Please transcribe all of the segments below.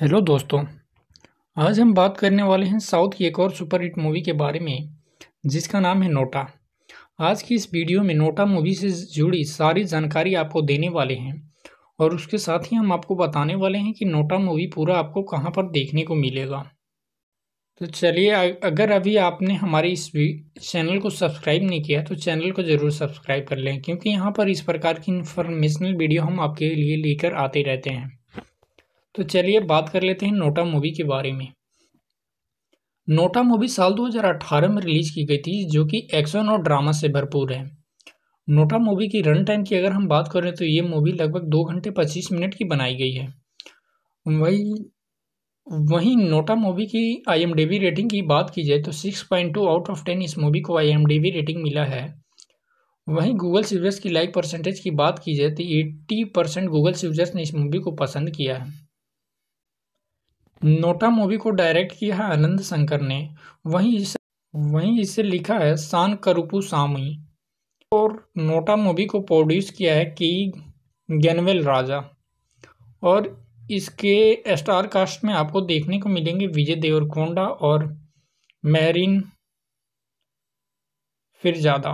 hello दोस्तों आज हम बात करने वाले हैं साउथ की एक और सुपरहिट मूवी के बारे में जिसका नाम है नोटा आज की इस वीडियो में नोटा मूवी से जुड़ी सारी जानकारी आपको देने वाले हैं और उसके साथ ही हम आपको बताने वाले हैं कि नोटा मूवी पूरा आपको कहां पर देखने को मिलेगा तो चलिए अगर अभी आपने हमारे इस चैनल को सब्सक्राइब नहीं किया तो चैनल को ज़रूर सब्सक्राइब कर लें क्योंकि यहाँ पर इस प्रकार की इन्फॉर्मेशनल वीडियो हम आपके लिए लेकर आते रहते हैं तो चलिए बात कर लेते हैं नोटा मूवी के बारे में नोटा मूवी साल 2018 में रिलीज की गई थी जो कि एक्शन और ड्रामा से भरपूर है नोटा मूवी की रन टाइम की अगर हम बात करें तो ये मूवी लगभग दो घंटे पच्चीस मिनट की बनाई गई है वही वहीं नोटा मूवी की आईएमडीबी रेटिंग की बात की जाए तो 6.2 आउट ऑफ 10 इस मूवी को आईएमडीबी रेटिंग मिला है वहीं गूगल सीवर्स की लाइक परसेंटेज की बात की जाए तो 80 परसेंट गूगल यूजर्स ने इस मूवी को पसंद किया है नोटा मूवी को डायरेक्ट किया है आनंद शंकर ने वहीं इसे वहीं इसे लिखा है शान करुपू सामी और नोटा मूवी को प्रोड्यूस किया है की गनवेल राजा और इसके स्टार कास्ट में आपको देखने को मिलेंगे विजय देवरकोंडा और मेहरीन फिरजादा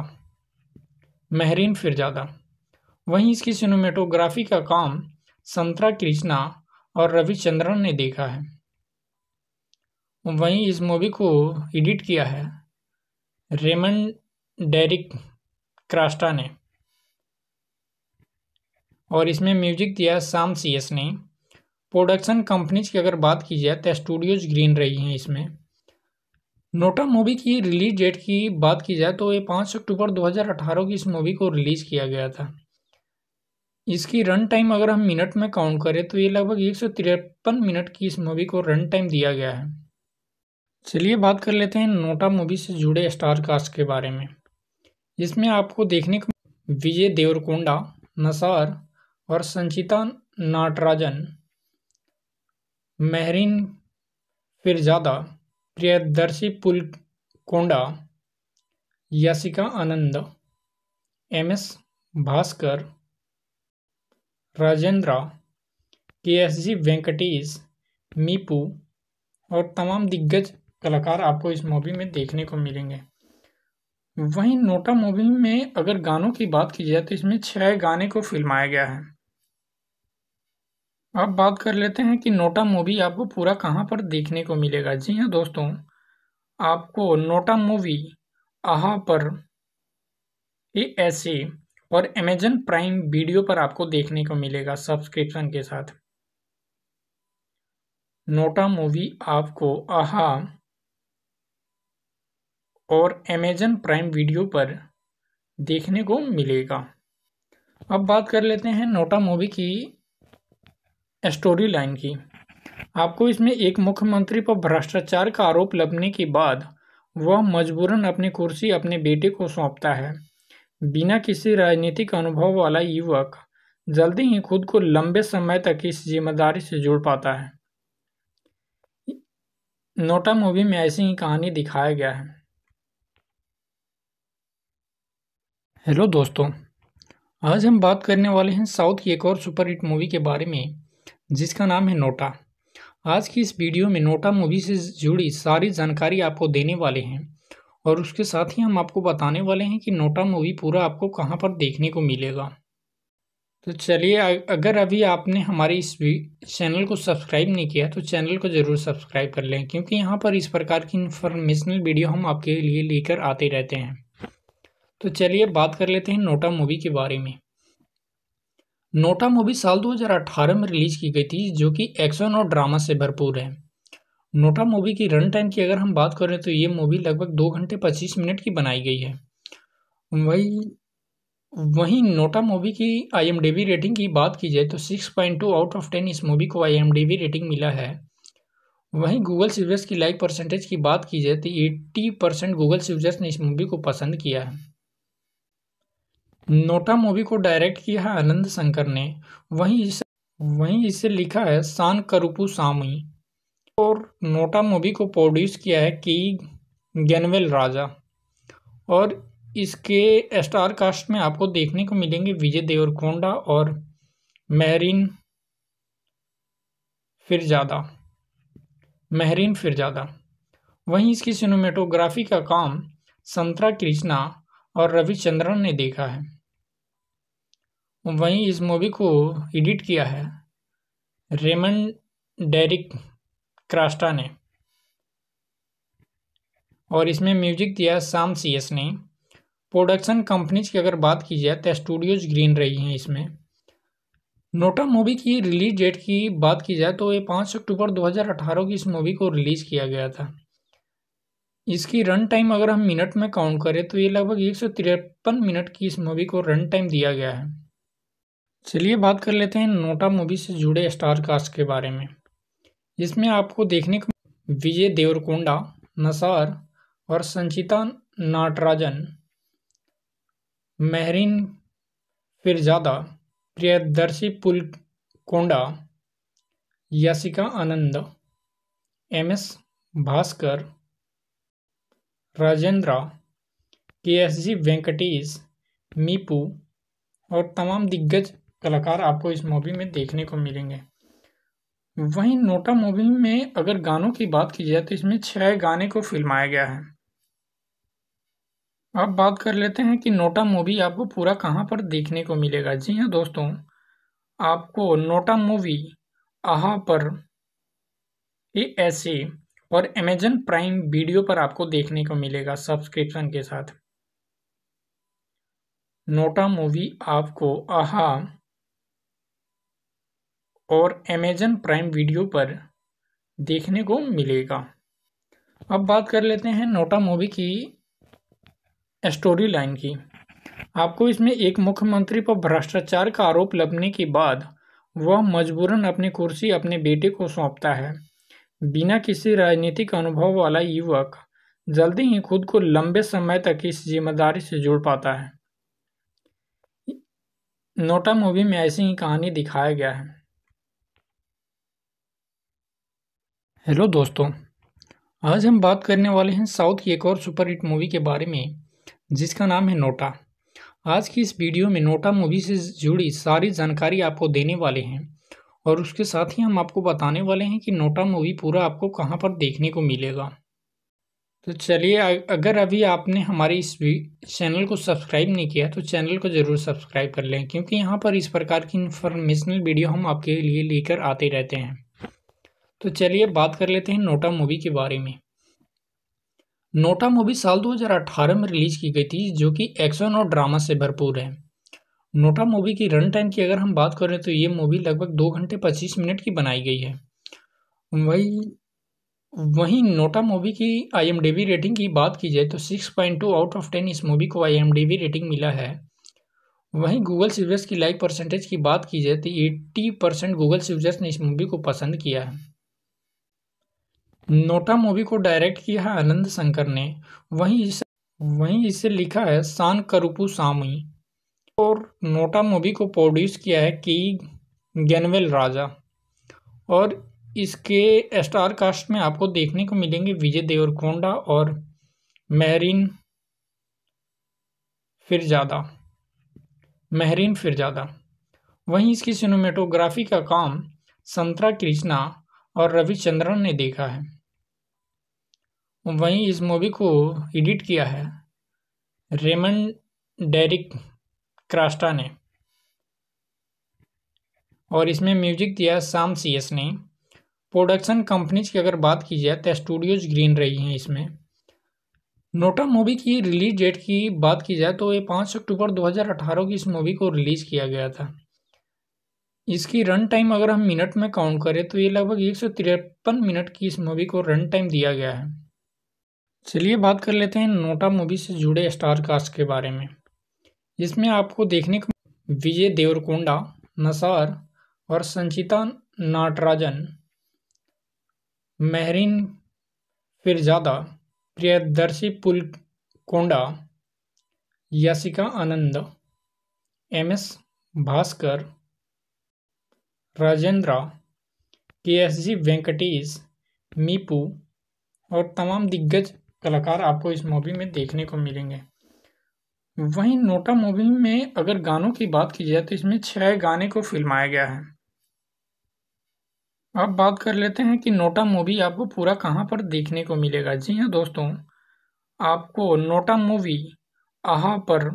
मेहरीन फिरजादा वहीं इसकी सिनेमेटोग्राफी का काम संतरा कृष्णा और रविचंद्रन ने देखा है वहीं इस मूवी को एडिट किया है रेमन डेरिक क्रास्टा ने और इसमें म्यूजिक दिया शाम सीएस ने प्रोडक्शन कंपनीज की अगर बात की जाए तो स्टूडियोज ग्रीन रही हैं इसमें नोटा मूवी की रिलीज डेट की बात की जाए तो ये पाँच अक्टूबर 2018 की इस मूवी को रिलीज़ किया गया था इसकी रन टाइम अगर हम मिनट में काउंट करें तो ये लगभग एक मिनट की इस मूवी को रन टाइम दिया गया है चलिए बात कर लेते हैं नोटा मूवी से जुड़े स्टार कास्ट के बारे में जिसमें आपको देखने को विजय देवरकोंडा नसार और संचिता नाटराजन महरीन फिरजादा प्रियदर्शी पुलकोंडा यासिका आनंद एम एस भास्कर राजेंद्रा के एस जी वेंकटेश मीपू और तमाम दिग्गज कलाकार आपको इस मूवी में देखने को मिलेंगे वहीं नोटा मूवी में अगर गानों की बात की जाए तो इसमें छह गाने को फिल्माया गया है अब बात कर लेते हैं कि नोटा मूवी आपको पूरा कहाँ पर देखने को मिलेगा जी हाँ दोस्तों आपको नोटा मूवी आहा पर ए ऐसे और अमेजन प्राइम वीडियो पर आपको देखने को मिलेगा सब्सक्रिप्शन के साथ नोटा मूवी आपको आहा और अमेजन प्राइम वीडियो पर देखने को मिलेगा अब बात कर लेते हैं नोटा मूवी की स्टोरी लाइन की आपको इसमें एक मुख्यमंत्री पर भ्रष्टाचार का आरोप लगने के बाद वह मजबूरन अपनी कुर्सी अपने बेटे को सौंपता है बिना किसी राजनीतिक अनुभव वाला युवक जल्दी ही खुद को लंबे समय तक इस जिम्मेदारी से जोड़ पाता है नोटा मूवी में ऐसी ही कहानी दिखाया गया है हेलो दोस्तों आज हम बात करने वाले हैं साउथ की एक और सुपरहिट मूवी के बारे में जिसका नाम है नोटा आज की इस वीडियो में नोटा मूवी से जुड़ी सारी जानकारी आपको देने वाले हैं और उसके साथ ही हम आपको बताने वाले हैं कि नोटा मूवी पूरा आपको कहां पर देखने को मिलेगा तो चलिए अगर अभी आपने हमारे इस चैनल को सब्सक्राइब नहीं किया तो चैनल को ज़रूर सब्सक्राइब कर लें क्योंकि यहाँ पर इस प्रकार की इन्फॉर्मेशनल वीडियो हम आपके लिए लेकर आते रहते हैं तो चलिए बात कर लेते हैं नोटा मूवी के बारे में नोटा मूवी साल 2018 में रिलीज की गई थी जो कि एक्शन और ड्रामा से भरपूर है नोटा मूवी की रन टाइम की अगर हम बात करें तो ये मूवी लगभग दो घंटे पच्चीस मिनट की बनाई गई है वही वहीं नोटा मूवी की आईएमडीबी रेटिंग की बात की जाए तो 6.2 आउट ऑफ 10 इस मूवी को आईएमडीबी रेटिंग मिला है वहीं गूगल सीवर्स की लाइक परसेंटेज की बात की जाए तो 80 परसेंट गूगल सीवर्स ने इस मूवी को पसंद किया है नोटा मूवी को डायरेक्ट किया है आनंद शंकर ने वहीं इसे वहीं इसे लिखा है शान करुपू सामी और नोटा मूवी को प्रोड्यूस किया है की गनवेल राजा और इसके स्टार कास्ट में आपको देखने को मिलेंगे विजय देवरकोंडा और मेहरीन फिरजादा मेहरीन फिरजादा वहीं इसकी सिनेमेटोग्राफी का काम संतरा कृष्णा और रविचंद्रन ने देखा है वहीं इस मूवी को एडिट किया है रेमन डेरिक क्रास्टा ने और इसमें म्यूजिक दिया साम सीएस ने प्रोडक्शन कंपनीज की अगर बात की जाए तो स्टूडियोज ग्रीन रही हैं इसमें नोटा मूवी की रिलीज डेट की बात की जाए तो ये पाँच अक्टूबर 2018 की इस मूवी को रिलीज़ किया गया था इसकी रन टाइम अगर हम मिनट में काउंट करें तो ये लगभग एक मिनट की इस मूवी को रन टाइम दिया गया है चलिए बात कर लेते हैं नोटा मूवी से जुड़े स्टार कास्ट के बारे में जिसमें आपको देखने को विजय देवरकोंडा नसार और संचिता नाटराजन महरीन फिरजादा प्रियदर्शी पुलकोंडा यासिका आनंद एम एस भास्कर राजेंद्रा के एस जी वेंकटेश मीपू और तमाम दिग्गज कलाकार आपको इस मूवी में देखने को मिलेंगे वहीं नोटा मूवी में अगर गानों की बात की जाए तो इसमें छह गाने को फिल्माया गया है अब बात कर लेते हैं कि नोटा मूवी आपको पूरा कहाँ पर देखने को मिलेगा जी हाँ दोस्तों आपको नोटा मूवी आहा पर ए ऐसे और अमेजन प्राइम वीडियो पर आपको देखने को मिलेगा सब्सक्रिप्शन के साथ नोटा मूवी आपको आहा और अमेजन प्राइम वीडियो पर देखने को मिलेगा अब बात कर लेते हैं नोटा मूवी की स्टोरी लाइन की आपको इसमें एक मुख्यमंत्री पर भ्रष्टाचार का आरोप लगने के बाद वह मजबूरन अपनी कुर्सी अपने बेटे को सौंपता है बिना किसी राजनीतिक अनुभव वाला युवक जल्दी ही खुद को लंबे समय तक इस जिम्मेदारी से जोड़ पाता है नोटा मूवी में ऐसी ही कहानी दिखाया गया है हेलो दोस्तों आज हम बात करने वाले हैं साउथ की एक और सुपरहिट मूवी के बारे में जिसका नाम है नोटा आज की इस वीडियो में नोटा मूवी से जुड़ी सारी जानकारी आपको देने वाले हैं और उसके साथ ही हम आपको बताने वाले हैं कि नोटा मूवी पूरा आपको कहां पर देखने को मिलेगा तो चलिए अगर अभी आपने हमारे इस चैनल को सब्सक्राइब नहीं किया तो चैनल को ज़रूर सब्सक्राइब कर लें क्योंकि यहाँ पर इस प्रकार की इन्फॉर्मेशनल वीडियो हम आपके लिए लेकर आते रहते हैं तो चलिए बात कर लेते हैं नोटा मूवी के बारे में नोटा मूवी साल 2018 में रिलीज की गई थी जो कि एक्शन और ड्रामा से भरपूर है नोटा मूवी की रन टाइम की अगर हम बात करें तो ये मूवी लगभग दो घंटे पच्चीस मिनट की बनाई गई है वही वहीं नोटा मूवी की आईएमडीबी रेटिंग की बात की जाए तो 6.2 आउट ऑफ 10 इस मूवी को आईएमडीबी रेटिंग मिला है वहीं गूगल सीवर्स की लाइक परसेंटेज की बात की जाए तो 80 परसेंट गूगल सीवर्स ने इस मूवी को पसंद किया है नोटा मूवी को डायरेक्ट किया है आनंद शंकर ने वहीं इसे वहीं इसे लिखा है शान करुपू सामी और नोटा मूवी को प्रोड्यूस किया है की गनवेल राजा और इसके स्टार कास्ट में आपको देखने को मिलेंगे विजय देवरकोंडा और मेहरीन फिरजादा मेहरीन फिरजादा वहीं इसकी सिनेमेटोग्राफी का काम संतरा कृष्णा और रविचंद्रन ने देखा है वहीं इस मूवी को एडिट किया है रेमन डेरिक क्रास्टा ने और इसमें म्यूजिक दिया साम सीएस ने प्रोडक्शन कंपनीज की अगर बात की जाए तो स्टूडियोज ग्रीन रही हैं इसमें नोटा मूवी की रिलीज डेट की बात की जाए तो ये पाँच अक्टूबर 2018 की इस मूवी को रिलीज़ किया गया था इसकी रन टाइम अगर हम मिनट में काउंट करें तो ये लगभग एक मिनट की इस मूवी को रन टाइम दिया गया है चलिए बात कर लेते हैं नोटा मूवी से जुड़े स्टार कास्ट के बारे में जिसमें आपको देखने को विजय देवरकोंडा नसार और संचिता नाटराजन महरीन फिरजादा प्रियदर्शी पुलकोंडा यासिका आनंद एम एस भास्कर राजेंद्रा के एस जी वेंकटेश मीपू और तमाम दिग्गज कलाकार आपको इस मूवी में देखने को मिलेंगे वहीं नोटा मूवी में अगर गानों की बात की जाए तो इसमें छह गाने को फिल्माया गया है अब बात कर लेते हैं कि नोटा मूवी आपको पूरा कहाँ पर देखने को मिलेगा जी हाँ दोस्तों आपको नोटा मूवी आहा पर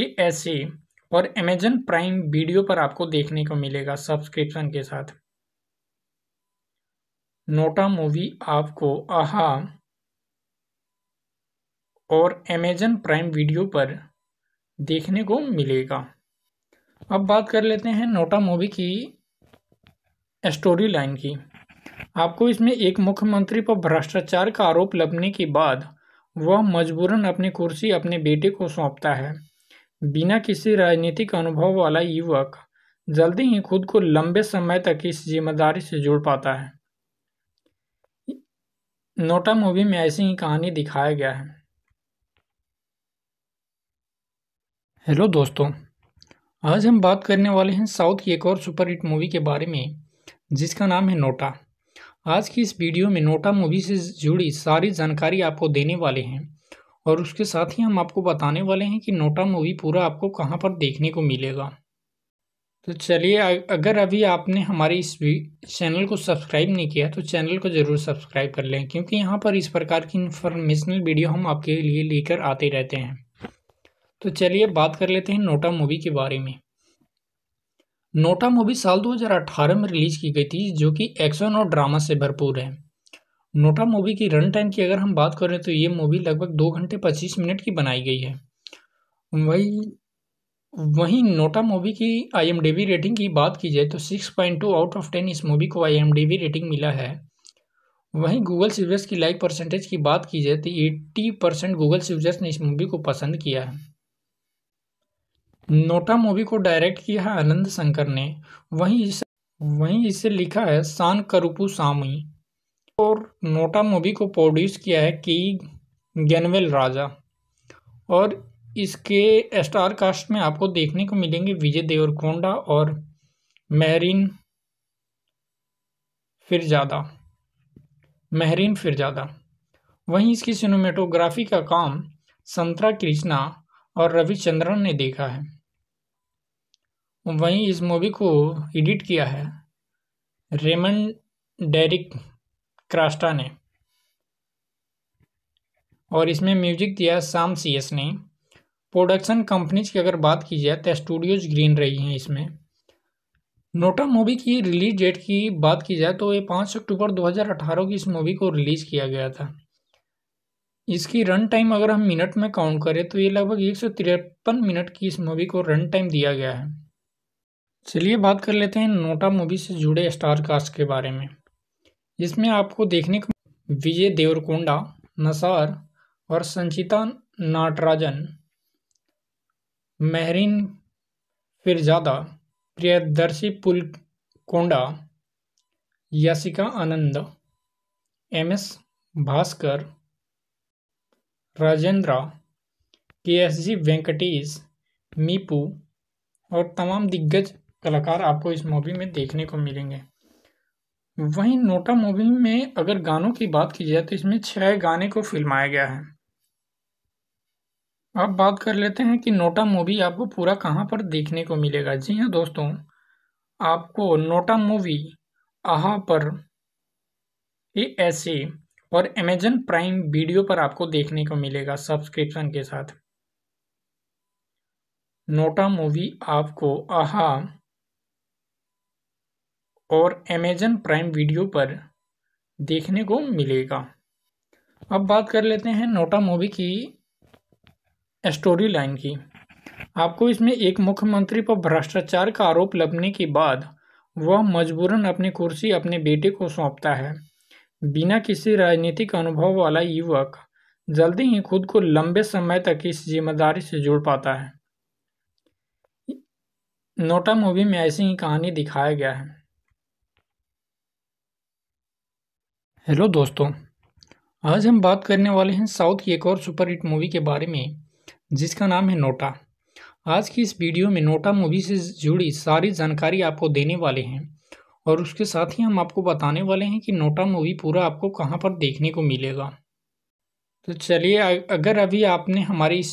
ए ऐसे और अमेजन प्राइम वीडियो पर आपको देखने को मिलेगा सब्सक्रिप्शन के साथ नोटा मूवी आपको आहा और अमेजन प्राइम वीडियो पर देखने को मिलेगा अब बात कर लेते हैं नोटा मूवी की स्टोरी लाइन की आपको इसमें एक मुख्यमंत्री पर भ्रष्टाचार का आरोप लगने के बाद वह मजबूरन अपनी कुर्सी अपने बेटे को सौंपता है बिना किसी राजनीतिक अनुभव वाला युवक जल्दी ही खुद को लंबे समय तक इस जिम्मेदारी से जोड़ पाता है नोटा मूवी में ऐसी ही कहानी दिखाया गया है हेलो दोस्तों आज हम बात करने वाले हैं साउथ की एक और सुपरहिट मूवी के बारे में जिसका नाम है नोटा आज की इस वीडियो में नोटा मूवी से जुड़ी सारी जानकारी आपको देने वाले हैं और उसके साथ ही हम आपको बताने वाले हैं कि नोटा मूवी पूरा आपको कहाँ पर देखने को मिलेगा तो चलिए अगर अभी आपने हमारे इस चैनल को सब्सक्राइब नहीं किया तो चैनल को ज़रूर सब्सक्राइब कर लें क्योंकि यहाँ पर इस प्रकार की इन्फॉर्मेशनल वीडियो हम आपके लिए लेकर आते रहते हैं तो चलिए बात कर लेते हैं नोटा मूवी के बारे में नोटा मूवी साल 2018 में रिलीज की गई थी जो कि एक्शन और ड्रामा से भरपूर है नोटा मूवी की रन टाइम की अगर हम बात करें तो ये मूवी लगभग दो घंटे पच्चीस मिनट की बनाई गई है वही वहीं नोटा मूवी की आईएमडीबी रेटिंग की बात की जाए तो 6.2 आउट ऑफ 10 इस मूवी को आईएमडीबी रेटिंग मिला है वहीं गूगल सीवर्स की लाइक परसेंटेज की बात की जाए तो 80 परसेंट गूगल सीवर्स ने इस मूवी को पसंद किया है नोटा मूवी को डायरेक्ट किया है आनंद शंकर ने वहीं इस वहीं इसे लिखा है शान करुपू सामी और नोटा मूवी को प्रोड्यूस किया है की गनवेल राजा और इसके स्टार कास्ट में आपको देखने को मिलेंगे विजय देवरकोंडा और मेहरीन फिरजादा मेहरीन फिरजादा वहीं इसकी सिनेमेटोग्राफी का काम संतरा कृष्णा और रविचंद्रन ने देखा है वहीं इस मूवी को एडिट किया है रेमन डेरिक क्रास्टा ने और इसमें म्यूजिक दिया साम सीएस ने प्रोडक्शन कंपनीज की अगर बात की जाए तो स्टूडियोज ग्रीन रही हैं इसमें नोटा मूवी की रिलीज डेट की बात की जाए तो ये पाँच अक्टूबर 2018 की इस मूवी को रिलीज़ किया गया था इसकी रन टाइम अगर हम मिनट में काउंट करें तो ये लगभग एक मिनट की इस मूवी को रन टाइम दिया गया है चलिए बात कर लेते हैं नोटा मूवी से जुड़े स्टार कास्ट के बारे में जिसमें आपको देखने को विजय देवरकोंडा नसार और संचिता नाटराजन महरीन फिरजादा प्रियदर्शी पुलकोंडा यासिका आनंद एम एस भास्कर राजेंद्रा के एस जी वेंकटेश मीपू और तमाम दिग्गज कलाकार आपको इस मूवी में देखने को मिलेंगे वहीं नोटा मूवी में अगर गानों की बात की जाए तो इसमें छह गाने को फिल्माया गया है अब बात कर लेते हैं कि नोटा मूवी आपको पूरा कहाँ पर देखने को मिलेगा जी हाँ दोस्तों आपको नोटा मूवी आहा पर ए ऐसे और अमेजन प्राइम वीडियो पर आपको देखने को मिलेगा सब्सक्रिप्शन के साथ नोटा मूवी आपको आहा और अमेजन प्राइम वीडियो पर देखने को मिलेगा अब बात कर लेते हैं नोटा मूवी की स्टोरी लाइन की आपको इसमें एक मुख्यमंत्री पर भ्रष्टाचार का आरोप लगने के बाद वह मजबूरन अपनी कुर्सी अपने बेटे को सौंपता है बिना किसी राजनीतिक अनुभव वाला युवक जल्दी ही खुद को लंबे समय तक इस जिम्मेदारी से जोड़ पाता है नोटा मूवी में ऐसी ही कहानी दिखाया गया है हेलो दोस्तों आज हम बात करने वाले हैं साउथ की एक और सुपरहिट मूवी के बारे में जिसका नाम है नोटा आज की इस वीडियो में नोटा मूवी से जुड़ी सारी जानकारी आपको देने वाले हैं और उसके साथ ही हम आपको बताने वाले हैं कि नोटा मूवी पूरा आपको कहाँ पर देखने को मिलेगा तो चलिए अगर अभी आपने हमारे इस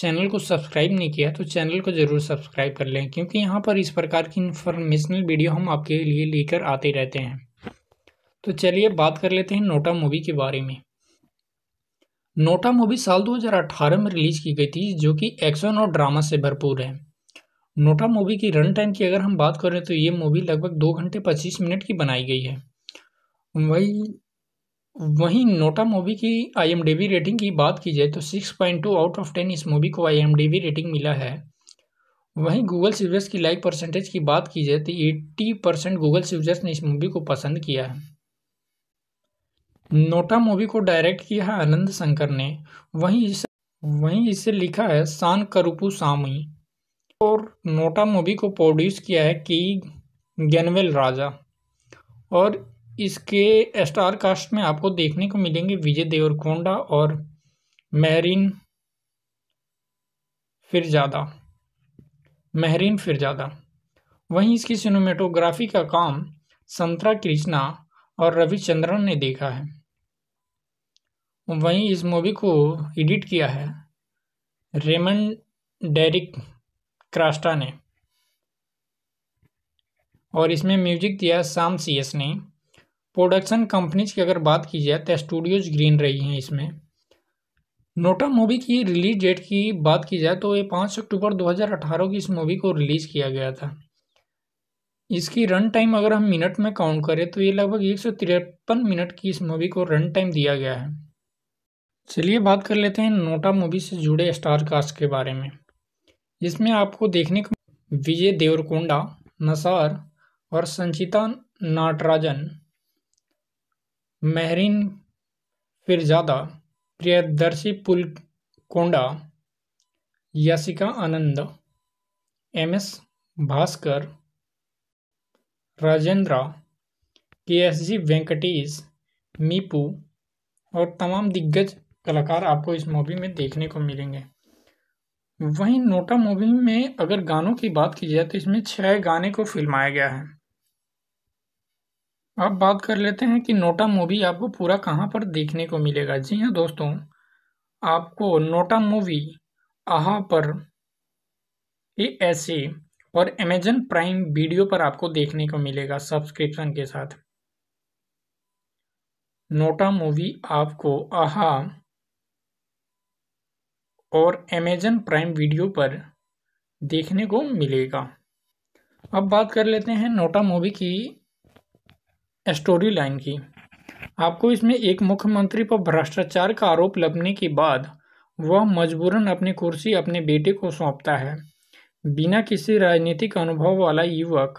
चैनल को सब्सक्राइब नहीं किया तो चैनल को ज़रूर सब्सक्राइब कर लें क्योंकि यहाँ पर इस प्रकार की इन्फॉर्मेशनल वीडियो हम आपके लिए लेकर आते रहते हैं तो चलिए बात कर लेते हैं नोटा मूवी के बारे में नोटा मूवी साल 2018 में रिलीज की गई थी जो कि एक्शन और ड्रामा से भरपूर है नोटा मूवी की रन टाइम की अगर हम बात करें तो ये मूवी लगभग दो घंटे पच्चीस मिनट की बनाई गई है वही वहीं नोटा मूवी की आईएमडीबी रेटिंग की बात की जाए तो 6.2 आउट ऑफ 10 इस मूवी को आईएमडीबी रेटिंग मिला है वहीं गूगल सीवर्स की लाइक परसेंटेज की बात की जाए तो 80 परसेंट गूगल सीवर्स ने इस मूवी को पसंद किया है नोटा मूवी को डायरेक्ट किया है आनंद शंकर ने वहीं इसे वहीं इसे लिखा है शान करुपू सामी और नोटा मूवी को प्रोड्यूस किया है की गनवेल राजा और इसके स्टार कास्ट में आपको देखने को मिलेंगे विजय देवरकोंडा और महरीन फिरजादा महरीन फिरजादा वहीं इसकी सिनेमेटोग्राफी का काम संतरा कृष्णा और रविचंद्रन ने देखा है वहीं इस मूवी को एडिट किया है रेमन डेरिक क्रास्टा ने और इसमें म्यूजिक दिया साम सी एस ने प्रोडक्शन कंपनीज की अगर बात की जाए तो स्टूडियोज ग्रीन रही हैं इसमें नोटा मूवी की रिलीज डेट की बात की जाए तो ये पाँच अक्टूबर 2018 की इस मूवी को रिलीज़ किया गया था इसकी रन टाइम अगर हम मिनट में काउंट करें तो ये लगभग एक सौ तिरपन मिनट की इस मूवी को रन टाइम दिया गया है चलिए बात कर लेते हैं नोटा मूवी से जुड़े स्टार कास्ट के बारे में जिसमें आपको देखने को विजय देवरकोंडा नसार और संचिता नाटराजन महरीन फिरजादा प्रियदर्शी पुलकोंडा यासिका आनंद एम एस भास्कर राजेंद्रा के एस जी वेंकटेश मीपू और तमाम दिग्गज कलाकार आपको इस मूवी में देखने को मिलेंगे वहीं नोटा मूवी में अगर गानों की बात की जाए तो इसमें छह गाने को फिल्माया गया है अब बात कर लेते हैं कि नोटा मूवी आपको पूरा कहाँ पर देखने को मिलेगा जी हाँ दोस्तों आपको नोटा मूवी आहा पर ये ऐसे और अमेजन प्राइम वीडियो पर आपको देखने को मिलेगा सब्सक्रिप्शन के साथ नोटा मूवी आपको आहा और अमेजन प्राइम वीडियो पर देखने को मिलेगा अब बात कर लेते हैं नोटा मूवी की स्टोरी लाइन की आपको इसमें एक मुख्यमंत्री पर भ्रष्टाचार का आरोप लगने के बाद वह मजबूरन अपनी कुर्सी अपने बेटे को सौंपता है बिना किसी राजनीतिक अनुभव वाला युवक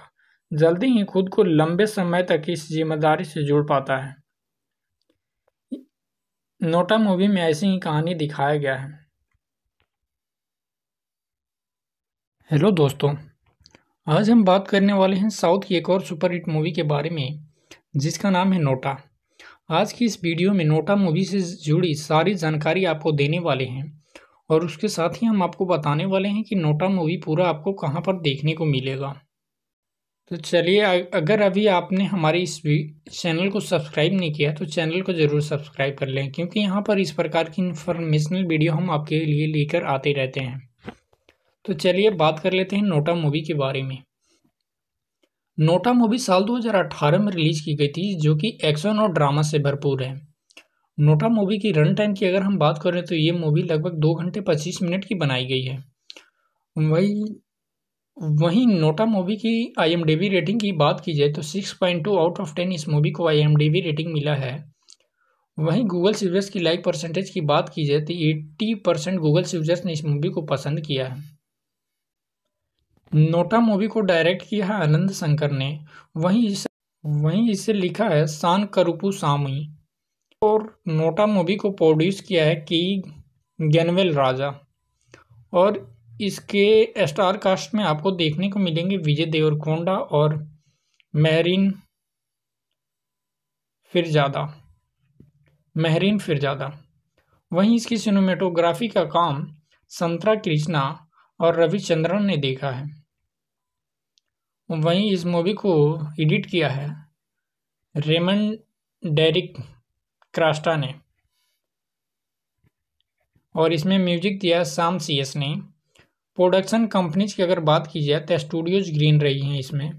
जल्दी ही खुद को लंबे समय तक इस जिम्मेदारी से जोड़ पाता है नोटा मूवी में ऐसी ही कहानी दिखाया गया है हेलो दोस्तों आज हम बात करने वाले हैं साउथ की एक और सुपरहिट मूवी के बारे में जिसका नाम है नोटा आज की इस वीडियो में नोटा मूवी से जुड़ी सारी जानकारी आपको देने वाले हैं और उसके साथ ही हम आपको बताने वाले हैं कि नोटा मूवी पूरा आपको कहाँ पर देखने को मिलेगा तो चलिए अगर अभी आपने हमारे इस चैनल को सब्सक्राइब नहीं किया तो चैनल को ज़रूर सब्सक्राइब कर लें क्योंकि यहाँ पर इस प्रकार की इन्फॉर्मेशनल वीडियो हम आपके लिए लेकर आते रहते हैं तो चलिए बात कर लेते हैं नोटा मूवी के बारे में नोटा मूवी साल 2018 में रिलीज़ की गई थी जो कि एक्शन और ड्रामा से भरपूर है नोटा मूवी की रन टाइम की अगर हम बात करें तो ये मूवी लगभग दो घंटे पच्चीस मिनट की बनाई गई है वही वहीं नोटा मूवी की आईएमडीबी रेटिंग की बात की जाए तो six point two out of ten इस मूवी को आईएमडीबी रेटिंग मिला है वहीं गूगल सीवर्स की लाइक परसेंटेज की बात की जाए तो एट्टी परसेंट गूगल यूजर्स ने इस मूवी को पसंद किया है नोटा मूवी को डायरेक्ट किया है आनंद शंकर ने वहीं इस वहीं इसे लिखा है शान करूपू सामी और नोटा मूवी को प्रोड्यूस किया है की ज्ञानवेल राजा और इसके स्टार कास्ट में आपको देखने को मिलेंगे विजय देवरकोंडा और महरीन फिरजादा महरीन फिरजादा वहीं इसकी सिनेमेटोग्राफी का काम संतरा कृष्णा और रविचंद्रन ने देखा है वहीं इस मूवी को एडिट किया है रेमन डेरिक क्रास्टा ने और इसमें म्यूजिक दिया साम सी एस ने प्रोडक्शन कंपनीज की अगर बात की जाए तो स्टूडियोज ग्रीन रही हैं इसमें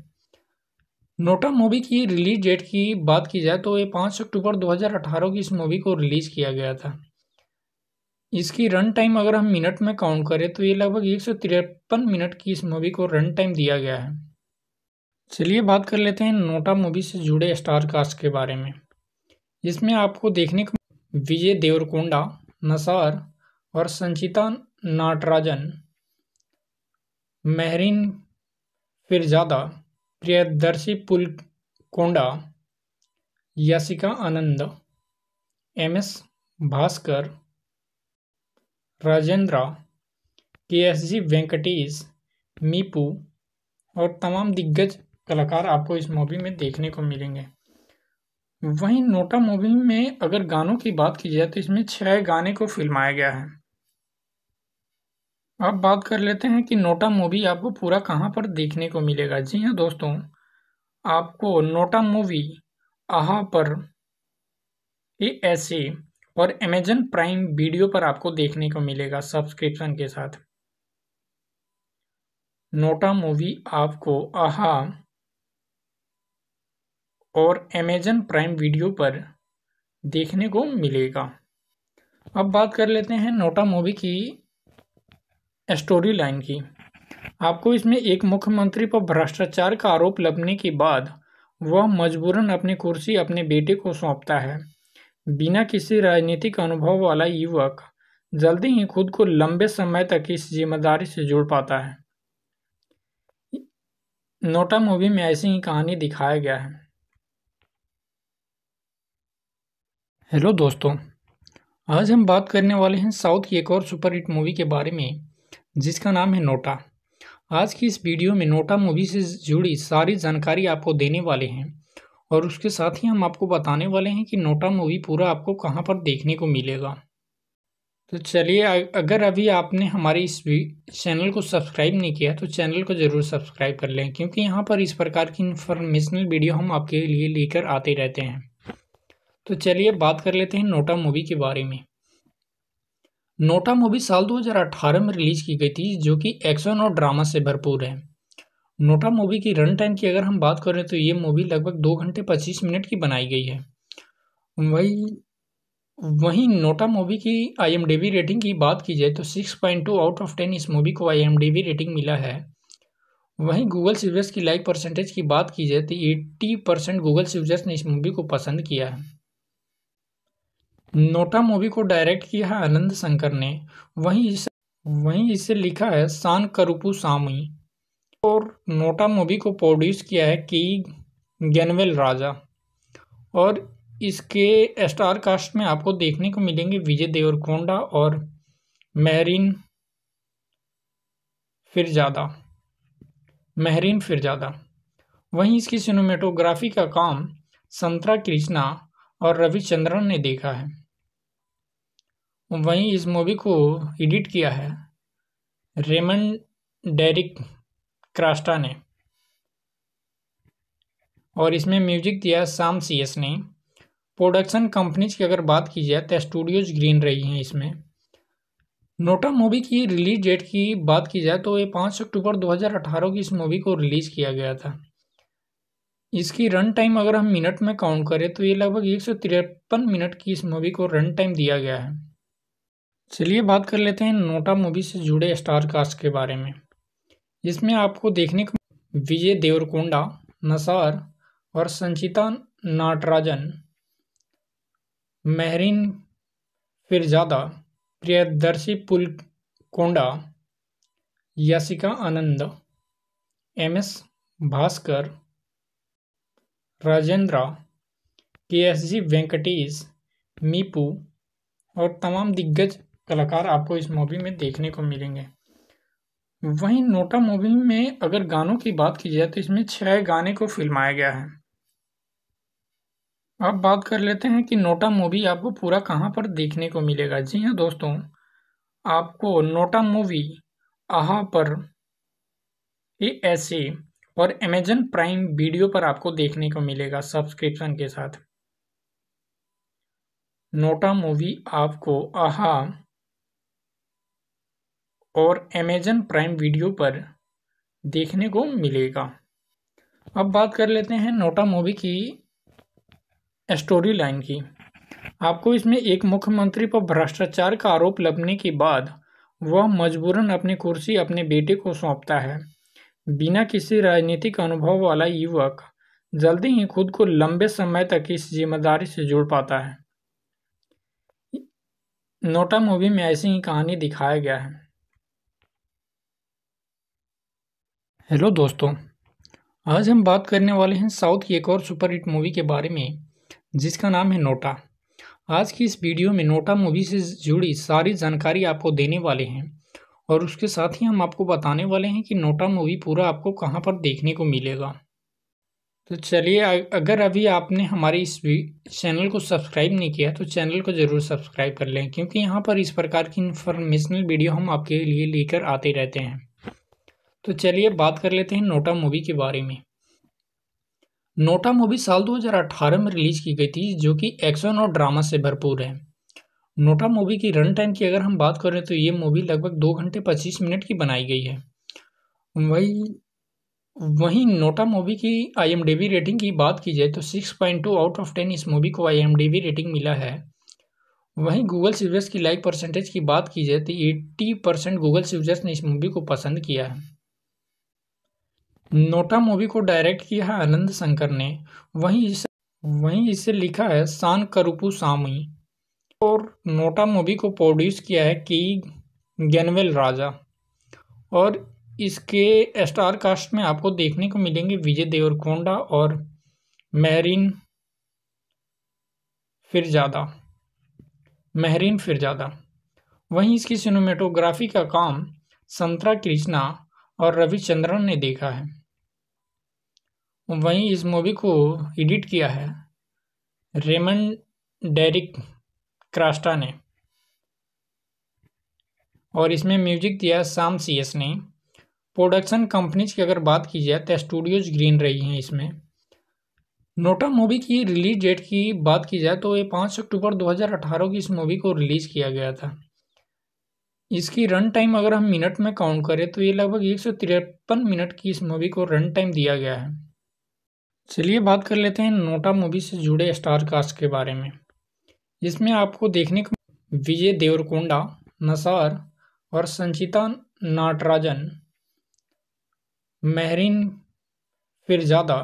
नोटा मूवी की रिलीज डेट की बात की जाए तो ये पाँच अक्टूबर 2018 की इस मूवी को रिलीज़ किया गया था इसकी रन टाइम अगर हम मिनट में काउंट करें तो ये लगभग एक मिनट की इस मूवी को रन टाइम दिया गया है चलिए बात कर लेते हैं नोटा मूवी से जुड़े स्टार कास्ट के बारे में जिसमें आपको देखने को विजय देवरकोंडा नसार और संचिता नाटराजन महरीन फिरजादा प्रियदर्शी पुलकोंडा यासिका आनंद एम एस भास्कर राजेंद्रा के एस जी वेंकटेश मीपू और तमाम दिग्गज कलाकार आपको इस मूवी में देखने को मिलेंगे वहीं नोटा मूवी में अगर गानों की बात की जाए तो इसमें छह गाने को फिल्माया गया है अब बात कर लेते हैं कि नोटा मूवी आपको पूरा कहाँ पर देखने को मिलेगा जी हाँ दोस्तों आपको नोटा मूवी आहा पर ए ऐसे और अमेजन प्राइम वीडियो पर आपको देखने को मिलेगा सब्सक्रिप्शन के साथ नोटा मूवी आपको आहा और अमेजन प्राइम वीडियो पर देखने को मिलेगा अब बात कर लेते हैं नोटा मूवी की स्टोरी लाइन की आपको इसमें एक मुख्यमंत्री पर भ्रष्टाचार का आरोप लगने के बाद वह मजबूरन अपनी कुर्सी अपने बेटे को सौंपता है बिना किसी राजनीतिक अनुभव वाला युवक जल्दी ही खुद को लंबे समय तक इस जिम्मेदारी से जोड़ पाता है नोटा मूवी में ऐसी ही कहानी दिखाया गया है हेलो दोस्तों आज हम बात करने वाले हैं साउथ की एक और सुपरहिट मूवी के बारे में जिसका नाम है नोटा आज की इस वीडियो में नोटा मूवी से जुड़ी सारी जानकारी आपको देने वाले हैं और उसके साथ ही हम आपको बताने वाले हैं कि नोटा मूवी पूरा आपको कहां पर देखने को मिलेगा तो चलिए अगर अभी आपने हमारे इस चैनल को सब्सक्राइब नहीं किया तो चैनल को ज़रूर सब्सक्राइब कर लें क्योंकि यहाँ पर इस प्रकार की इन्फॉर्मेशनल वीडियो हम आपके लिए लेकर आते रहते हैं तो चलिए बात कर लेते हैं नोटा मूवी के बारे में नोटा मूवी साल 2018 में रिलीज की गई थी जो कि एक्शन और ड्रामा से भरपूर है नोटा मूवी की रन टाइम की अगर हम बात करें तो ये मूवी लगभग दो घंटे पच्चीस मिनट की बनाई गई है वही वहीं नोटा मूवी की आईएमडीबी रेटिंग की बात की जाए तो 6.2 आउट ऑफ 10 इस मूवी को आईएमडीबी रेटिंग मिला है वहीं गूगल सीवर्स की लाइक परसेंटेज की बात की जाए तो 80 परसेंट गूगल यूजर्स ने इस मूवी को पसंद किया है नोटा मूवी को डायरेक्ट किया है आनंद शंकर ने वहीं इसे वहीं इसे लिखा है शान करुपू सामी और नोटा मूवी को प्रोड्यूस किया है की गनवेल राजा और इसके स्टार कास्ट में आपको देखने को मिलेंगे विजय देवरकोंडा और महरीन फिरजादा महरीन फिरजादा वहीं इसकी सिनेमेटोग्राफी का काम संतरा कृष्णा और रविचंद्रन ने देखा है वहीं इस मूवी को एडिट किया है रेमन डेरिक क्रास्टा ने और इसमें म्यूजिक दिया साम सीएस ने प्रोडक्शन कंपनीज की अगर बात की जाए तो स्टूडियोज ग्रीन रही हैं इसमें नोटा मूवी की रिलीज डेट की बात की जाए तो ये पाँच अक्टूबर 2018 की इस मूवी को रिलीज़ किया गया था इसकी रन टाइम अगर हम मिनट में काउंट करें तो ये लगभग एक मिनट की इस मूवी को रन टाइम दिया गया है चलिए बात कर लेते हैं नोटा मूवी से जुड़े स्टार कास्ट के बारे में जिसमें आपको देखने को विजय देवरकोंडा नसार और संचिता नाटराजन महरीन फिरजादा प्रियदर्शी पुलकोंडा यासिका आनंद एम एस भास्कर राजेंद्रा के एस जी वेंकटेश मीपू और तमाम दिग्गज कलाकार आपको इस मूवी में देखने को मिलेंगे वहीं नोटा मूवी में अगर गानों की बात की जाए तो इसमें छह गाने को फिल्माया गया है अब बात कर लेते हैं कि नोटा मूवी आपको पूरा कहाँ पर देखने को मिलेगा जी हाँ दोस्तों आपको नोटा मूवी आहा पर ए ऐसे और अमेजन प्राइम वीडियो पर आपको देखने को मिलेगा सब्सक्रिप्शन के साथ नोटा मूवी आपको आहा और अमेजन प्राइम वीडियो पर देखने को मिलेगा अब बात कर लेते हैं नोटा मूवी की स्टोरी लाइन की आपको इसमें एक मुख्यमंत्री पर भ्रष्टाचार का आरोप लगने के बाद वह मजबूरन अपनी कुर्सी अपने बेटे को सौंपता है बिना किसी राजनीतिक अनुभव वाला युवक जल्दी ही खुद को लंबे समय तक इस जिम्मेदारी से जोड़ पाता है नोटा मूवी में ऐसी ही कहानी दिखाया गया है हेलो दोस्तों आज हम बात करने वाले हैं साउथ की एक और सुपर हिट मूवी के बारे में जिसका नाम है नोटा आज की इस वीडियो में नोटा मूवी से जुड़ी सारी जानकारी आपको देने वाले हैं और उसके साथ ही हम आपको बताने वाले हैं कि नोटा मूवी पूरा आपको कहां पर देखने को मिलेगा तो चलिए अगर अभी आपने हमारे इस चैनल को सब्सक्राइब नहीं किया तो चैनल को ज़रूर सब्सक्राइब कर लें क्योंकि यहाँ पर इस प्रकार की इन्फॉर्मेशनल वीडियो हम आपके लिए लेकर आते रहते हैं तो चलिए बात कर लेते हैं नोटा मूवी के बारे में नोटा मूवी साल 2018 में रिलीज की गई थी जो कि एक्शन और ड्रामा से भरपूर है नोटा मूवी की रन टाइम की अगर हम बात करें तो ये मूवी लगभग दो घंटे पच्चीस मिनट की बनाई गई है वही वहीं नोटा मूवी की आईएमडीबी रेटिंग की बात की जाए तो 6.2 आउट ऑफ 10 इस मूवी को आईएमडीबी रेटिंग मिला है वहीं गूगल सीवर्स की लाइक परसेंटेज की बात की जाए तो 80 परसेंट गूगल यूजर्स ने इस मूवी को पसंद किया है नोटा मूवी को डायरेक्ट किया है आनंद शंकर ने वहीं इसे वहीं इसे लिखा है शान करुपू सामी और नोटा मूवी को प्रोड्यूस किया है की गनवेल राजा और इसके स्टार कास्ट में आपको देखने को मिलेंगे विजय देवरकोंडा और मेहरीन फिरजादा मेहरीन फिरजादा वहीं इसकी सिनेमेटोग्राफी का काम संतरा कृष्णा और रविचंद्रन ने देखा है वहीं इस मूवी को एडिट किया है रेमन डेरिक क्रास्टा ने और इसमें म्यूजिक दिया साम सीएस ने प्रोडक्शन कंपनीज की अगर बात की जाए तो स्टूडियोज ग्रीन रही हैं इसमें नोटा मूवी की रिलीज डेट की बात की जाए तो ये पाँच अक्टूबर 2018 की इस मूवी को रिलीज़ किया गया था इसकी रन टाइम अगर हम मिनट में काउंट करें तो ये लगभग एक मिनट की इस मूवी को रन टाइम दिया गया है चलिए बात कर लेते हैं नोटा मूवी से जुड़े स्टार कास्ट के बारे में जिसमें आपको देखने को विजय देवरकोंडा नसार और संचिता नाटराजन महरीन फिरजादा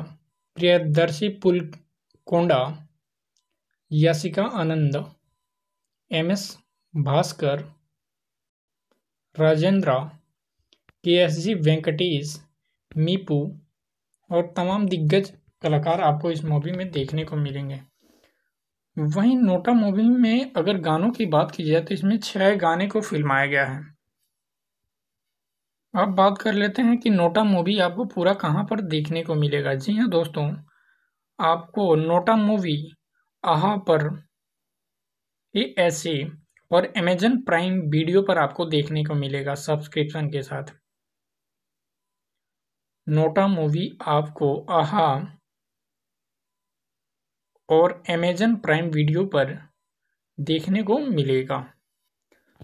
प्रियदर्शी पुलकोंडा यासिका आनंद एम एस भास्कर राजेंद्रा के एस जी वेंकटेश मीपू और तमाम दिग्गज कलाकार आपको इस मूवी में देखने को मिलेंगे वहीं नोटा मूवी में अगर गानों की बात की जाए तो इसमें छह गाने को फिल्माया गया है अब बात कर लेते हैं कि नोटा मूवी आपको पूरा कहाँ पर देखने को मिलेगा जी हाँ दोस्तों आपको नोटा मूवी आहा पर ए ऐसे और अमेजन प्राइम वीडियो पर आपको देखने को मिलेगा सब्सक्रिप्शन के साथ नोटा मूवी आपको आहा और अमेजन प्राइम वीडियो पर देखने को मिलेगा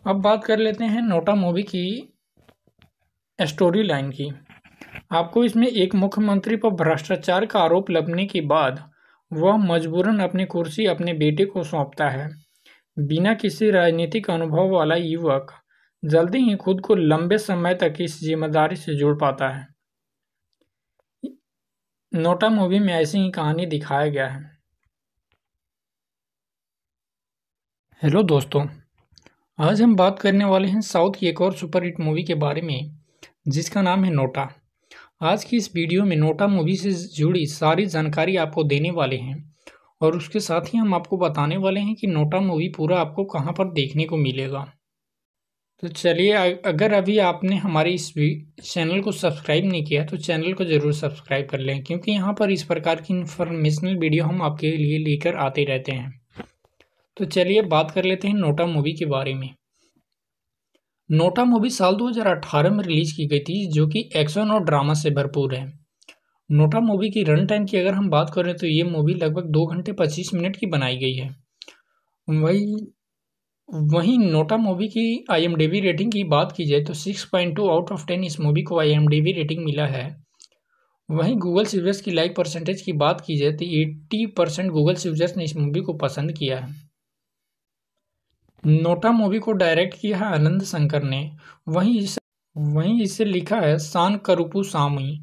अब बात कर लेते हैं नोटा मूवी की स्टोरी लाइन की आपको इसमें एक मुख्यमंत्री पर भ्रष्टाचार का आरोप लगने के बाद वह मजबूरन अपनी कुर्सी अपने बेटे को सौंपता है बिना किसी राजनीतिक अनुभव वाला युवक जल्दी ही खुद को लंबे समय तक इस जिम्मेदारी से जोड़ पाता है नोटा मूवी में ऐसी ही कहानी दिखाया गया है हेलो दोस्तों आज हम बात करने वाले हैं साउथ की एक और सुपर हिट मूवी के बारे में जिसका नाम है नोटा आज की इस वीडियो में नोटा मूवी से जुड़ी सारी जानकारी आपको देने वाले हैं और उसके साथ ही हम आपको बताने वाले हैं कि नोटा मूवी पूरा आपको कहां पर देखने को मिलेगा तो चलिए अगर अभी आपने हमारे इस चैनल को सब्सक्राइब नहीं किया तो चैनल को ज़रूर सब्सक्राइब कर लें क्योंकि यहाँ पर इस प्रकार की इन्फॉर्मेशनल वीडियो हम आपके लिए लेकर आते रहते हैं तो चलिए बात कर लेते हैं नोटा मूवी के बारे में नोटा मूवी साल 2018 में रिलीज की गई थी जो कि एक्शन और ड्रामा से भरपूर है नोटा मूवी की रन टाइम की अगर हम बात करें तो ये मूवी लगभग दो घंटे पच्चीस मिनट की बनाई गई है वही वहीं नोटा मूवी की आईएमडीबी रेटिंग की बात की जाए तो 6.2 आउट ऑफ 10 इस मूवी को आईएमडीबी रेटिंग मिला है वहीं गूगल सीवर्स की लाइक परसेंटेज की बात की जाए तो 80 परसेंट गूगल यूजर्स ने इस मूवी को पसंद किया है नोटा मूवी को डायरेक्ट किया है आनंद शंकर ने वहीं इसे वहीं इसे लिखा है शान करुपू सामी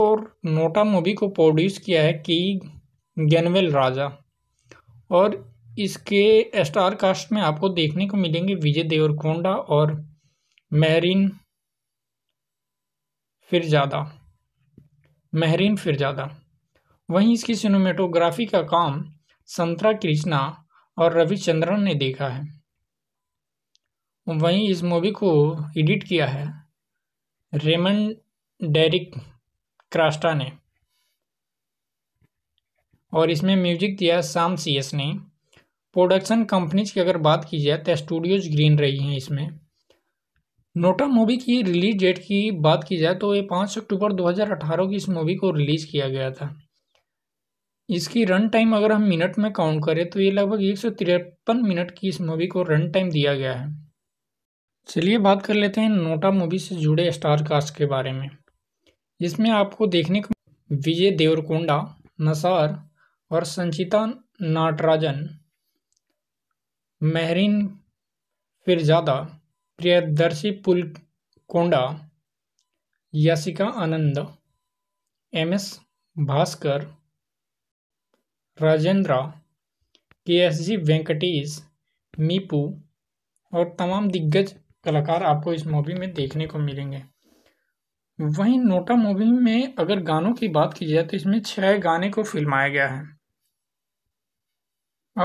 और नोटा मूवी को प्रोड्यूस किया है की गनवेल राजा और इसके स्टार कास्ट में आपको देखने को मिलेंगे विजय देवरकोंडा और मेहरीन फिरजादा मेहरीन फिरजादा वहीं इसकी सिनेमेटोग्राफी का काम संतरा कृष्णा और रविचंद्रन ने देखा है वहीं इस मूवी को एडिट किया है रेमन डेरिक क्रास्टा ने और इसमें म्यूजिक दिया साम सीएस ने प्रोडक्शन कंपनीज की अगर बात की जाए तो स्टूडियोज ग्रीन रही हैं इसमें नोटा मूवी की रिलीज डेट की बात की जाए तो ये पाँच अक्टूबर 2018 की इस मूवी को रिलीज़ किया गया था इसकी रन टाइम अगर हम मिनट में काउंट करें तो ये लगभग एक मिनट की इस मूवी को रन टाइम दिया गया है चलिए बात कर लेते हैं नोटा मूवी से जुड़े स्टार कास्ट के बारे में जिसमें आपको देखने को विजय देवरकोंडा नसार और संचिता नाटराजन महरीन फिरजादा प्रियदर्शी पुलकोंडा यासिका आनंद एम एस भास्कर राजेंद्रा के एस जी वेंकटेश मीपू और तमाम दिग्गज कलाकार आपको इस मूवी में देखने को मिलेंगे वहीं नोटा मूवी में अगर गानों की बात की जाए तो इसमें छह गाने को फिल्माया गया है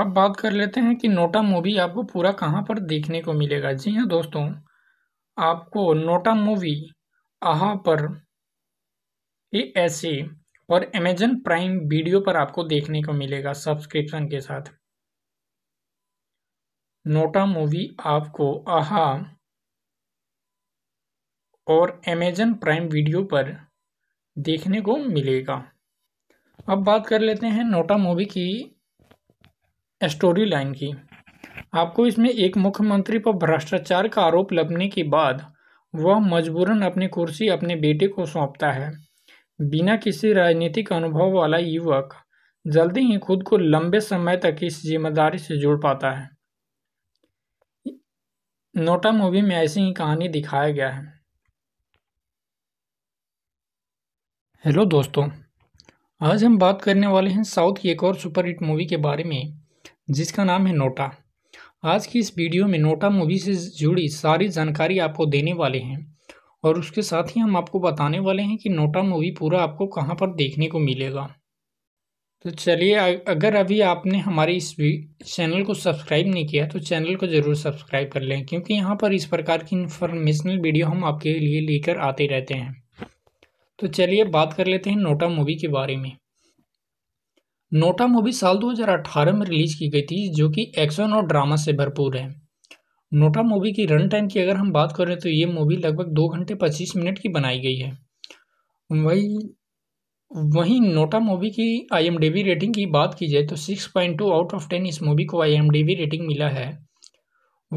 अब बात कर लेते हैं कि नोटा मूवी आपको पूरा कहाँ पर देखने को मिलेगा जी हाँ दोस्तों आपको नोटा मूवी आहा पर ए ऐसे और अमेजन प्राइम वीडियो पर आपको देखने को मिलेगा सब्सक्रिप्शन के साथ नोटा मूवी आपको आहा और अमेजन प्राइम वीडियो पर देखने को मिलेगा अब बात कर लेते हैं नोटा मूवी की स्टोरी लाइन की आपको इसमें एक मुख्यमंत्री पर भ्रष्टाचार का आरोप लगने के बाद वह मजबूरन अपनी कुर्सी अपने बेटे को सौंपता है बिना किसी राजनीतिक अनुभव वाला युवक जल्दी ही खुद को लंबे समय तक इस जिम्मेदारी से जोड़ पाता है नोटा मूवी में ऐसी ही कहानी दिखाया गया है हेलो दोस्तों आज हम बात करने वाले हैं साउथ की एक और सुपरहिट मूवी के बारे में जिसका नाम है नोटा आज की इस वीडियो में नोटा मूवी से जुड़ी सारी जानकारी आपको देने वाले हैं और उसके साथ ही हम आपको बताने वाले हैं कि नोटा मूवी पूरा आपको कहां पर देखने को मिलेगा तो चलिए अगर अभी आपने हमारे इस चैनल को सब्सक्राइब नहीं किया तो चैनल को ज़रूर सब्सक्राइब कर लें क्योंकि यहाँ पर इस प्रकार की इन्फॉर्मेशनल वीडियो हम आपके लिए लेकर आते रहते हैं तो चलिए बात कर लेते हैं नोटा मूवी के बारे में नोटा मूवी साल 2018 में रिलीज की गई थी जो कि एक्शन और ड्रामा से भरपूर है नोटा मूवी की रन टाइम की अगर हम बात करें तो ये मूवी लगभग दो घंटे पच्चीस मिनट की बनाई गई है वही वहीं नोटा मूवी की आईएमडीबी रेटिंग की बात की जाए तो 6.2 आउट ऑफ 10 इस मूवी को आईएमडीबी रेटिंग मिला है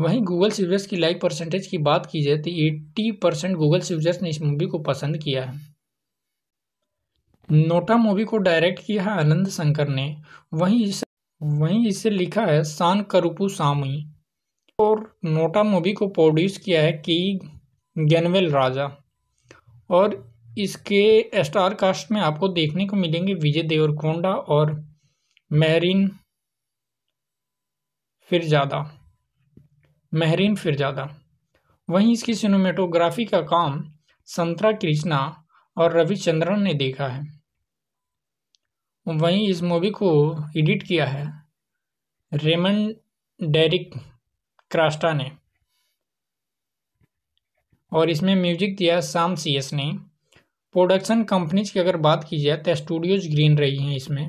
वहीं गूगल सीवर्स की लाइक परसेंटेज की बात की जाए तो 80 परसेंट गूगल सीवर्स ने इस मूवी को पसंद किया है नोटा मूवी को डायरेक्ट किया है आनंद शंकर ने वहीं इसे वहीं इसे लिखा है शान करुपू सामी और नोटा मूवी को प्रोड्यूस किया है की गनवेल राजा और इसके स्टार कास्ट में आपको देखने को मिलेंगे विजय देवरकोंडा और महरीन फिरजादा महरीन फिरजादा वहीं इसकी सिनेमेटोग्राफी का काम संतरा कृष्णा और रविचंद्रन ने देखा है वहीं इस मूवी को एडिट किया है रेमन डेरिक क्रास्टा ने और इसमें म्यूजिक दिया साम सी एस ने प्रोडक्शन कंपनीज की अगर बात की जाए तो स्टूडियोज ग्रीन रही हैं इसमें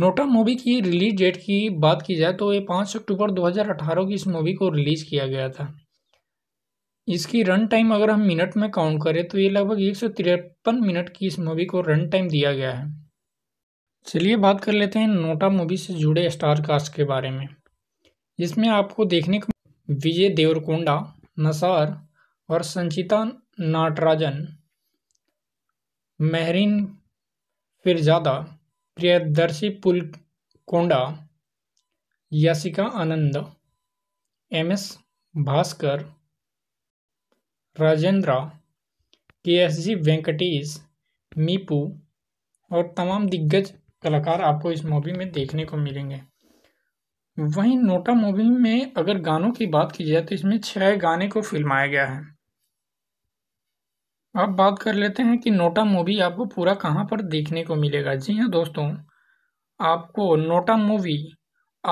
नोटा मूवी की रिलीज डेट की बात की जाए तो ये पाँच अक्टूबर 2018 की इस मूवी को रिलीज़ किया गया था इसकी रन टाइम अगर हम मिनट में काउंट करें तो ये लगभग एक सौ तिरपन मिनट की इस मूवी को रन टाइम दिया गया है चलिए बात कर लेते हैं नोटा मूवी से जुड़े स्टार कास्ट के बारे में जिसमें आपको देखने को विजय देवरकोंडा नसार और संचिता नाटराजन महरीन फिरजादा प्रियदर्शी पुलकोंडा यासिका आनंद एम एस भास्कर राजेंद्रा के एस जी वेंकटेश मीपू और तमाम दिग्गज कलाकार आपको इस मूवी में देखने को मिलेंगे वहीं नोटा मूवी में अगर गानों की बात की जाए तो इसमें छह गाने को फिल्माया गया है अब बात कर लेते हैं कि नोटा मूवी आपको पूरा कहाँ पर देखने को मिलेगा जी हाँ दोस्तों आपको नोटा मूवी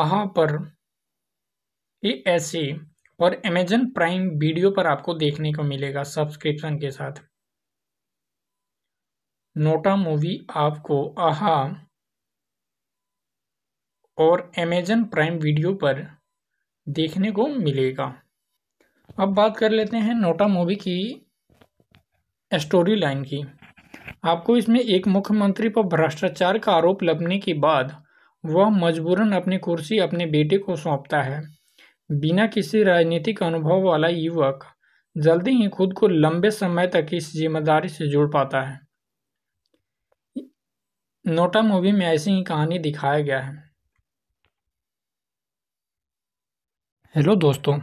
आहा पर ये ऐसे और अमेजन प्राइम वीडियो पर आपको देखने को मिलेगा सब्सक्रिप्शन के साथ नोटा मूवी आपको आहा और अमेजन प्राइम वीडियो पर देखने को मिलेगा अब बात कर लेते हैं नोटा मूवी की स्टोरी लाइन की आपको इसमें एक मुख्यमंत्री पर भ्रष्टाचार का आरोप लगने के बाद वह मजबूरन अपनी कुर्सी अपने बेटे को सौंपता है बिना किसी राजनीतिक अनुभव वाला युवक जल्दी ही खुद को लंबे समय तक इस जिम्मेदारी से जुड़ पाता है नोटा मूवी में ऐसी ही कहानी दिखाया गया है हेलो दोस्तों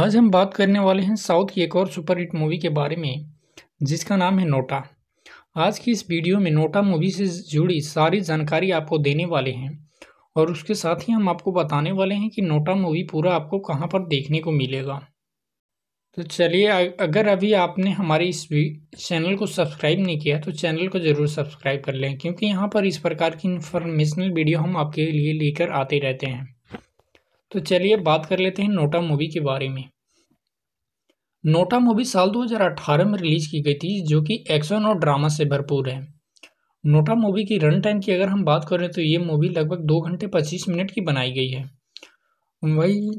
आज हम बात करने वाले हैं साउथ की एक और सुपरहिट मूवी के बारे में जिसका नाम है नोटा आज की इस वीडियो में नोटा मूवी से जुड़ी सारी जानकारी आपको देने वाले हैं और उसके साथ ही हम आपको बताने वाले हैं कि नोटा मूवी पूरा आपको कहाँ पर देखने को मिलेगा तो चलिए अगर अभी आपने हमारे इस चैनल को सब्सक्राइब नहीं किया तो चैनल को ज़रूर सब्सक्राइब कर लें क्योंकि यहाँ पर इस प्रकार की इन्फॉर्मेशनल वीडियो हम आपके लिए लेकर आते रहते हैं तो चलिए बात कर लेते हैं नोटा मूवी के बारे में नोटा मूवी साल 2018 में रिलीज की गई थी जो कि एक्शन और ड्रामा से भरपूर है नोटा मूवी की रन टाइम की अगर हम बात करें तो ये मूवी लगभग दो घंटे पच्चीस मिनट की बनाई गई है वही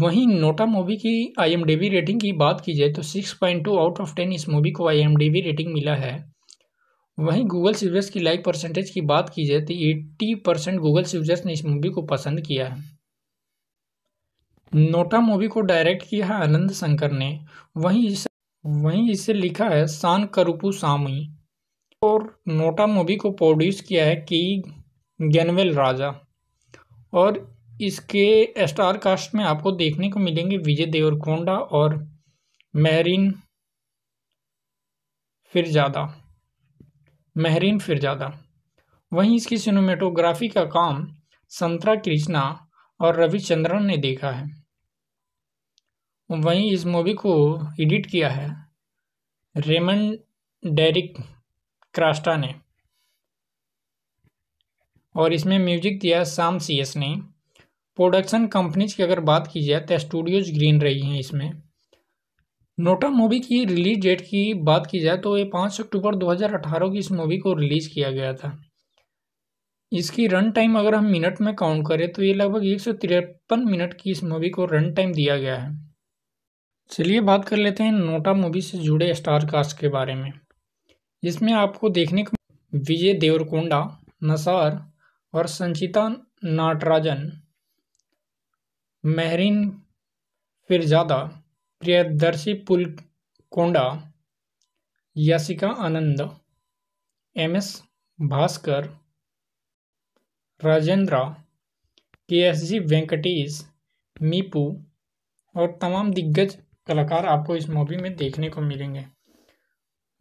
वहीं नोटा मूवी की आईएमडीबी रेटिंग की बात की जाए तो six point two out of ten इस मूवी को आईएमडीबी रेटिंग मिला है वहीं गूगल सीवर्स की लाइक परसेंटेज की बात की जाए तो एट्टी परसेंट गूगल सीवर्स ने इस मूवी को पसंद किया है नोटा मूवी को डायरेक्ट किया है आनंद शंकर ने वहीं इस वहीं इसे लिखा है शान करूपू सामी और नोटा मूवी को प्रोड्यूस किया है की गनवेल राजा और इसके स्टार कास्ट में आपको देखने को मिलेंगे विजय देवरकोंडा और महरीन फिरजादा महरीन फिरजादा वहीं इसकी सिनेमेटोग्राफी का काम संतरा कृष्णा और रविचंद्रन ने देखा है वहीं इस मूवी को एडिट किया है रेमन डेरिक क्रास्टा ने और इसमें म्यूजिक दिया साम सी एस ने प्रोडक्शन कंपनीज की अगर बात की जाए तो स्टूडियोज ग्रीन रही हैं इसमें नोटा मूवी की रिलीज डेट की बात की जाए तो ये पाँच अक्टूबर 2018 की इस मूवी को रिलीज़ किया गया था इसकी रन टाइम अगर हम मिनट में काउंट करें तो ये लगभग एक मिनट की इस मूवी को रन टाइम दिया गया है चलिए बात कर लेते हैं नोटा मूवी से जुड़े स्टार कास्ट के बारे में जिसमें आपको देखने को विजय देवरकोंडा नसार और संचिता नाटराजन महरीन फिरजादा प्रियदर्शी पुलकोंडा यासिका आनंद एम एस भास्कर राजेंद्रा के एस जी वेंकटेश मीपू और तमाम दिग्गज कलाकार आपको इस मूवी में देखने को मिलेंगे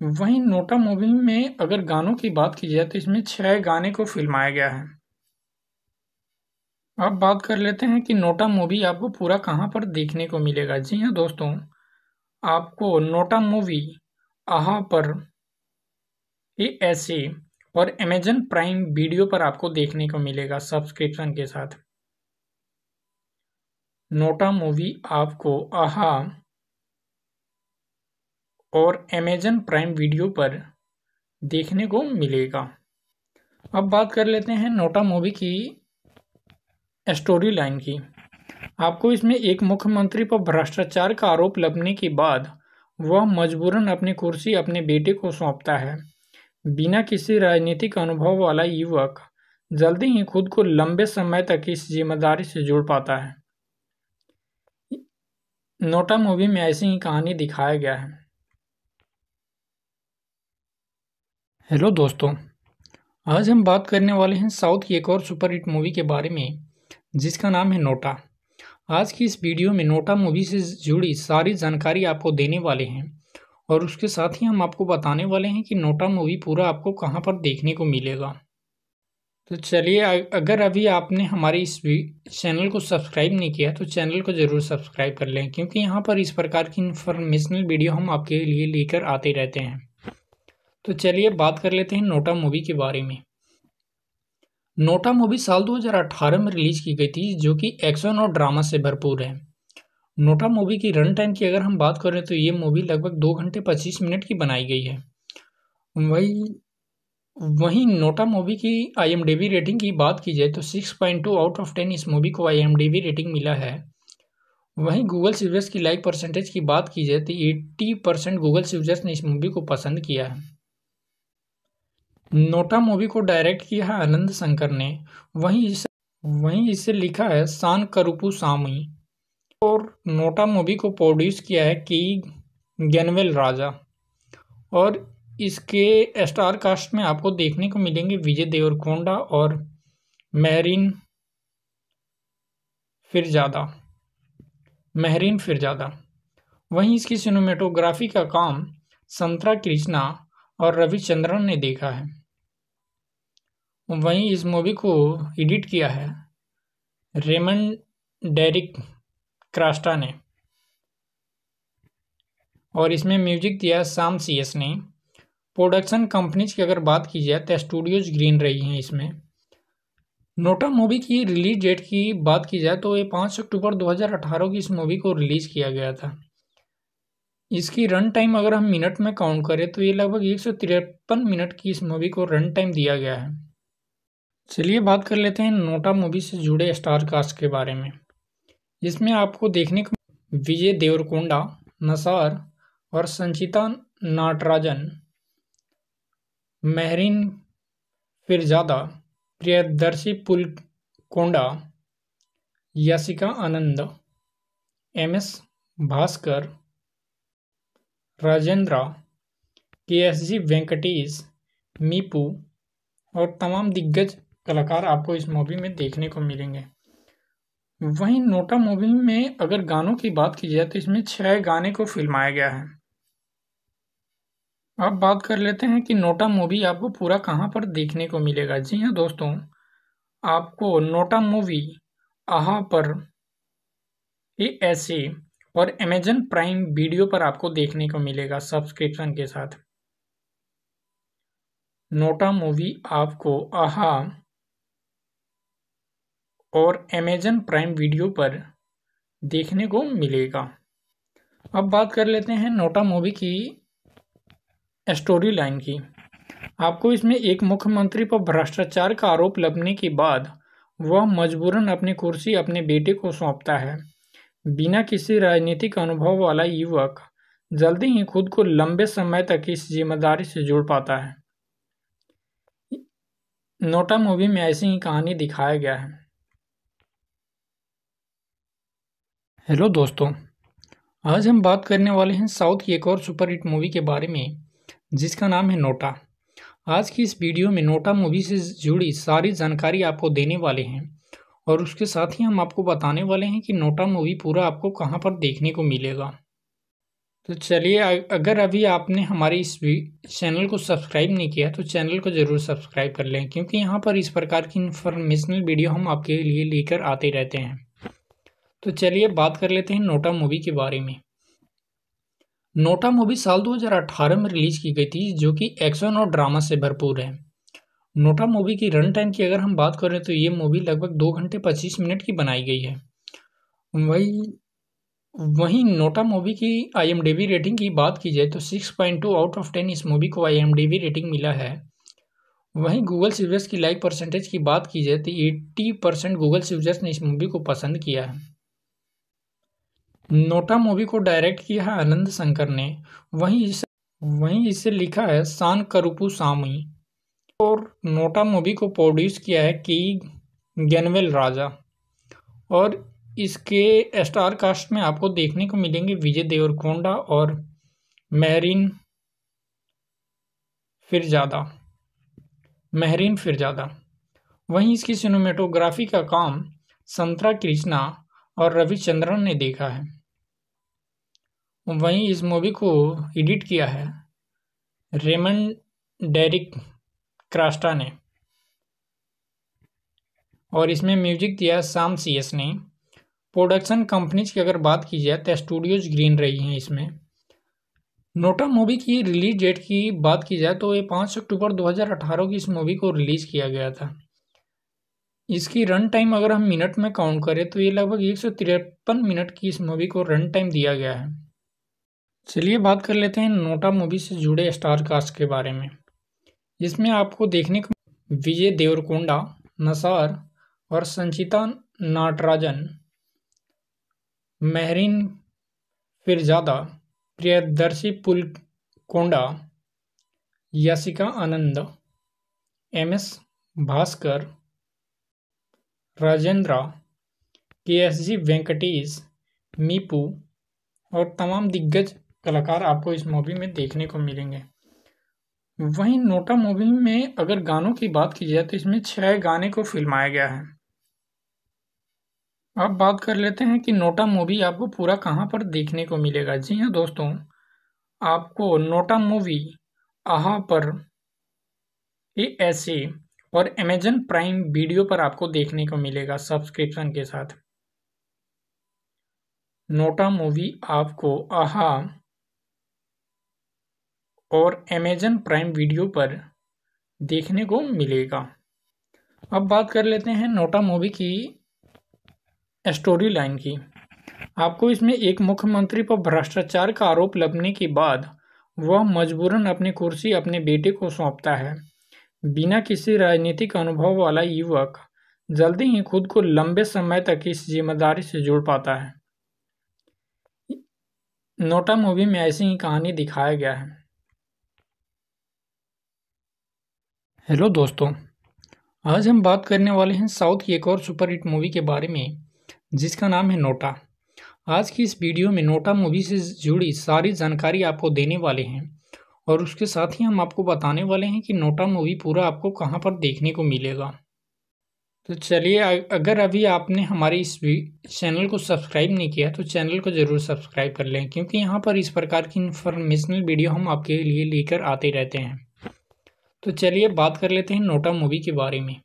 वहीं नोटा मूवी में अगर गानों की बात की जाए तो इसमें छह गाने को फ़िल्माया गया है अब बात कर लेते हैं कि नोटा मूवी आपको पूरा कहाँ पर देखने को मिलेगा जी हाँ दोस्तों आपको नोटा मूवी आहा पर ए ऐसे और अमेजन प्राइम वीडियो पर आपको देखने को मिलेगा सब्सक्रिप्शन के साथ नोटा मूवी आपको आहा और अमेजन प्राइम वीडियो पर देखने को मिलेगा अब बात कर लेते हैं नोटा मूवी की स्टोरी लाइन की आपको इसमें एक मुख्यमंत्री पर भ्रष्टाचार का आरोप लगने के बाद वह मजबूरन अपनी कुर्सी अपने बेटे को सौंपता है बिना किसी राजनीतिक अनुभव वाला युवक जल्दी ही खुद को लंबे समय तक इस जिम्मेदारी से जोड़ पाता है नोटा मूवी में ऐसी ही कहानी दिखाया गया है हेलो दोस्तों आज हम बात करने वाले हैं साउथ की एक और सुपरहिट मूवी के बारे में जिसका नाम है नोटा आज की इस वीडियो में नोटा मूवी से जुड़ी सारी जानकारी आपको देने वाले हैं और उसके साथ ही हम आपको बताने वाले हैं कि नोटा मूवी पूरा आपको कहां पर देखने को मिलेगा तो चलिए अगर अभी आपने हमारे इस चैनल को सब्सक्राइब नहीं किया तो चैनल को ज़रूर सब्सक्राइब कर लें क्योंकि यहाँ पर इस प्रकार की इन्फॉर्मेशनल वीडियो हम आपके लिए लेकर आते रहते हैं तो चलिए बात कर लेते हैं नोटा मूवी के बारे में नोटा मूवी साल 2018 में रिलीज की गई थी जो कि एक्शन और ड्रामा से भरपूर है नोटा मूवी की रन टाइम की अगर हम बात करें तो ये मूवी लगभग दो घंटे पच्चीस मिनट की बनाई गई है वही वहीं नोटा मूवी की आईएमडीबी रेटिंग की बात की जाए तो 6.2 आउट ऑफ 10 इस मूवी को आईएमडीबी रेटिंग मिला है वहीं गूगल सीवर्स की लाइक परसेंटेज की बात की जाए तो 80 परसेंट गूगल सीवर्स ने इस मूवी को पसंद किया है नोटा मूवी को डायरेक्ट किया है आनंद शंकर ने वहीं इसे वहीं इसे लिखा है शान करुपू सामी और नोटा मूवी को प्रोड्यूस किया है की गनवेल राजा और इसके स्टार कास्ट में आपको देखने को मिलेंगे विजय देवरकोंडा और मेहरीन फिरजादा मेहरीन फिरजादा वहीं इसकी सिनेमेटोग्राफी का काम संतरा कृष्णा और रविचंद्रन ने देखा है वहीं इस मूवी को एडिट किया है रेमन डेरिक क्रास्टा ने और इसमें म्यूजिक दिया साम सीएस ने प्रोडक्शन कंपनीज की अगर बात की जाए तो स्टूडियोज ग्रीन रही हैं इसमें नोटा मूवी की रिलीज डेट की बात की जाए तो ये पाँच अक्टूबर 2018 की इस मूवी को रिलीज़ किया गया था इसकी रन टाइम अगर हम मिनट में काउंट करें तो ये लगभग एक मिनट की इस मूवी को रन टाइम दिया गया है चलिए बात कर लेते हैं नोटा मूवी से जुड़े स्टार कास्ट के बारे में जिसमें आपको देखने को विजय देवरकोंडा नसार और संचिता नाटराजन महरीन फिरजादा प्रियदर्शी पुलकोंडा यासिका आनंद एम एस भास्कर राजेंद्रा के एस जी वेंकटेश मीपू और तमाम दिग्गज कलाकार आपको इस मूवी में देखने को मिलेंगे वहीं नोटा मूवी में अगर गानों की बात की जाए तो इसमें छह गाने को फिल्माया गया है अब बात कर लेते हैं कि नोटा मूवी आपको पूरा कहाँ पर देखने को मिलेगा जी हाँ दोस्तों आपको नोटा मूवी आहा पर ए ऐसे और अमेजन प्राइम वीडियो पर आपको देखने को मिलेगा सब्सक्रिप्शन के साथ नोटा मूवी आपको आहा और अमेजन प्राइम वीडियो पर देखने को मिलेगा अब बात कर लेते हैं नोटा मूवी की स्टोरी लाइन की आपको इसमें एक मुख्यमंत्री पर भ्रष्टाचार का आरोप लगने के बाद वह मजबूरन अपनी कुर्सी अपने बेटे को सौंपता है बिना किसी राजनीतिक अनुभव वाला युवक जल्दी ही खुद को लंबे समय तक इस जिम्मेदारी से जोड़ पाता है नोटा मूवी में ऐसी ही कहानी दिखाया गया है हेलो दोस्तों आज हम बात करने वाले हैं साउथ की एक और सुपर हिट मूवी के बारे में जिसका नाम है नोटा आज की इस वीडियो में नोटा मूवी से जुड़ी सारी जानकारी आपको देने वाले हैं और उसके साथ ही हम आपको बताने वाले हैं कि नोटा मूवी पूरा आपको कहाँ पर देखने को मिलेगा तो चलिए अगर अभी आपने हमारे इस चैनल को सब्सक्राइब नहीं किया तो चैनल को ज़रूर सब्सक्राइब कर लें क्योंकि यहाँ पर इस प्रकार की इन्फॉर्मेशनल वीडियो हम आपके लिए लेकर आते रहते हैं तो चलिए बात कर लेते हैं नोटा मूवी के बारे में नोटा मूवी साल 2018 में रिलीज की गई थी जो कि एक्शन और ड्रामा से भरपूर है नोटा मूवी की रन टाइम की अगर हम बात करें तो ये मूवी लगभग दो घंटे पच्चीस मिनट की बनाई गई है वही वहीं नोटा मूवी की आईएमडीबी रेटिंग की बात की जाए तो 6.2 आउट ऑफ 10 इस मूवी को आईएमडीबी रेटिंग मिला है वहीं गूगल सीवर्स की लाइक परसेंटेज की बात की जाए तो 80 परसेंट गूगल यूजर्स ने इस मूवी को पसंद किया है नोटा मूवी को डायरेक्ट किया है आनंद शंकर ने वहीं इसे वहीं इसे लिखा है शान करुपू सामी और नोटा मूवी को प्रोड्यूस किया है की गनवेल राजा और इसके स्टार कास्ट में आपको देखने को मिलेंगे विजय देवरकोंडा और मेहरीन फिर ज़्यादा फिरजादा फिर ज़्यादा वहीं इसकी सिनेमेटोग्राफी का काम संतरा कृष्णा और रविचंद्रन ने देखा है वहीं इस मूवी को एडिट किया है रेमन डेरिक क्रास्टा ने और इसमें म्यूजिक दिया साम सीएस ने प्रोडक्शन कंपनीज की अगर बात की जाए तो स्टूडियोज ग्रीन रही हैं इसमें नोटा मूवी की रिलीज डेट की बात की जाए तो ये पाँच अक्टूबर 2018 की इस मूवी को रिलीज़ किया गया था इसकी रन टाइम अगर हम मिनट में काउंट करें तो ये लगभग एक मिनट की इस मूवी को रन टाइम दिया गया है चलिए बात कर लेते हैं नोटा मूवी से जुड़े स्टार कास्ट के बारे में जिसमें आपको देखने को विजय देवरकोंडा नसार और संचिता नाटराजन महरीन फिरजादा प्रियदर्शी पुलकोंडा यासिका आनंद एम एस भास्कर राजेंद्रा के एस जी वेंकटेश मीपू और तमाम दिग्गज कलाकार आपको इस मूवी में देखने को मिलेंगे वहीं नोटा मूवी में अगर गानों की बात की जाए तो इसमें छह गाने को फिल्माया गया है अब बात कर लेते हैं कि नोटा मूवी आपको पूरा कहाँ पर देखने को मिलेगा जी हाँ दोस्तों आपको नोटा मूवी आहा पर ए ऐसे और अमेजन प्राइम वीडियो पर आपको देखने को मिलेगा सब्सक्रिप्शन के साथ नोटा मूवी आपको आहा और अमेजन प्राइम वीडियो पर देखने को मिलेगा अब बात कर लेते हैं नोटा मूवी की स्टोरी लाइन की आपको इसमें एक मुख्यमंत्री पर भ्रष्टाचार का आरोप लगने के बाद वह मजबूरन अपनी कुर्सी अपने बेटे को सौंपता है बिना किसी राजनीतिक अनुभव वाला युवक जल्दी ही खुद को लंबे समय तक इस जिम्मेदारी से जोड़ पाता है नोटा मूवी में ऐसी ही कहानी दिखाया गया है हेलो दोस्तों आज हम बात करने वाले हैं साउथ की एक और सुपर हिट मूवी के बारे में जिसका नाम है नोटा आज की इस वीडियो में नोटा मूवी से जुड़ी सारी जानकारी आपको देने वाले हैं और उसके साथ ही हम आपको बताने वाले हैं कि नोटा मूवी पूरा आपको कहां पर देखने को मिलेगा तो चलिए अगर अभी आपने हमारे इस चैनल को सब्सक्राइब नहीं किया तो चैनल को ज़रूर सब्सक्राइब कर लें क्योंकि यहाँ पर इस प्रकार की इन्फॉर्मेशनल वीडियो हम आपके लिए लेकर आते रहते हैं तो चलिए बात कर लेते हैं नोटा मूवी के बारे में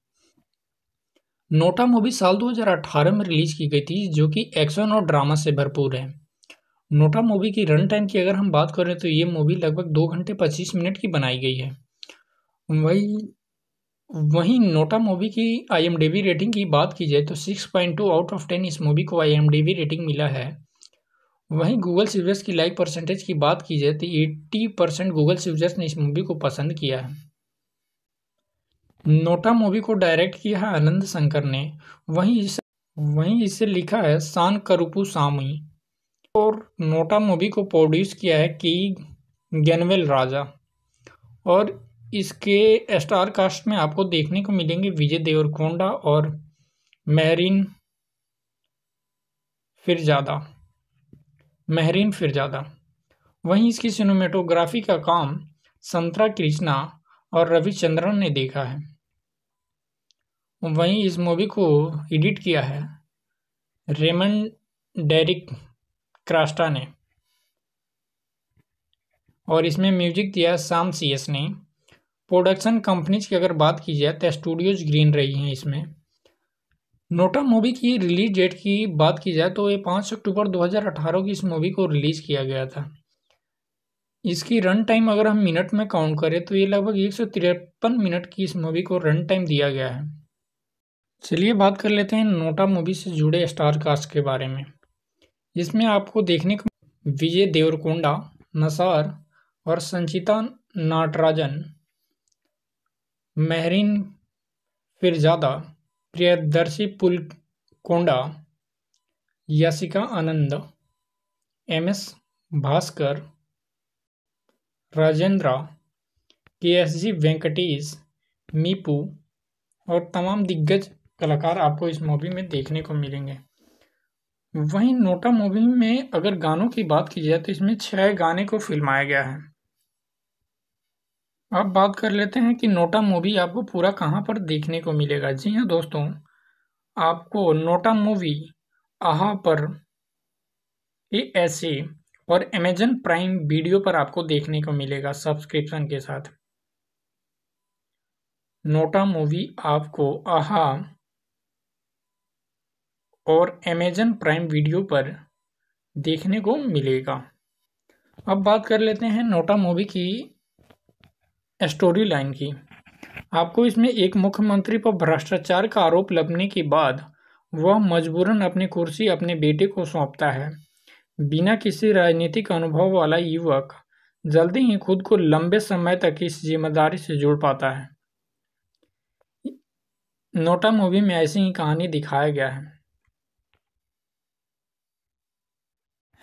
नोटा मूवी साल 2018 में रिलीज की गई थी जो कि एक्शन और ड्रामा से भरपूर है नोटा मूवी की रन टाइम की अगर हम बात करें तो ये मूवी लगभग दो घंटे पच्चीस मिनट की बनाई गई है वही वहीं नोटा मूवी की आईएमडीबी रेटिंग की बात की जाए तो 6.2 आउट ऑफ 10 इस मूवी को आईएमडीबी रेटिंग मिला है वहीं गूगल यूजर्स की लाइक परसेंटेज की बात की जाए तो 80 परसेंट गूगल यूजर्स ने इस मूवी को पसंद किया है नोटा मूवी को डायरेक्ट किया है आनंद शंकर ने वहीं इसे वहीं इसे लिखा है शान करुपू सामी और नोटा मूवी को प्रोड्यूस किया है की गनवेल राजा और इसके स्टार कास्ट में आपको देखने को मिलेंगे विजय देवरकोंडा और मेहरीन फिरजादा महरीन फिरजादा वहीं इसकी सिनेमेटोग्राफी का काम संतरा कृष्णा और रविचंद्रन ने देखा है वहीं इस मूवी को एडिट किया है रेमन डेरिक क्रास्टा ने और इसमें म्यूजिक दिया साम सीएस ने प्रोडक्शन कंपनीज की अगर बात की जाए तो स्टूडियोज ग्रीन रही हैं इसमें नोटा मूवी की रिलीज डेट की बात की जाए तो ये पाँच अक्टूबर 2018 की इस मूवी को रिलीज़ किया गया था इसकी रन टाइम अगर हम मिनट में काउंट करें तो ये लगभग एक मिनट की इस मूवी को रन टाइम दिया गया है चलिए बात कर लेते हैं नोटा मूवी से जुड़े स्टार कास्ट के बारे में जिसमें आपको देखने को विजय देवरकोंडा नसार और संचिता नाटराजन महरीन फिरजादा प्रियदर्शी पुलकोंडा यासिका आनंद एम एस भास्कर राजेंद्रा के एस जी वेंकटेश मीपू और तमाम दिग्गज कलाकार आपको इस मूवी में देखने को मिलेंगे वहीं नोटा मूवी में अगर गानों की बात की जाए तो इसमें छह गाने को फिल्माया गया है अब बात कर लेते हैं कि नोटा मूवी आपको पूरा कहाँ पर देखने को मिलेगा जी हाँ दोस्तों आपको नोटा मूवी आहा पर ए एस ए और अमेजन प्राइम वीडियो पर आपको देखने को मिलेगा सब्सक्रिप्शन के साथ नोटा मूवी आपको आहा और अमेजन प्राइम वीडियो पर देखने को मिलेगा अब बात कर लेते हैं नोटा मूवी की स्टोरी लाइन की आपको इसमें एक मुख्यमंत्री पर भ्रष्टाचार का आरोप लगने के बाद वह मजबूरन अपनी कुर्सी अपने बेटे को सौंपता है बिना किसी राजनीतिक अनुभव वाला युवक जल्दी ही खुद को लंबे समय तक इस जिम्मेदारी से जोड़ पाता है नोटा मूवी में ऐसी ही कहानी दिखाया गया है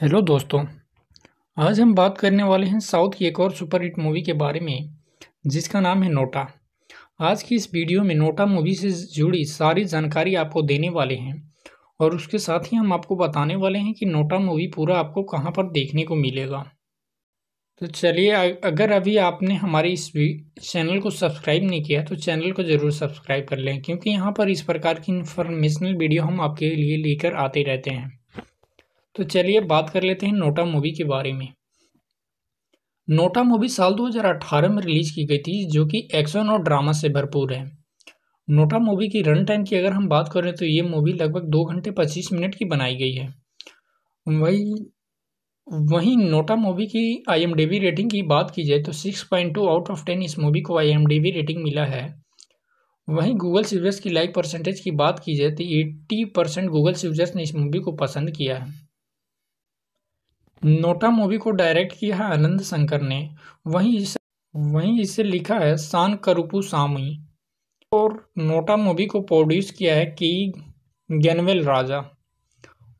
हेलो दोस्तों आज हम बात करने वाले हैं साउथ की एक और सुपर हिट मूवी के बारे में जिसका नाम है नोटा आज की इस वीडियो में नोटा मूवी से जुड़ी सारी जानकारी आपको देने वाले हैं और उसके साथ ही हम आपको बताने वाले हैं कि नोटा मूवी पूरा आपको कहां पर देखने को मिलेगा तो चलिए अगर अभी आपने हमारे इस चैनल को सब्सक्राइब नहीं किया तो चैनल को ज़रूर सब्सक्राइब कर लें क्योंकि यहाँ पर इस प्रकार की इन्फॉर्मेशनल वीडियो हम आपके लिए लेकर आते रहते हैं तो चलिए बात कर लेते हैं नोटा मूवी के बारे में नोटा मूवी साल 2018 में रिलीज की गई थी जो कि एक्शन और ड्रामा से भरपूर है नोटा मूवी की रन टाइम की अगर हम बात करें तो ये मूवी लगभग दो घंटे पच्चीस मिनट की बनाई गई है वही वहीं नोटा मूवी की आईएमडीबी रेटिंग की बात की जाए तो 6.2 आउट ऑफ 10 इस मूवी को आईएमडीबी रेटिंग मिला है वहीं गूगल यूजर्स की लाइक परसेंटेज की बात की जाए तो 80 परसेंट गूगल यूजर्स ने इस मूवी को पसंद किया है नोटा मूवी को डायरेक्ट किया है आनंद शंकर ने वहीं इसे वहीं इसे लिखा है शान करुपू सामी और नोटा मूवी को प्रोड्यूस किया है की गनवेल राजा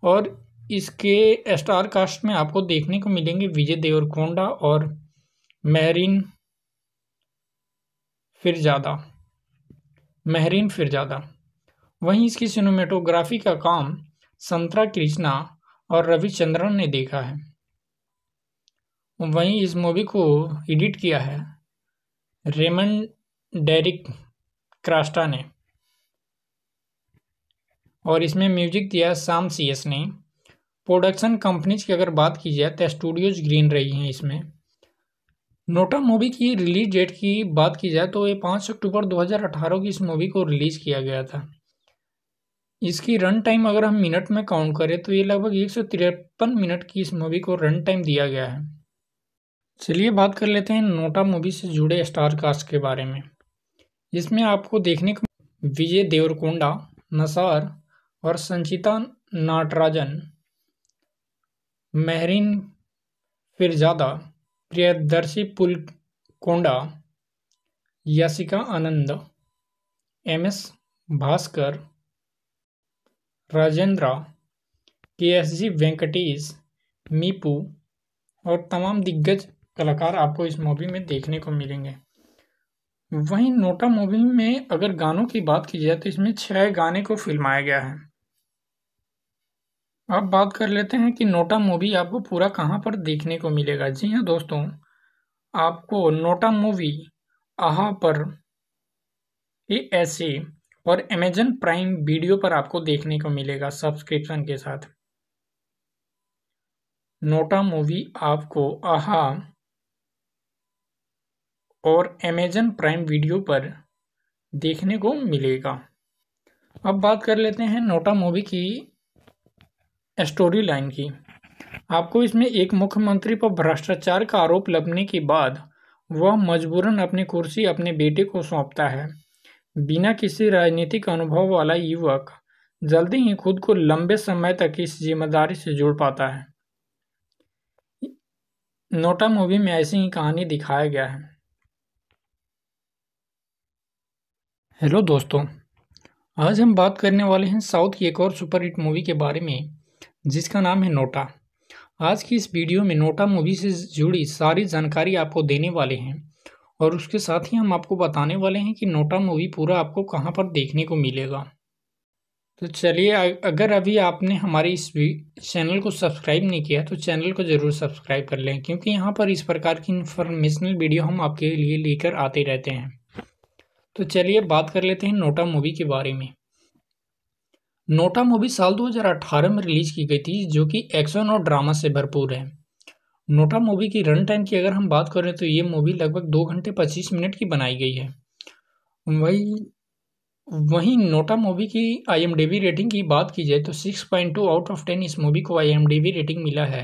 और इसके स्टार कास्ट में आपको देखने को मिलेंगे विजय देवरकोंडा और मेहरीन फिरजादा मेहरीन फिरजादा वहीं इसकी सिनेमेटोग्राफी का काम संतरा कृष्णा और रविचंद्रन ने देखा है वहीं इस मूवी को एडिट किया है रेमन डेरिक क्रास्टा ने और इसमें म्यूजिक दिया साम सीएस ने प्रोडक्शन कंपनीज की अगर बात की जाए तो स्टूडियोज ग्रीन रही हैं इसमें नोटा मूवी की रिलीज डेट की बात की जाए तो ये पाँच अक्टूबर 2018 की इस मूवी को रिलीज़ किया गया था इसकी रन टाइम अगर हम मिनट में काउंट करें तो ये लगभग एक मिनट की इस मूवी को रन टाइम दिया गया है चलिए बात कर लेते हैं नोटा मूवी से जुड़े स्टार कास्ट के बारे में जिसमें आपको देखने को विजय देवरकोंडा नसार और संचिता नाटराजन महरीन फिरजादा प्रियदर्शी पुलकोंडा यासिका आनंद एम एस भास्कर राजेंद्रा के एस जी वेंकटेश मीपू और तमाम दिग्गज कलाकार आपको इस मूवी में देखने को मिलेंगे वहीं नोटा मूवी में अगर गानों की बात की जाए तो इसमें छह गाने को फिल्माया गया है अब बात कर लेते हैं कि नोटा मूवी आपको पूरा कहाँ पर देखने को मिलेगा जी हाँ दोस्तों आपको नोटा मूवी आहा पर ए ऐसे और अमेजन प्राइम वीडियो पर आपको देखने को मिलेगा सब्सक्रिप्शन के साथ नोटा मूवी आपको आहा और अमेजन प्राइम वीडियो पर देखने को मिलेगा अब बात कर लेते हैं नोटा मूवी की स्टोरी लाइन की आपको इसमें एक मुख्यमंत्री पर भ्रष्टाचार का आरोप लगने के बाद वह मजबूरन अपनी कुर्सी अपने बेटे को सौंपता है बिना किसी राजनीतिक अनुभव वाला युवक जल्दी ही खुद को लंबे समय तक इस जिम्मेदारी से जोड़ पाता है नोटा मूवी में ऐसी ही कहानी दिखाया गया है हेलो दोस्तों आज हम बात करने वाले हैं साउथ की एक और सुपर हिट मूवी के बारे में जिसका नाम है नोटा आज की इस वीडियो में नोटा मूवी से जुड़ी सारी जानकारी आपको देने वाले हैं और उसके साथ ही हम आपको बताने वाले हैं कि नोटा मूवी पूरा आपको कहां पर देखने को मिलेगा तो चलिए अगर अभी आपने हमारे इस चैनल को सब्सक्राइब नहीं किया तो चैनल को ज़रूर सब्सक्राइब कर लें क्योंकि यहाँ पर इस प्रकार की इन्फॉर्मेशनल वीडियो हम आपके लिए लेकर आते रहते हैं तो चलिए बात कर लेते हैं नोटा मूवी के बारे में नोटा मूवी साल 2018 में रिलीज की गई थी जो कि एक्शन और ड्रामा से भरपूर है नोटा मूवी की रन टाइम की अगर हम बात करें तो ये मूवी लगभग दो घंटे पच्चीस मिनट की बनाई गई है वही वहीं नोटा मूवी की आईएमडीबी रेटिंग की बात की जाए तो 6.2 आउट ऑफ 10 इस मूवी को आईएमडीबी रेटिंग मिला है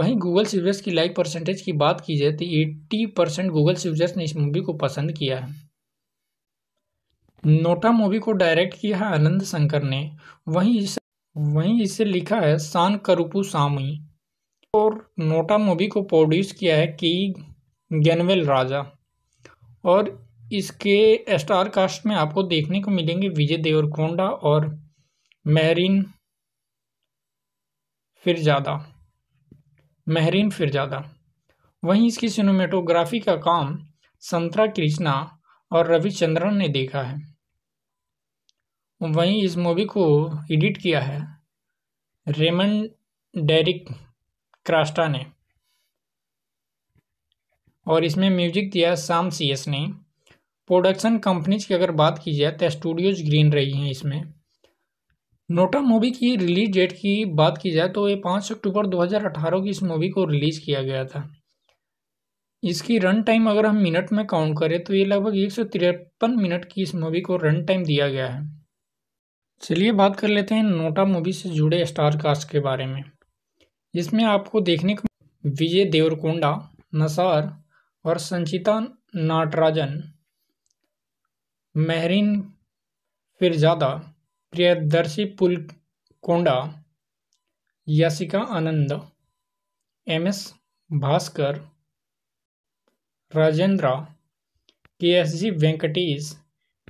वहीं गूगल सीवर्स की लाइक परसेंटेज की बात की जाए तो 80 परसेंट गूगल यूजर्स ने इस मूवी को पसंद किया है नोटा मूवी को डायरेक्ट किया है आनंद शंकर ने वहीं इसे वहीं इसे लिखा है शान करुपू सामी और नोटा मूवी को प्रोड्यूस किया है की गनवेल राजा और इसके स्टार कास्ट में आपको देखने को मिलेंगे विजय देवरकोंडा और मेहरीन फिरजादा मेहरीन फिरजादा वहीं इसकी सिनेमेटोग्राफी का काम संतरा कृष्णा और रविचंद्रन ने देखा है वहीं इस मूवी को एडिट किया है रेमन डेरिक क्रास्टा ने और इसमें म्यूजिक दिया साम सी एस ने प्रोडक्शन कंपनीज की अगर बात की जाए तो स्टूडियोज ग्रीन रही हैं इसमें नोटा मूवी की रिलीज डेट की बात की जाए तो ये पाँच अक्टूबर 2018 की इस मूवी को रिलीज़ किया गया था इसकी रन टाइम अगर हम मिनट में काउंट करें तो ये लगभग एक मिनट की इस मूवी को रन टाइम दिया गया है चलिए बात कर लेते हैं नोटा मूवी से जुड़े स्टार कास्ट के बारे में जिसमें आपको देखने को विजय देवरकोंडा नसार और संचिता नाटराजन महरीन फिरजादा प्रियदर्शी पुलकोंडा यासिका आनंद एम एस भास्कर राजेंद्रा के एस जी वेंकटेश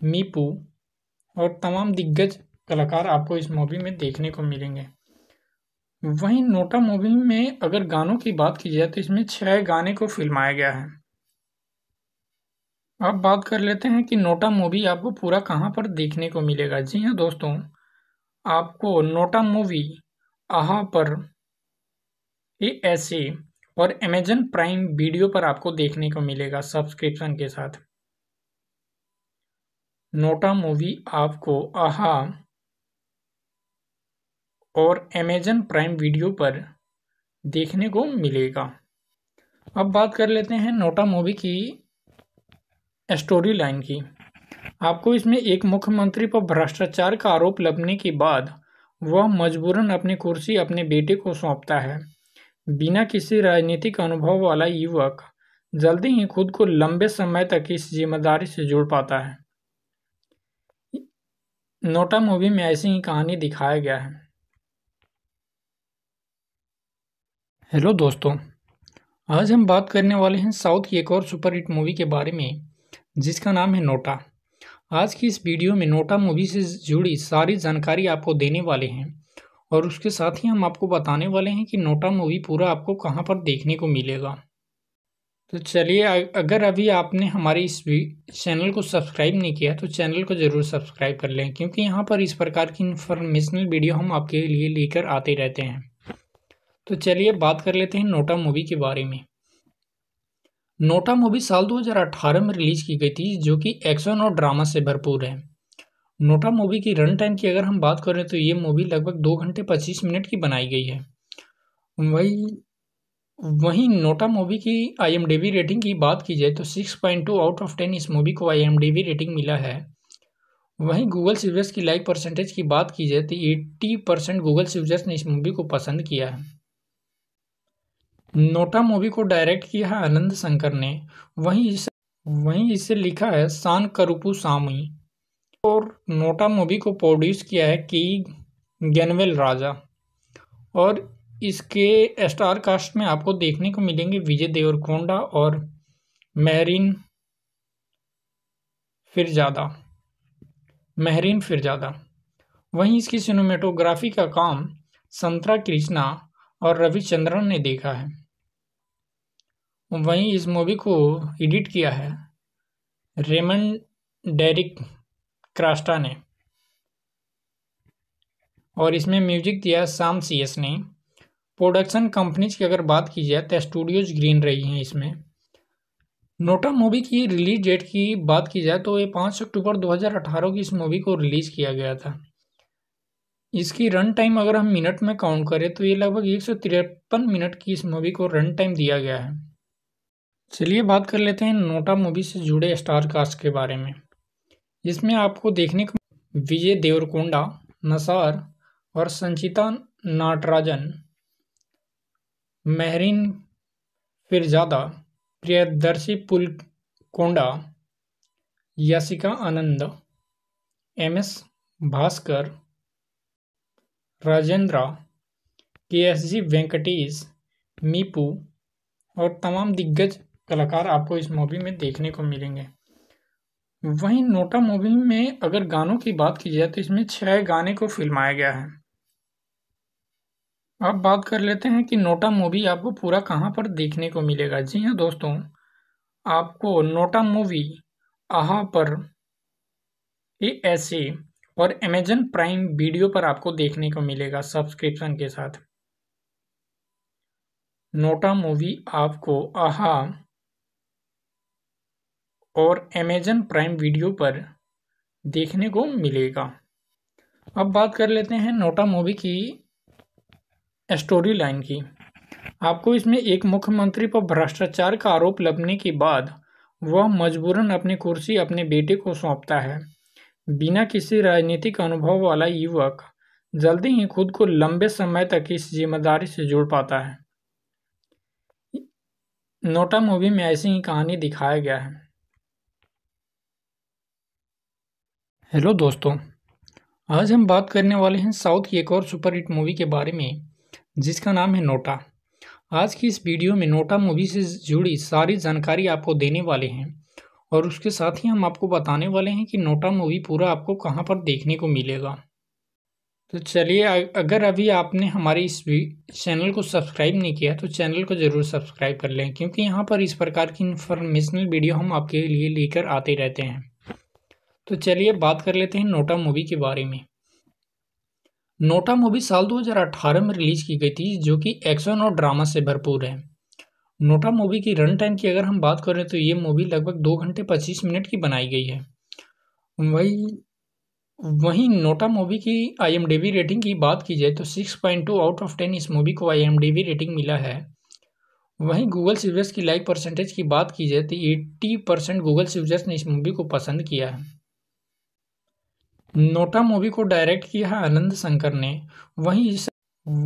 मीपू और तमाम दिग्गज कलाकार आपको इस मूवी में देखने को मिलेंगे वहीं नोटा मूवी में अगर गानों की बात की जाए तो इसमें छह गाने को फिल्माया गया है अब बात कर लेते हैं कि नोटा मूवी आपको पूरा कहाँ पर देखने को मिलेगा जी हाँ दोस्तों आपको नोटा मूवी आहा पर ए ऐसे और अमेजन प्राइम वीडियो पर आपको देखने को मिलेगा सब्सक्रिप्शन के साथ नोटा मूवी आपको आहा और अमेजन प्राइम वीडियो पर देखने को मिलेगा अब बात कर लेते हैं नोटा मूवी की स्टोरी लाइन की आपको इसमें एक मुख्यमंत्री पर भ्रष्टाचार का आरोप लगने के बाद वह मजबूरन अपनी कुर्सी अपने बेटे को सौंपता है बिना किसी राजनीतिक अनुभव वाला युवक जल्दी ही खुद को लंबे समय तक इस जिम्मेदारी से जोड़ पाता है नोटा मूवी में ऐसी ही कहानी दिखाया गया है हेलो दोस्तों आज हम बात करने वाले हैं साउथ की एक और सुपरहिट मूवी के बारे में जिसका नाम है नोटा आज की इस वीडियो में नोटा मूवी से जुड़ी सारी जानकारी आपको देने वाले हैं और उसके साथ ही हम आपको बताने वाले हैं कि नोटा मूवी पूरा आपको कहां पर देखने को मिलेगा तो चलिए अगर अभी आपने हमारे इस चैनल को सब्सक्राइब नहीं किया तो चैनल को ज़रूर सब्सक्राइब कर लें क्योंकि यहाँ पर इस प्रकार की इन्फॉर्मेशनल वीडियो हम आपके लिए लेकर आते रहते हैं तो चलिए बात कर लेते हैं नोटा मूवी के बारे में नोटा मूवी साल 2018 में रिलीज की गई थी जो कि एक्शन और ड्रामा से भरपूर है नोटा मूवी की रन टाइम की अगर हम बात करें तो ये मूवी लगभग दो घंटे पच्चीस मिनट की बनाई गई है वही वहीं नोटा मूवी की आईएमडीबी रेटिंग की बात की जाए तो 6.2 आउट ऑफ 10 इस मूवी को आईएमडीबी रेटिंग मिला है वहीं गूगल सीवर्स की लाइक परसेंटेज की बात की जाए तो 80 परसेंट गूगल सीवर्स ने इस मूवी को पसंद किया है नोटा मूवी को डायरेक्ट किया है आनंद शंकर ने वहीं इसे वहीं इसे लिखा है शान करुपू सामी और नोटा मूवी को प्रोड्यूस किया है की गनवेल राजा और इसके स्टार कास्ट में आपको देखने को मिलेंगे विजय देवरकोंडा और मेहरीन फिरजादा मेहरीन फिरजादा वहीं इसकी सिनेमेटोग्राफी का काम संतरा कृष्णा और रविचंद्रन ने देखा है वहीं इस मूवी को एडिट किया है रेमन डेरिक क्रास्टा ने और इसमें म्यूजिक दिया साम सीएस ने प्रोडक्शन कंपनीज की अगर बात की जाए तो स्टूडियोज ग्रीन रही हैं इसमें नोटा मूवी की रिलीज डेट की बात की जाए तो ये पाँच अक्टूबर 2018 की इस मूवी को रिलीज़ किया गया था इसकी रन टाइम अगर हम मिनट में काउंट करें तो ये लगभग एक मिनट की इस मूवी को रन टाइम दिया गया है चलिए बात कर लेते हैं नोटा मूवी से जुड़े स्टार कास्ट के बारे में जिसमें आपको देखने को विजय देवरकोंडा नसार और संचिता नाटराजन महरीन फिरजादा प्रियदर्शी पुलकोंडा यासिका आनंद एम एस भास्कर राजेंद्रा के एस जी वेंकटेश मीपू और तमाम दिग्गज कलाकार आपको इस मूवी में देखने को मिलेंगे वहीं नोटा मूवी में अगर गानों की बात की जाए तो इसमें छह गाने को फिल्माया गया है अब बात कर लेते हैं कि नोटा मूवी आपको पूरा कहाँ पर देखने को मिलेगा जी हाँ दोस्तों आपको नोटा मूवी आहा पर ए ऐसे और अमेजन प्राइम वीडियो पर आपको देखने को मिलेगा सब्सक्रिप्शन के साथ नोटा मूवी आपको आहा और अमेजन प्राइम वीडियो पर देखने को मिलेगा अब बात कर लेते हैं नोटा मूवी की स्टोरी लाइन की आपको इसमें एक मुख्यमंत्री पर भ्रष्टाचार का आरोप लगने के बाद वह मजबूरन अपनी कुर्सी अपने बेटे को सौंपता है बिना किसी राजनीतिक अनुभव वाला युवक जल्दी ही खुद को लंबे समय तक इस जिम्मेदारी से जोड़ पाता है नोटा मूवी में ऐसी ही कहानी दिखाया गया है हेलो दोस्तों आज हम बात करने वाले हैं साउथ की एक और सुपरहिट मूवी के बारे में जिसका नाम है नोटा आज की इस वीडियो में नोटा मूवी से जुड़ी सारी जानकारी आपको देने वाले हैं और उसके साथ ही हम आपको बताने वाले हैं कि नोटा मूवी पूरा आपको कहाँ पर देखने को मिलेगा तो चलिए अगर अभी आपने हमारे इस चैनल को सब्सक्राइब नहीं किया तो चैनल को ज़रूर सब्सक्राइब कर लें क्योंकि यहाँ पर इस प्रकार की इन्फॉर्मेशनल वीडियो हम आपके लिए लेकर आते रहते हैं तो चलिए बात कर लेते हैं नोटा मूवी के बारे में नोटा मूवी साल 2018 में रिलीज की गई थी जो कि एक्शन और ड्रामा से भरपूर है नोटा मूवी की रन टाइम की अगर हम बात करें तो ये मूवी लगभग दो घंटे पच्चीस मिनट की बनाई गई है वही वहीं नोटा मूवी की आईएमडीबी रेटिंग की बात की जाए तो 6.2 आउट ऑफ 10 इस मूवी को आईएमडीबी रेटिंग मिला है वहीं गूगल सीवर्स की लाइक परसेंटेज की बात की जाए तो 80 परसेंट गूगल सीवर्स ने इस मूवी को पसंद किया है नोटा मूवी को डायरेक्ट किया है आनंद शंकर ने वहीं इसे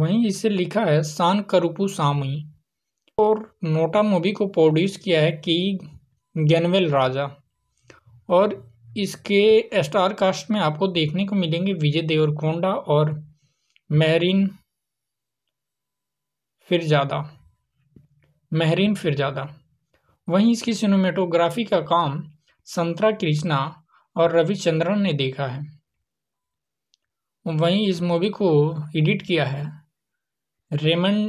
वहीं इसे लिखा है शान करुपू सामी और नोटा मूवी को प्रोड्यूस किया है की गनवेल राजा और इसके स्टार कास्ट में आपको देखने को मिलेंगे विजय देवरकोंडा और महरीन फिरजादा महरीन फिरजादा वहीं इसकी सिनेमेटोग्राफी का काम संतरा कृष्णा और रविचंद्रन ने देखा है वहीं इस मूवी को एडिट किया है रेमन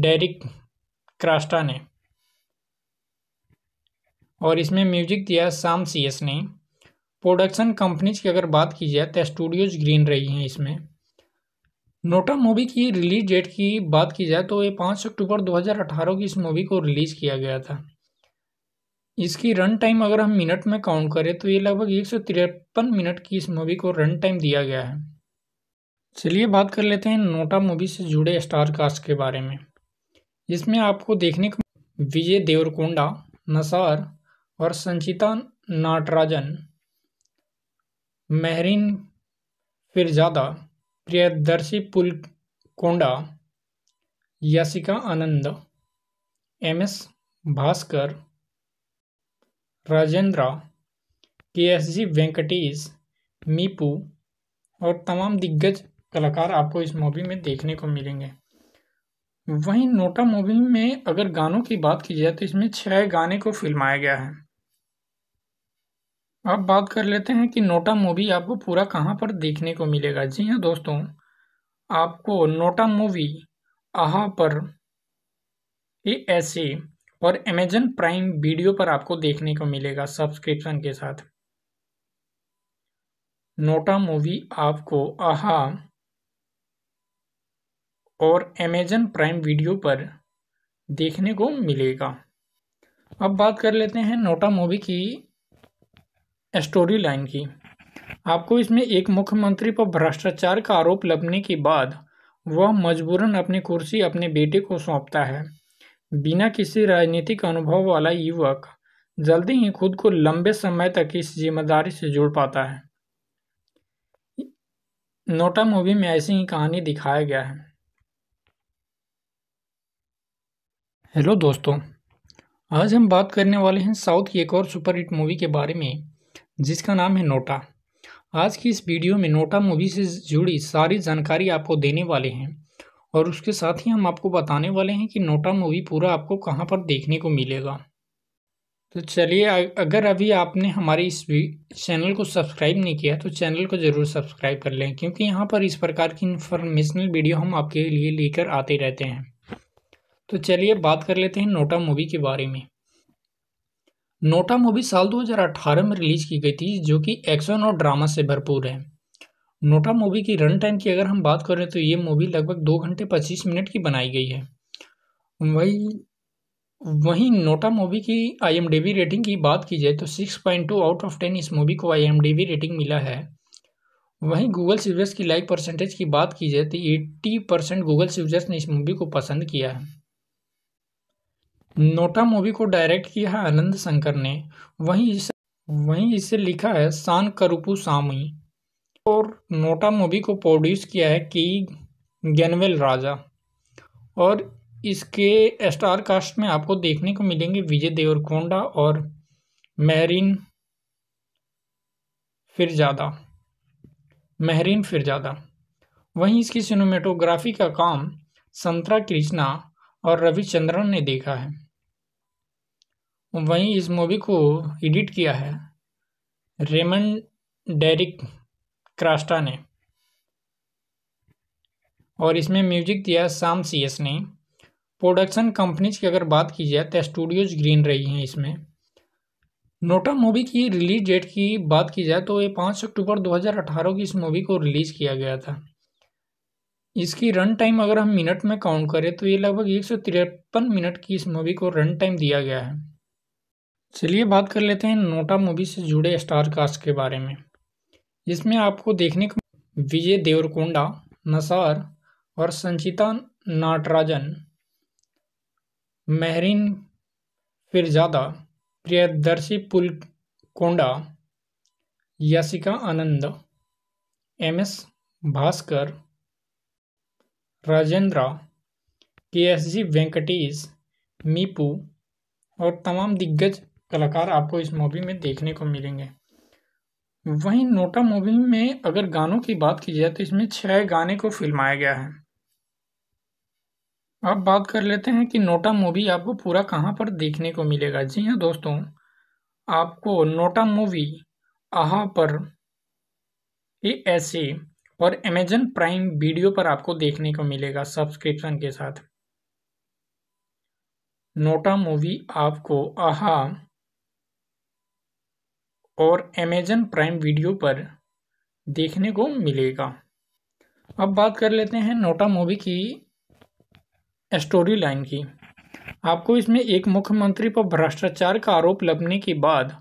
डेरिक क्रास्टा ने और इसमें म्यूजिक दिया साम सी एस ने प्रोडक्शन कंपनीज की अगर बात की जाए तो स्टूडियोज ग्रीन रही हैं इसमें नोटा मूवी की रिलीज डेट की बात की जाए तो ये पाँच अक्टूबर 2018 की इस मूवी को रिलीज़ किया गया था इसकी रन टाइम अगर हम मिनट में काउंट करें तो ये लगभग एक सौ तिरपन मिनट की इस मूवी को रन टाइम दिया गया है चलिए बात कर लेते हैं नोटा मूवी से जुड़े स्टार कास्ट के बारे में जिसमें आपको देखने को विजय देवरकोंडा नसार और संचिता नाटराजन महरीन फिरजादा प्रियदर्शी पुलकोंडा यासिका आनंद एम एस भास्कर राजेंद्रा के एस जी वेंकटेश मीपू और तमाम दिग्गज कलाकार आपको इस मूवी में देखने को मिलेंगे वहीं नोटा मूवी में अगर गानों की बात की जाए तो इसमें छह गाने को फिल्माया गया है अब बात कर लेते हैं कि नोटा मूवी आपको पूरा कहाँ पर देखने को मिलेगा जी हाँ दोस्तों आपको नोटा मूवी आहा पर ये ऐसे और अमेजन प्राइम वीडियो पर आपको देखने को मिलेगा सब्सक्रिप्शन के साथ नोटा मूवी आपको आहा और अमेजन प्राइम वीडियो पर देखने को मिलेगा अब बात कर लेते हैं नोटा मूवी की स्टोरी लाइन की आपको इसमें एक मुख्यमंत्री पर भ्रष्टाचार का आरोप लगने के बाद वह मजबूरन अपनी कुर्सी अपने बेटे को सौंपता है बिना किसी राजनीतिक अनुभव वाला युवक जल्दी ही खुद को लंबे समय तक इस जिम्मेदारी से जुड़ पाता है नोटा मूवी में ऐसी ही कहानी दिखाया गया है हेलो दोस्तों आज हम बात करने वाले हैं साउथ की एक और सुपरहिट मूवी के बारे में जिसका नाम है नोटा आज की इस वीडियो में नोटा मूवी से जुड़ी सारी जानकारी आपको देने वाले हैं और उसके साथ ही हम आपको बताने वाले हैं कि नोटा मूवी पूरा आपको कहाँ पर देखने को मिलेगा तो चलिए अगर अभी आपने हमारे इस चैनल को सब्सक्राइब नहीं किया तो चैनल को ज़रूर सब्सक्राइब कर लें क्योंकि यहाँ पर इस प्रकार की इन्फॉर्मेशनल वीडियो हम आपके लिए लेकर आते रहते हैं तो चलिए बात कर लेते हैं नोटा मूवी के बारे में नोटा मूवी साल 2018 में रिलीज़ की गई थी जो कि एक्शन और ड्रामा से भरपूर है नोटा मूवी की रन टाइम की अगर हम बात करें तो ये मूवी लगभग दो घंटे पच्चीस मिनट की बनाई गई है वही वहीं नोटा मूवी की आईएमडीबी रेटिंग की बात की जाए तो six point two out of ten इस मूवी को आईएमडीबी रेटिंग मिला है वहीं गूगल सीवर्स की लाइक परसेंटेज की बात की जाए तो एट्टी परसेंट गूगल यूजर्स ने इस मूवी को पसंद किया है नोटा मूवी को डायरेक्ट किया है आनंद शंकर ने वहीं इसे वहीं इसे लिखा है शान करूपू सामी और नोटा मूवी को प्रोड्यूस किया है की गैनवेल राजा और इसके स्टार कास्ट में आपको देखने को मिलेंगे विजय देवरकोंडा और महरीन फिरजादा महरीन फिरजादा वहीं इसकी सिनेमेटोग्राफी का काम संतरा कृष्णा और रविचंद्रन ने देखा है वहीं इस मूवी को एडिट किया है रेमंड डेरिक क्रास्टा ने और इसमें म्यूजिक दिया साम एस ने प्रोडक्शन कंपनीज की अगर बात की जाए तो स्टूडियोज ग्रीन रही हैं इसमें नोटा मूवी की रिलीज डेट की बात की जाए तो ये पाँच अक्टूबर 2018 की इस मूवी को रिलीज़ किया गया था इसकी रन टाइम अगर हम मिनट में काउंट करें तो ये लगभग एक सौ तिरपन मिनट की इस मूवी को रन टाइम दिया गया है चलिए बात कर लेते हैं नोटा मूवी से जुड़े स्टार कास्ट के बारे में जिसमें आपको देखने को विजय देवरकोंडा नसार और संचिता नाटराजन महरीन फिरजादा प्रियदर्शी पुलकोंडा यासिका आनंद एम एस भास्कर राजेंद्रा के एस जी वेंकटेश मीपू और तमाम दिग्गज कलाकार आपको इस मूवी में देखने को मिलेंगे वहीं नोटा मूवी में अगर गानों की बात की जाए तो इसमें छह गाने को फिल्माया गया है अब बात कर लेते हैं कि नोटा मूवी आपको पूरा कहाँ पर देखने को मिलेगा जी हाँ दोस्तों आपको नोटा मूवी आहा पर ए ऐसे और अमेजन प्राइम वीडियो पर आपको देखने को मिलेगा सब्सक्रिप्शन के साथ नोटा मूवी आपको आहा और अमेजन प्राइम वीडियो पर देखने को मिलेगा अब बात कर लेते हैं नोटा मूवी की स्टोरी लाइन की आपको इसमें एक मुख्यमंत्री पर भ्रष्टाचार का आरोप लगने के बाद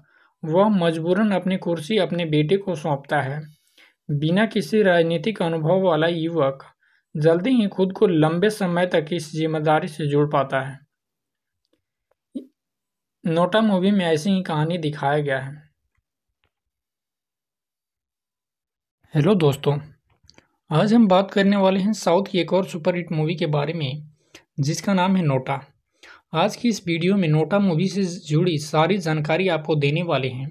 वह मजबूरन अपनी कुर्सी अपने बेटे को सौंपता है बिना किसी राजनीतिक अनुभव वाला युवक जल्दी ही खुद को लंबे समय तक इस जिम्मेदारी से जोड़ पाता है नोटा मूवी में ऐसी ही कहानी दिखाया गया है हेलो दोस्तों आज हम बात करने वाले हैं साउथ की एक और सुपर हिट मूवी के बारे में जिसका नाम है नोटा आज की इस वीडियो में नोटा मूवी से जुड़ी सारी जानकारी आपको देने वाले हैं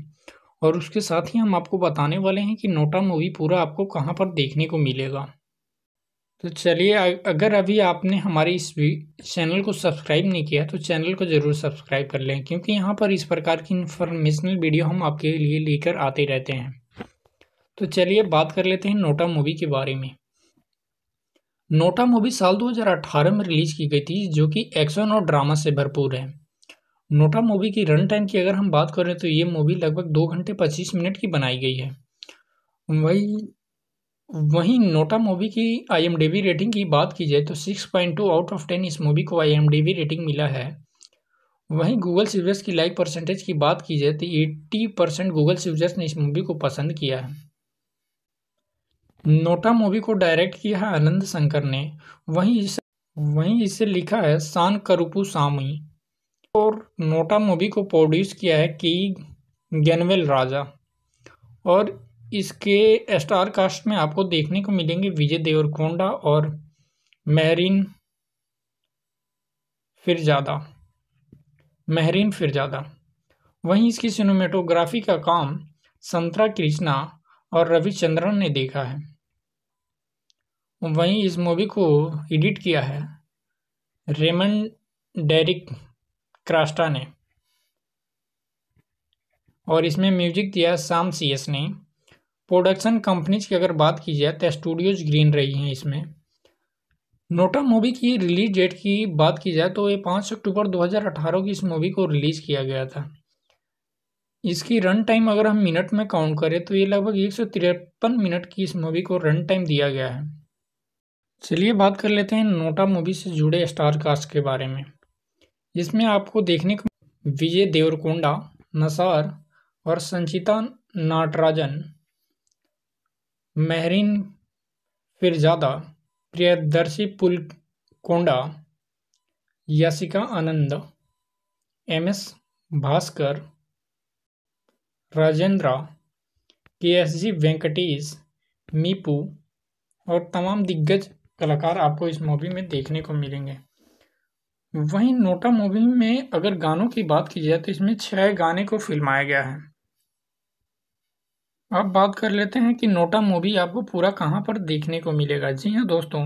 और उसके साथ ही हम आपको बताने वाले हैं कि नोटा मूवी पूरा आपको कहाँ पर देखने को मिलेगा तो चलिए अगर अभी आपने हमारे इस चैनल को सब्सक्राइब नहीं किया तो चैनल को ज़रूर सब्सक्राइब कर लें क्योंकि यहाँ पर इस प्रकार की इन्फॉर्मेशनल वीडियो हम आपके लिए लेकर आते रहते हैं तो चलिए बात कर लेते हैं नोटा मूवी के बारे में नोटा मूवी साल 2018 में रिलीज की गई थी जो कि एक्शन और ड्रामा से भरपूर है नोटा मूवी की रन टाइम की अगर हम बात करें तो ये मूवी लगभग दो घंटे पच्चीस मिनट की बनाई गई है वही वहीं नोटा मूवी की आईएमडीबी रेटिंग की बात की जाए तो 6.2 आउट ऑफ 10 इस मूवी को आईएमडीबी रेटिंग मिला है वहीं गूगल सीवर्स की लाइक परसेंटेज की बात की जाए तो 80 परसेंट गूगल यूजर्स ने इस मूवी को पसंद किया है नोटा मूवी को डायरेक्ट किया है आनंद शंकर ने वहीं इसे वहीं इसे लिखा है शान करुपू सामी और नोटा मूवी को प्रोड्यूस किया है की गनवेल राजा और इसके स्टार कास्ट में आपको देखने को मिलेंगे विजय देवरकोंडा और मेहरीन फिरजादा मेहरीन फिरजादा वहीं इसकी सिनेमेटोग्राफी का काम संतरा कृष्णा और रविचंद्रन ने देखा है वहीं इस मूवी को एडिट किया है रेमन डेरिक क्रास्टा ने और इसमें म्यूजिक दिया साम सीएस ने प्रोडक्शन कंपनीज की अगर बात की जाए तो स्टूडियोज ग्रीन रही हैं इसमें नोटा मूवी की रिलीज डेट की बात की जाए तो ये पाँच अक्टूबर 2018 की इस मूवी को रिलीज़ किया गया था इसकी रन टाइम अगर हम मिनट में काउंट करें तो ये लगभग एक मिनट की इस मूवी को रन टाइम दिया गया है चलिए बात कर लेते हैं नोटा मूवी से जुड़े स्टार कास्ट के बारे में जिसमें आपको देखने को विजय देवरकोंडा नसार और संचिता नाटराजन महरीन फिरजादा प्रियदर्शी पुलकोंडा यासिका आनंद एम एस भास्कर राजेंद्रा के एस जी वेंकटेश मीपू और तमाम दिग्गज कलाकार आपको इस मूवी में देखने को मिलेंगे वहीं नोटा मूवी में अगर गानों की बात की जाए तो इसमें छह गाने को फिल्माया गया है अब बात कर लेते हैं कि नोटा मूवी आपको पूरा कहाँ पर देखने को मिलेगा जी हाँ दोस्तों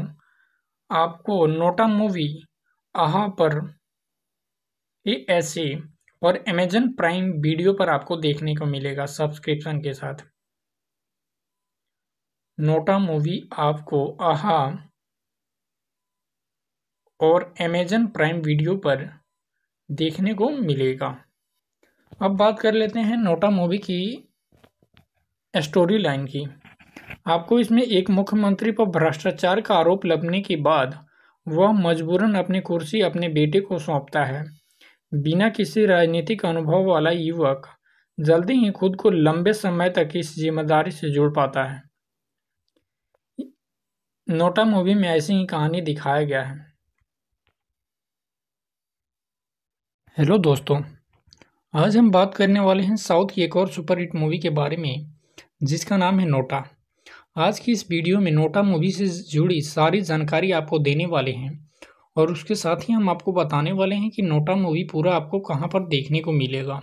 आपको नोटा मूवी आहा पर ए ऐसे और अमेजन प्राइम वीडियो पर आपको देखने को मिलेगा सब्सक्रिप्शन के साथ नोटा मूवी आपको आहा और अमेजन प्राइम वीडियो पर देखने को मिलेगा अब बात कर लेते हैं नोटा मूवी की स्टोरी लाइन की आपको इसमें एक मुख्यमंत्री पर भ्रष्टाचार का आरोप लगने के बाद वह मजबूरन अपनी कुर्सी अपने बेटे को सौंपता है बिना किसी राजनीतिक अनुभव वाला युवक जल्दी ही खुद को लंबे समय तक इस जिम्मेदारी से जोड़ पाता है नोटा मूवी में ऐसी ही कहानी दिखाया गया है हेलो दोस्तों आज हम बात करने वाले हैं साउथ की एक और सुपर हिट मूवी के बारे में जिसका नाम है नोटा आज की इस वीडियो में नोटा मूवी से जुड़ी सारी जानकारी आपको देने वाले हैं और उसके साथ ही हम आपको बताने वाले हैं कि नोटा मूवी पूरा आपको कहां पर देखने को मिलेगा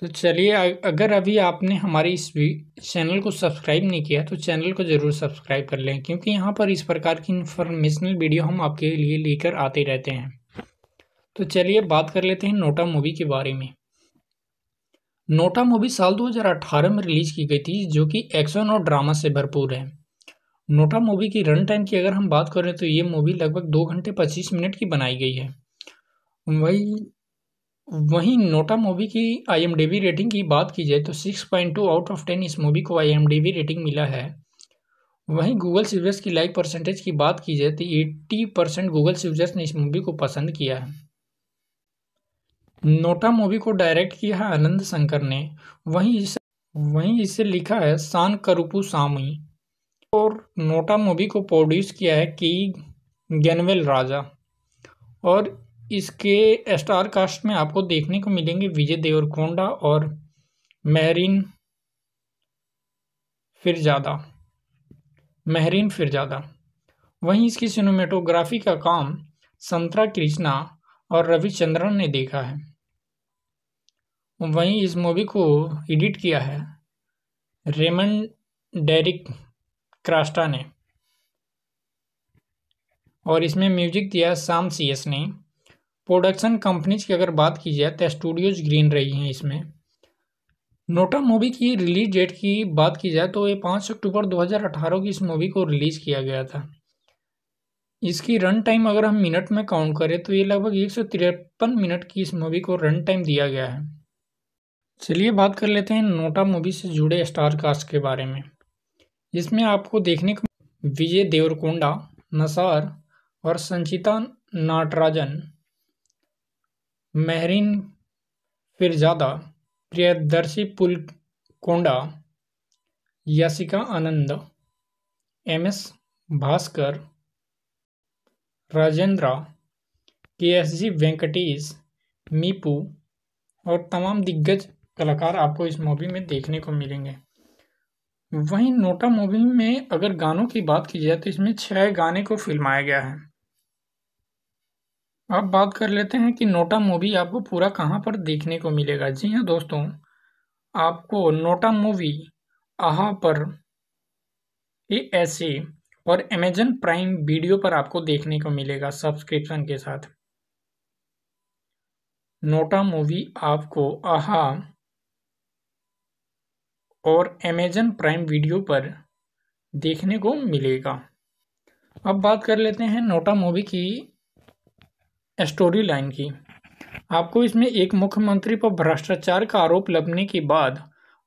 तो चलिए अगर अभी आपने हमारे इस चैनल को सब्सक्राइब नहीं किया तो चैनल को ज़रूर सब्सक्राइब कर लें क्योंकि यहाँ पर इस प्रकार की इन्फॉर्मेशनल वीडियो हम आपके लिए लेकर आते रहते हैं तो चलिए बात कर लेते हैं नोटा मूवी के बारे में नोटा मूवी साल 2018 में रिलीज की गई थी जो कि एक्शन और ड्रामा से भरपूर है नोटा मूवी की रन टाइम की अगर हम बात करें तो ये मूवी लगभग दो घंटे पच्चीस मिनट की बनाई गई है वही वहीं नोटा मूवी की आईएमडीबी रेटिंग की बात की जाए तो 6.2 आउट ऑफ 10 इस मूवी को आईएमडीबी रेटिंग मिला है वहीं गूगल सीवर्स की लाइक परसेंटेज की बात की जाए तो 80 परसेंट गूगल यूजर्स ने इस मूवी को पसंद किया है नोटा मूवी को डायरेक्ट किया है आनंद शंकर ने वहीं इसे वहीं इसे लिखा है शान करुपू सामी और नोटा मूवी को प्रोड्यूस किया है की गनवेल राजा और इसके स्टार कास्ट में आपको देखने को मिलेंगे विजय देवरकोंडा और मेहरीन फिरजादा मेहरीन फिरजादा वहीं इसकी सिनेमेटोग्राफी का काम संतरा कृष्णा और रविचंद्रन ने देखा है वहीं इस मूवी को एडिट किया है रेमन डेरिक क्रास्टा ने और इसमें म्यूजिक दिया शाम सीएस ने प्रोडक्शन कंपनीज की अगर बात की जाए तो स्टूडियोज ग्रीन रही हैं इसमें नोटा मूवी की रिलीज डेट की बात की जाए तो ये पाँच अक्टूबर 2018 की इस मूवी को रिलीज़ किया गया था इसकी रन टाइम अगर हम मिनट में काउंट करें तो ये लगभग एक मिनट की इस मूवी को रन टाइम दिया गया है चलिए बात कर लेते हैं नोटा मूवी से जुड़े स्टार कास्ट के बारे में जिसमें आपको देखने को विजय देवरकोंडा नसार और संचिता नाटराजन महरीन फिरजादा प्रियदर्शी पुलकोंडा यासिका आनंद एम एस भास्कर राजेंद्रा के एस जी वेंकटेश मीपू और तमाम दिग्गज कलाकार आपको इस मूवी में देखने को मिलेंगे वहीं नोटा मूवी में अगर गानों की बात की जाए तो इसमें छह गाने को फिल्माया गया है अब बात कर लेते हैं कि नोटा मूवी आपको पूरा कहाँ पर देखने को मिलेगा जी हाँ दोस्तों आपको नोटा मूवी आहा पर ए एस ए और अमेजन प्राइम वीडियो पर आपको देखने को मिलेगा सब्सक्रिप्शन के साथ नोटा मूवी आपको आहा और अमेजन प्राइम वीडियो पर देखने को मिलेगा अब बात कर लेते हैं नोटा मूवी की स्टोरी लाइन की आपको इसमें एक मुख्यमंत्री पर भ्रष्टाचार का आरोप लगने के बाद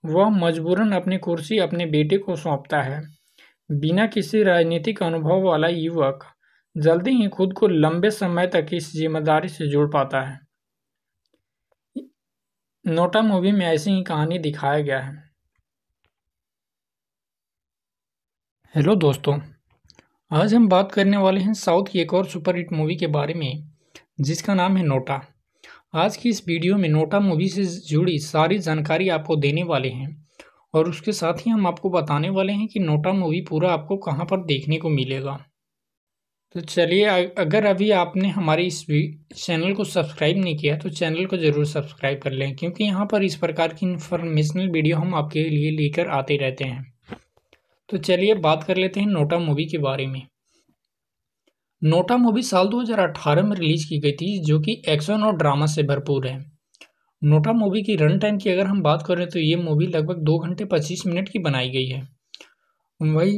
वह मजबूरन अपनी कुर्सी अपने बेटे को सौंपता है बिना किसी राजनीतिक अनुभव वाला युवक जल्दी ही खुद को लंबे समय तक इस जिम्मेदारी से जोड़ पाता है नोटा मूवी में ऐसी ही कहानी दिखाया गया है हेलो दोस्तों आज हम बात करने वाले हैं साउथ की एक और सुपर हिट मूवी के बारे में जिसका नाम है नोटा आज की इस वीडियो में नोटा मूवी से जुड़ी सारी जानकारी आपको देने वाले हैं और उसके साथ ही हम आपको बताने वाले हैं कि नोटा मूवी पूरा आपको कहां पर देखने को मिलेगा तो चलिए अगर अभी आपने हमारे इस चैनल को सब्सक्राइब नहीं किया तो चैनल को ज़रूर सब्सक्राइब कर लें क्योंकि यहाँ पर इस प्रकार की इन्फॉर्मेशनल वीडियो हम आपके लिए लेकर आते रहते हैं तो चलिए बात कर लेते हैं नोटा मूवी के बारे में नोटा मूवी साल 2018 में रिलीज की गई थी जो कि एक्शन और ड्रामा से भरपूर है नोटा मूवी की रन टाइम की अगर हम बात करें तो ये मूवी लगभग दो घंटे पच्चीस मिनट की बनाई गई है वही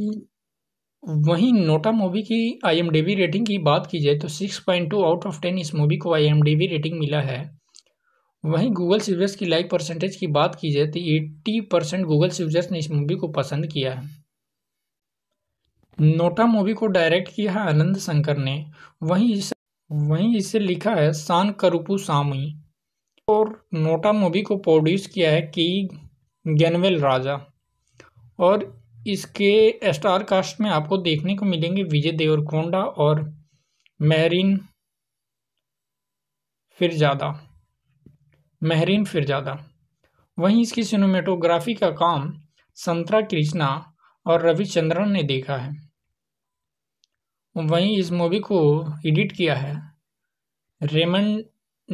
वहीं नोटा मूवी की आईएमडीबी रेटिंग की बात की जाए तो 6.2 आउट ऑफ 10 इस मूवी को आईएमडीबी रेटिंग मिला है वहीं गूगल यूजर्स की लाइक परसेंटेज की बात की जाए तो 80 परसेंट गूगल यूजर्स ने इस मूवी को पसंद किया है नोटा मूवी को डायरेक्ट किया है आनंद शंकर ने वहीं इसे वहीं इसे लिखा है शान करुपू सामी और नोटा मूवी को प्रोड्यूस किया है की गनवेल राजा और इसके स्टार कास्ट में आपको देखने को मिलेंगे विजय देवरकोंडा और मेहरीन फिरजादा मेहरीन फिरजादा वहीं इसकी सिनेमेटोग्राफी का काम संतरा कृष्णा और रविचंद्रन ने देखा है वहीं इस मूवी को एडिट किया है रेमन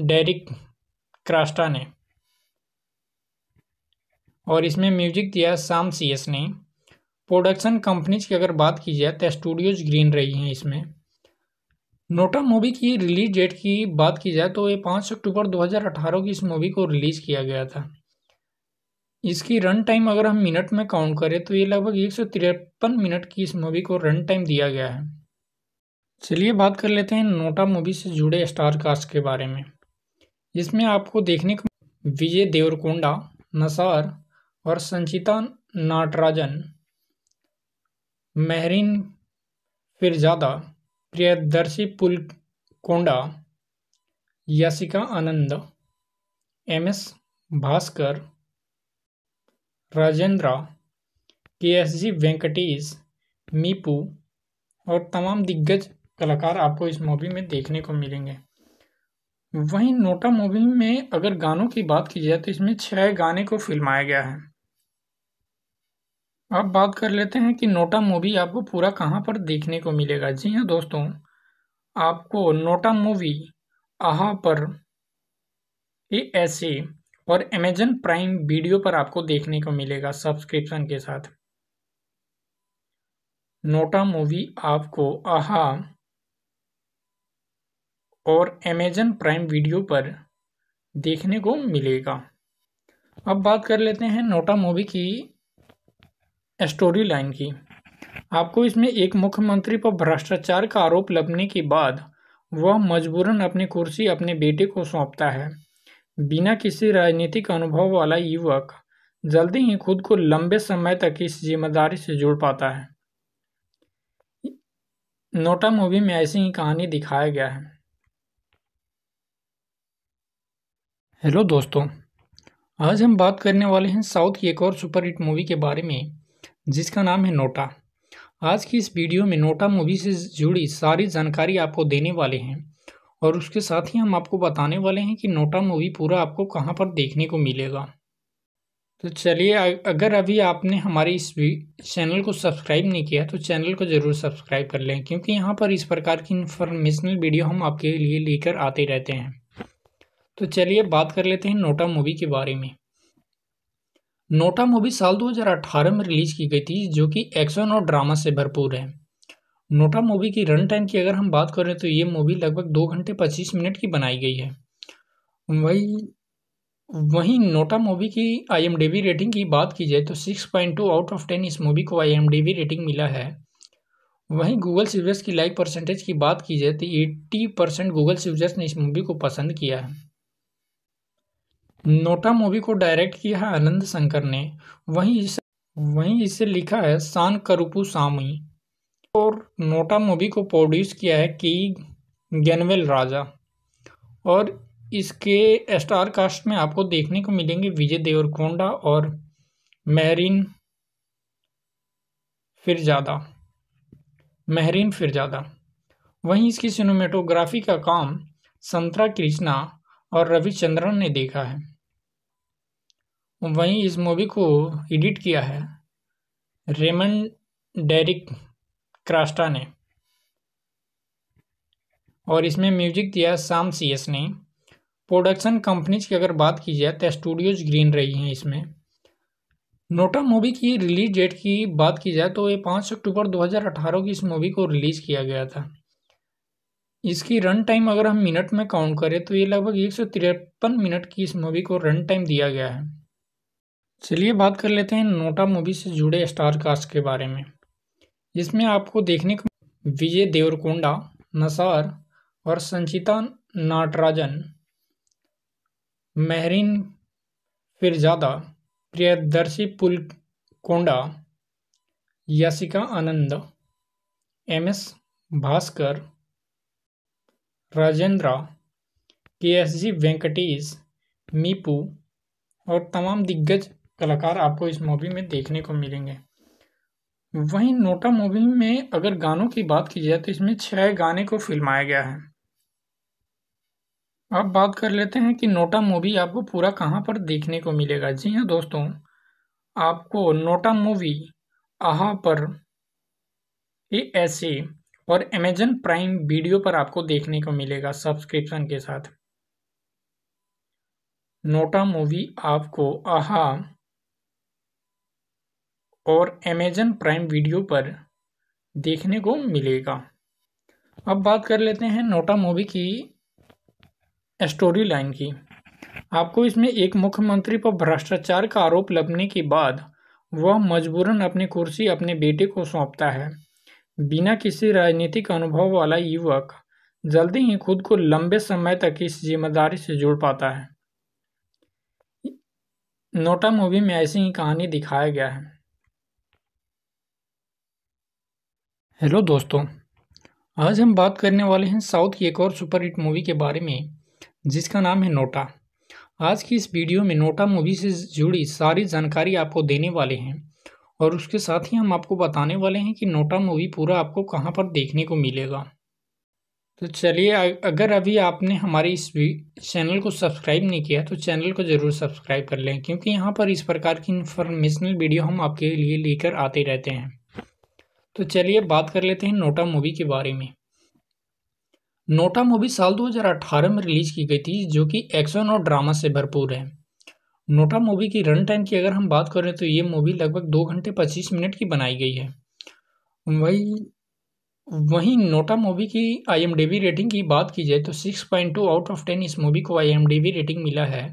डेरिक क्रास्टा ने और इसमें म्यूजिक दिया साम सीएस ने प्रोडक्शन कंपनीज की अगर बात की जाए तो स्टूडियोज ग्रीन रही हैं इसमें नोटा मूवी की रिलीज डेट की बात की जाए तो ये पाँच अक्टूबर 2018 की इस मूवी को रिलीज़ किया गया था इसकी रन टाइम अगर हम मिनट में काउंट करें तो ये लगभग एक सौ तिरपन मिनट की इस मूवी को रन टाइम दिया गया है चलिए बात कर लेते हैं नोटा मूवी से जुड़े स्टार कास्ट के बारे में इसमें आपको देखने को विजय देवरकोंडा नसार और संचिता नाटराजन महरीन फिरजादा प्रियदर्शी पुलकोंडा यासिका आनंद एम एस भास्कर राजेंद्रा के एस जी वेंकटेश मीपू और तमाम दिग्गज कलाकार आपको इस मूवी में देखने को मिलेंगे वहीं नोटा मूवी में अगर गानों की बात की जाए तो इसमें छह गाने को फिल्माया गया है अब बात कर लेते हैं कि नोटा मूवी आपको पूरा कहाँ पर देखने को मिलेगा जी हाँ दोस्तों आपको नोटा मूवी आहा पर ये ऐसे और अमेजन प्राइम वीडियो पर आपको देखने को मिलेगा सब्सक्रिप्शन के साथ नोटा मूवी आपको आहा और अमेजन प्राइम वीडियो पर देखने को मिलेगा अब बात कर लेते हैं नोटा मूवी की स्टोरी लाइन की आपको इसमें एक मुख्यमंत्री पर भ्रष्टाचार का आरोप लगने के बाद वह मजबूरन अपनी कुर्सी अपने बेटे को सौंपता है बिना किसी राजनीतिक अनुभव वाला युवक जल्दी ही खुद को लंबे समय तक इस जिम्मेदारी से जोड़ पाता है नोटा मूवी में ऐसी ही कहानी दिखाया गया है हेलो दोस्तों आज हम बात करने वाले हैं साउथ की एक और सुपर हिट मूवी के बारे में जिसका नाम है नोटा आज की इस वीडियो में नोटा मूवी से जुड़ी सारी जानकारी आपको देने वाले हैं और उसके साथ ही हम आपको बताने वाले हैं कि नोटा मूवी पूरा आपको कहाँ पर देखने को मिलेगा तो चलिए अगर अभी आपने हमारे इस चैनल को सब्सक्राइब नहीं किया तो चैनल को ज़रूर सब्सक्राइब कर लें क्योंकि यहाँ पर इस प्रकार की इन्फॉर्मेशनल वीडियो हम आपके लिए लेकर आते रहते हैं तो चलिए बात कर लेते हैं नोटा मूवी के बारे में नोटा मूवी साल 2018 में रिलीज़ की गई थी जो कि एक्शन और ड्रामा से भरपूर है नोटा मूवी की रन टाइम की अगर हम बात करें तो ये मूवी लगभग दो घंटे पच्चीस मिनट की बनाई गई है वही वहीं नोटा मूवी की आईएमडीबी रेटिंग की बात की जाए तो six point two out of ten इस मूवी को आईएमडीबी रेटिंग मिला है वहीं गूगल सीवर्स की लाइक परसेंटेज की बात की जाए तो एट्टी परसेंट गूगल यूजर्स ने इस मूवी को पसंद किया है नोटा मूवी को डायरेक्ट किया है आनंद शंकर ने वहीं इस वहीं इसे लिखा है शान करूपू सामी और नोटा मूवी को प्रोड्यूस किया है की गनवेल राजा और इसके स्टार कास्ट में आपको देखने को मिलेंगे विजय देवरकोंडा और महरीन फिरजादा महरीन फिरजादा वहीं इसकी सिनेमेटोग्राफी का काम संतरा कृष्णा और रविचंद्रन ने देखा है वहीं इस मूवी को एडिट किया है रेमन डेरिक क्रास्टा ने और इसमें म्यूजिक दिया साम सी ने प्रोडक्शन कंपनीज की अगर बात की जाए तो स्टूडियोज ग्रीन रही हैं इसमें नोटा मूवी की रिलीज डेट की बात की जाए तो ये पाँच अक्टूबर 2018 की इस मूवी को रिलीज़ किया गया था इसकी रन टाइम अगर हम मिनट में काउंट करें तो ये लगभग एक मिनट की इस मूवी को रन टाइम दिया गया है चलिए बात कर लेते हैं नोटा मूवी से जुड़े स्टार कास्ट के बारे में जिसमें आपको देखने को विजय देवरकोंडा नसार और संचिता नाटराजन महरीन फिरजादा प्रियदर्शी पुलकोंडा यासिका आनंद एम एस भास्कर राजेंद्रा के एस जी वेंकटेश मीपू और तमाम दिग्गज कलाकार आपको इस मूवी में देखने को मिलेंगे वहीं नोटा मूवी में अगर गानों की बात की जाए तो इसमें छह गाने को फिल्माया गया है अब बात कर लेते हैं कि नोटा मूवी आपको पूरा कहाँ पर देखने को मिलेगा जी हाँ दोस्तों आपको नोटा मूवी आहा पर ए ऐसे और अमेजन प्राइम वीडियो पर आपको देखने को मिलेगा सब्सक्रिप्शन के साथ नोटा मूवी आपको आहा और अमेजन प्राइम वीडियो पर देखने को मिलेगा अब बात कर लेते हैं नोटा मूवी की स्टोरी लाइन की आपको इसमें एक मुख्यमंत्री पर भ्रष्टाचार का आरोप लगने के बाद वह मजबूरन अपनी कुर्सी अपने बेटे को सौंपता है बिना किसी राजनीतिक अनुभव वाला युवक जल्दी ही खुद को लंबे समय तक इस जिम्मेदारी से जोड़ पाता है नोटा मूवी में ऐसी ही कहानी दिखाया गया है हेलो दोस्तों आज हम बात करने वाले हैं साउथ की एक और सुपर हिट मूवी के बारे में जिसका नाम है नोटा आज की इस वीडियो में नोटा मूवी से जुड़ी सारी जानकारी आपको देने वाले हैं और उसके साथ ही हम आपको बताने वाले हैं कि नोटा मूवी पूरा आपको कहाँ पर देखने को मिलेगा तो चलिए अगर अभी आपने हमारे इस चैनल को सब्सक्राइब नहीं किया तो चैनल को ज़रूर सब्सक्राइब कर लें क्योंकि यहाँ पर इस प्रकार की इन्फॉर्मेशनल वीडियो हम आपके लिए लेकर आते रहते हैं तो चलिए बात कर लेते हैं नोटा मूवी के बारे में नोटा मूवी साल 2018 में रिलीज की गई थी जो कि एक्शन और ड्रामा से भरपूर है नोटा मूवी की रन टाइम की अगर हम बात करें तो ये मूवी लगभग दो घंटे पच्चीस मिनट की बनाई गई है वही वहीं नोटा मूवी की आईएमडीबी रेटिंग की बात की जाए तो 6.2 आउट ऑफ 10 इस मूवी को आईएमडीबी रेटिंग मिला है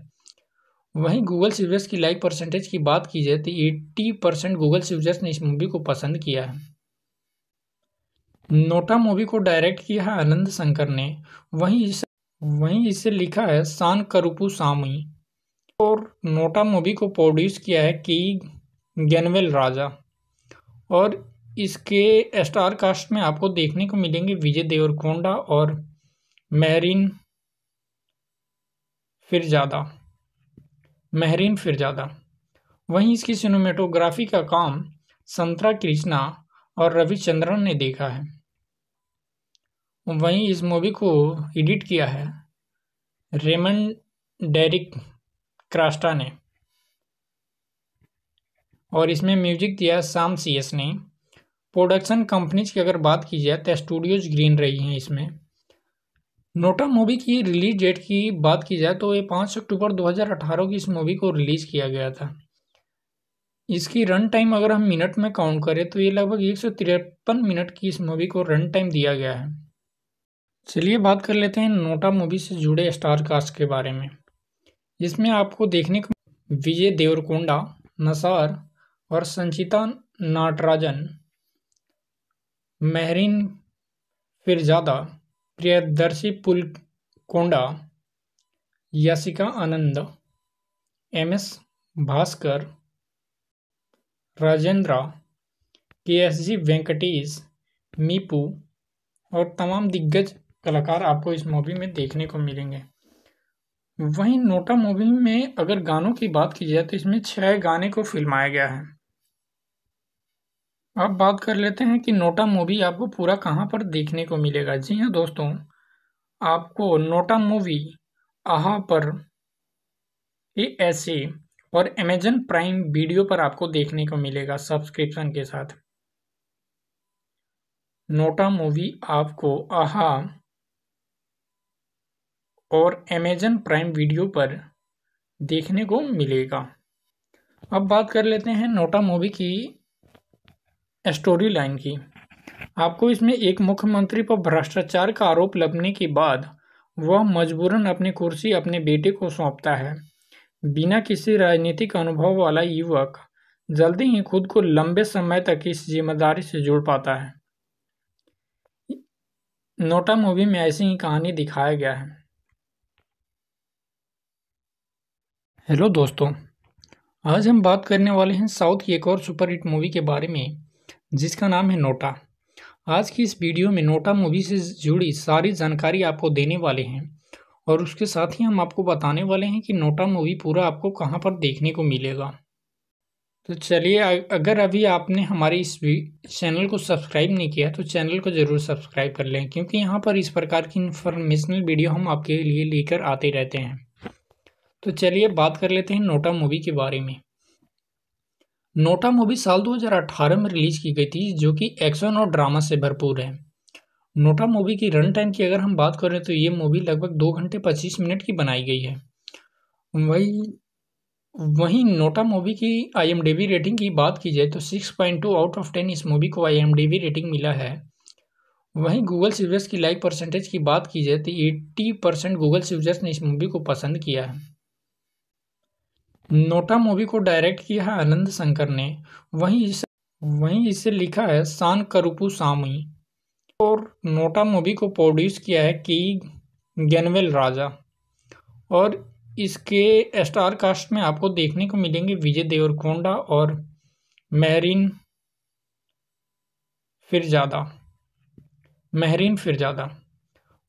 वहीं गूगल सीवर्स की लाइक परसेंटेज की बात की जाए तो 80 परसेंट गूगल यूजर्स ने इस मूवी को पसंद किया है नोटा मूवी को डायरेक्ट किया है आनंद शंकर ने वहीं इसे वहीं इसे लिखा है शान करुपू सामी और नोटा मूवी को प्रोड्यूस किया है की गनवेल राजा और इसके स्टार कास्ट में आपको देखने को मिलेंगे विजय देवरकोंडा और महरीन फिर ज़्यादा महरीन फिर ज़्यादा वहीं इसकी सिनेमेटोग्राफी का काम संतरा कृष्णा और रविचंद्रन ने देखा है वहीं इस मूवी को एडिट किया है रेमंड डेरिक क्रास्टा ने और इसमें म्यूजिक दिया साम सीएस ने प्रोडक्शन कंपनीज की अगर बात की जाए तो स्टूडियोज ग्रीन रही हैं इसमें नोटा मूवी की रिलीज डेट की बात की जाए तो ये पाँच अक्टूबर 2018 की इस मूवी को रिलीज़ किया गया था इसकी रन टाइम अगर हम मिनट में काउंट करें तो ये लगभग एक मिनट की इस मूवी को रन टाइम दिया गया है चलिए बात कर लेते हैं नोटा मूवी से जुड़े स्टार कास्ट के बारे में जिसमें आपको देखने को विजय देवरकोंडा नसार और संचिता नाटराजन महरीन फिरजादा प्रियदर्शी पुल कोंडा यासिका आनंद एम एस भास्कर राजेंद्रा के एस जी वेंकटेश मीपू और तमाम दिग्गज कलाकार आपको इस मूवी में देखने को मिलेंगे वहीं नोटा मूवी में अगर गानों की बात की जाए तो इसमें छह गाने को फिल्माया गया है अब बात कर लेते हैं कि नोटा मूवी आपको पूरा कहाँ पर देखने को मिलेगा जी हाँ दोस्तों आपको नोटा मूवी आहा पर ए ऐसे और अमेजन प्राइम वीडियो पर आपको देखने को मिलेगा सब्सक्रिप्शन के साथ नोटा मूवी आपको आहा और अमेजन प्राइम वीडियो पर देखने को मिलेगा अब बात कर लेते हैं नोटा मूवी की स्टोरी लाइन की आपको इसमें एक मुख्यमंत्री पर भ्रष्टाचार का आरोप लगने के बाद वह मजबूरन अपनी कुर्सी अपने बेटे को सौंपता है बिना किसी राजनीतिक अनुभव वाला युवक जल्दी ही खुद को लंबे समय तक इस जिम्मेदारी से जोड़ पाता है नोटा मूवी में ऐसी ही कहानी दिखाया गया है हेलो दोस्तों आज हम बात करने वाले हैं साउथ की एक और सुपर हिट मूवी के बारे में जिसका नाम है नोटा आज की इस वीडियो में नोटा मूवी से जुड़ी सारी जानकारी आपको देने वाले हैं और उसके साथ ही हम आपको बताने वाले हैं कि नोटा मूवी पूरा आपको कहां पर देखने को मिलेगा तो चलिए अगर अभी आपने हमारे इस चैनल को सब्सक्राइब नहीं किया तो चैनल को ज़रूर सब्सक्राइब कर लें क्योंकि यहाँ पर इस प्रकार की इन्फॉर्मेशनल वीडियो हम आपके लिए लेकर आते रहते हैं तो चलिए बात कर लेते हैं नोटा मूवी के बारे में नोटा मूवी साल 2018 में रिलीज की गई थी जो कि एक्शन और ड्रामा से भरपूर है नोटा मूवी की रन टाइम की अगर हम बात करें तो ये मूवी लगभग दो घंटे पच्चीस मिनट की बनाई गई है वही वहीं नोटा मूवी की आईएमडीबी रेटिंग की बात की जाए तो 6.2 आउट ऑफ 10 इस मूवी को आईएमडीबी रेटिंग मिला है वहीं गूगल सीवर्स की लाइक परसेंटेज की बात की जाए तो 80 परसेंट गूगल सीवर्स ने इस मूवी को पसंद किया है नोटा मूवी को डायरेक्ट किया है आनंद शंकर ने वहीं इसे वहीं इसे लिखा है शान करूपू सामी और नोटा मूवी को प्रोड्यूस किया है की गनवेल राजा और इसके स्टार कास्ट में आपको देखने को मिलेंगे विजय देवरकोंडा और महरीन फिरजादा महरीन फिरजादा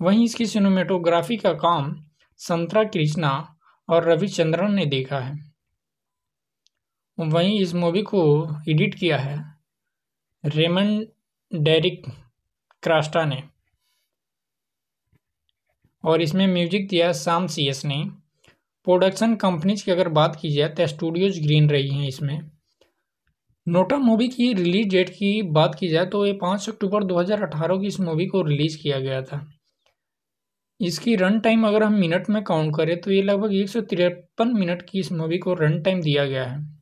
वहीं इसकी सिनेमेटोग्राफी का काम संतरा कृष्णा और रविचंद्रन ने देखा है वहीं इस मूवी को एडिट किया है रेमंड डेरिक क्रास्टा ने और इसमें म्यूजिक दिया साम सीएस ने प्रोडक्शन कंपनीज की अगर बात की जाए तो स्टूडियोज ग्रीन रही हैं इसमें नोटा मूवी की रिलीज डेट की बात की जाए तो ये पाँच अक्टूबर 2018 की इस मूवी को रिलीज़ किया गया था इसकी रन टाइम अगर हम मिनट में काउंट करें तो ये लगभग एक मिनट की इस मूवी को रन टाइम दिया गया है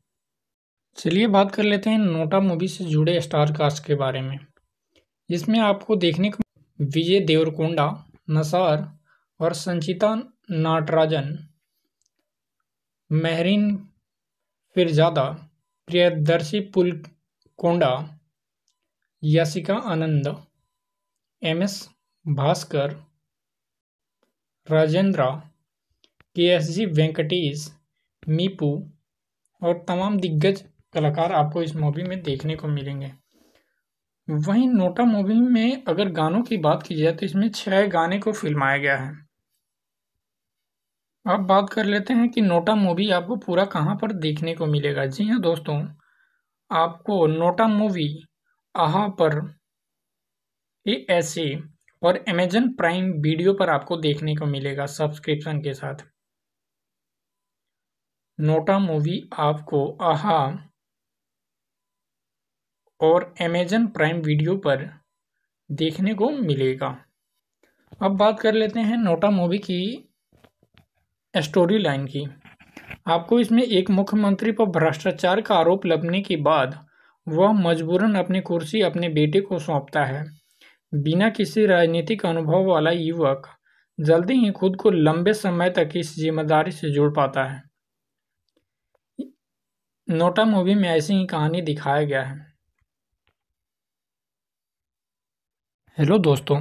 चलिए बात कर लेते हैं नोटा मूवी से जुड़े स्टार कास्ट के बारे में जिसमें आपको देखने को विजय देवरकोंडा नसार और संचिता नाटराजन महरीन फिरजादा प्रियदर्शी पुल कोंडा यासिका आनंद एम एस भास्कर राजेंद्रा के एस जी वेंकटेश मीपू और तमाम दिग्गज कलाकार आपको इस मूवी में देखने को मिलेंगे वहीं नोटा मूवी में अगर गानों की बात की जाए तो इसमें छह गाने को फिल्माया गया है अब बात कर लेते हैं कि नोटा मूवी आपको पूरा कहाँ पर देखने को मिलेगा जी हाँ दोस्तों आपको नोटा मूवी आहा पर ए ऐसे और अमेजन प्राइम वीडियो पर आपको देखने को मिलेगा सब्सक्रिप्शन के साथ नोटा मूवी आपको आहा और अमेजन प्राइम वीडियो पर देखने को मिलेगा अब बात कर लेते हैं नोटा मूवी की स्टोरी लाइन की आपको इसमें एक मुख्यमंत्री पर भ्रष्टाचार का आरोप लगने के बाद वह मजबूरन अपनी कुर्सी अपने बेटे को सौंपता है बिना किसी राजनीतिक अनुभव वाला युवक जल्दी ही खुद को लंबे समय तक इस जिम्मेदारी से जोड़ पाता है नोटा मूवी में ऐसी ही कहानी दिखाया गया है हेलो दोस्तों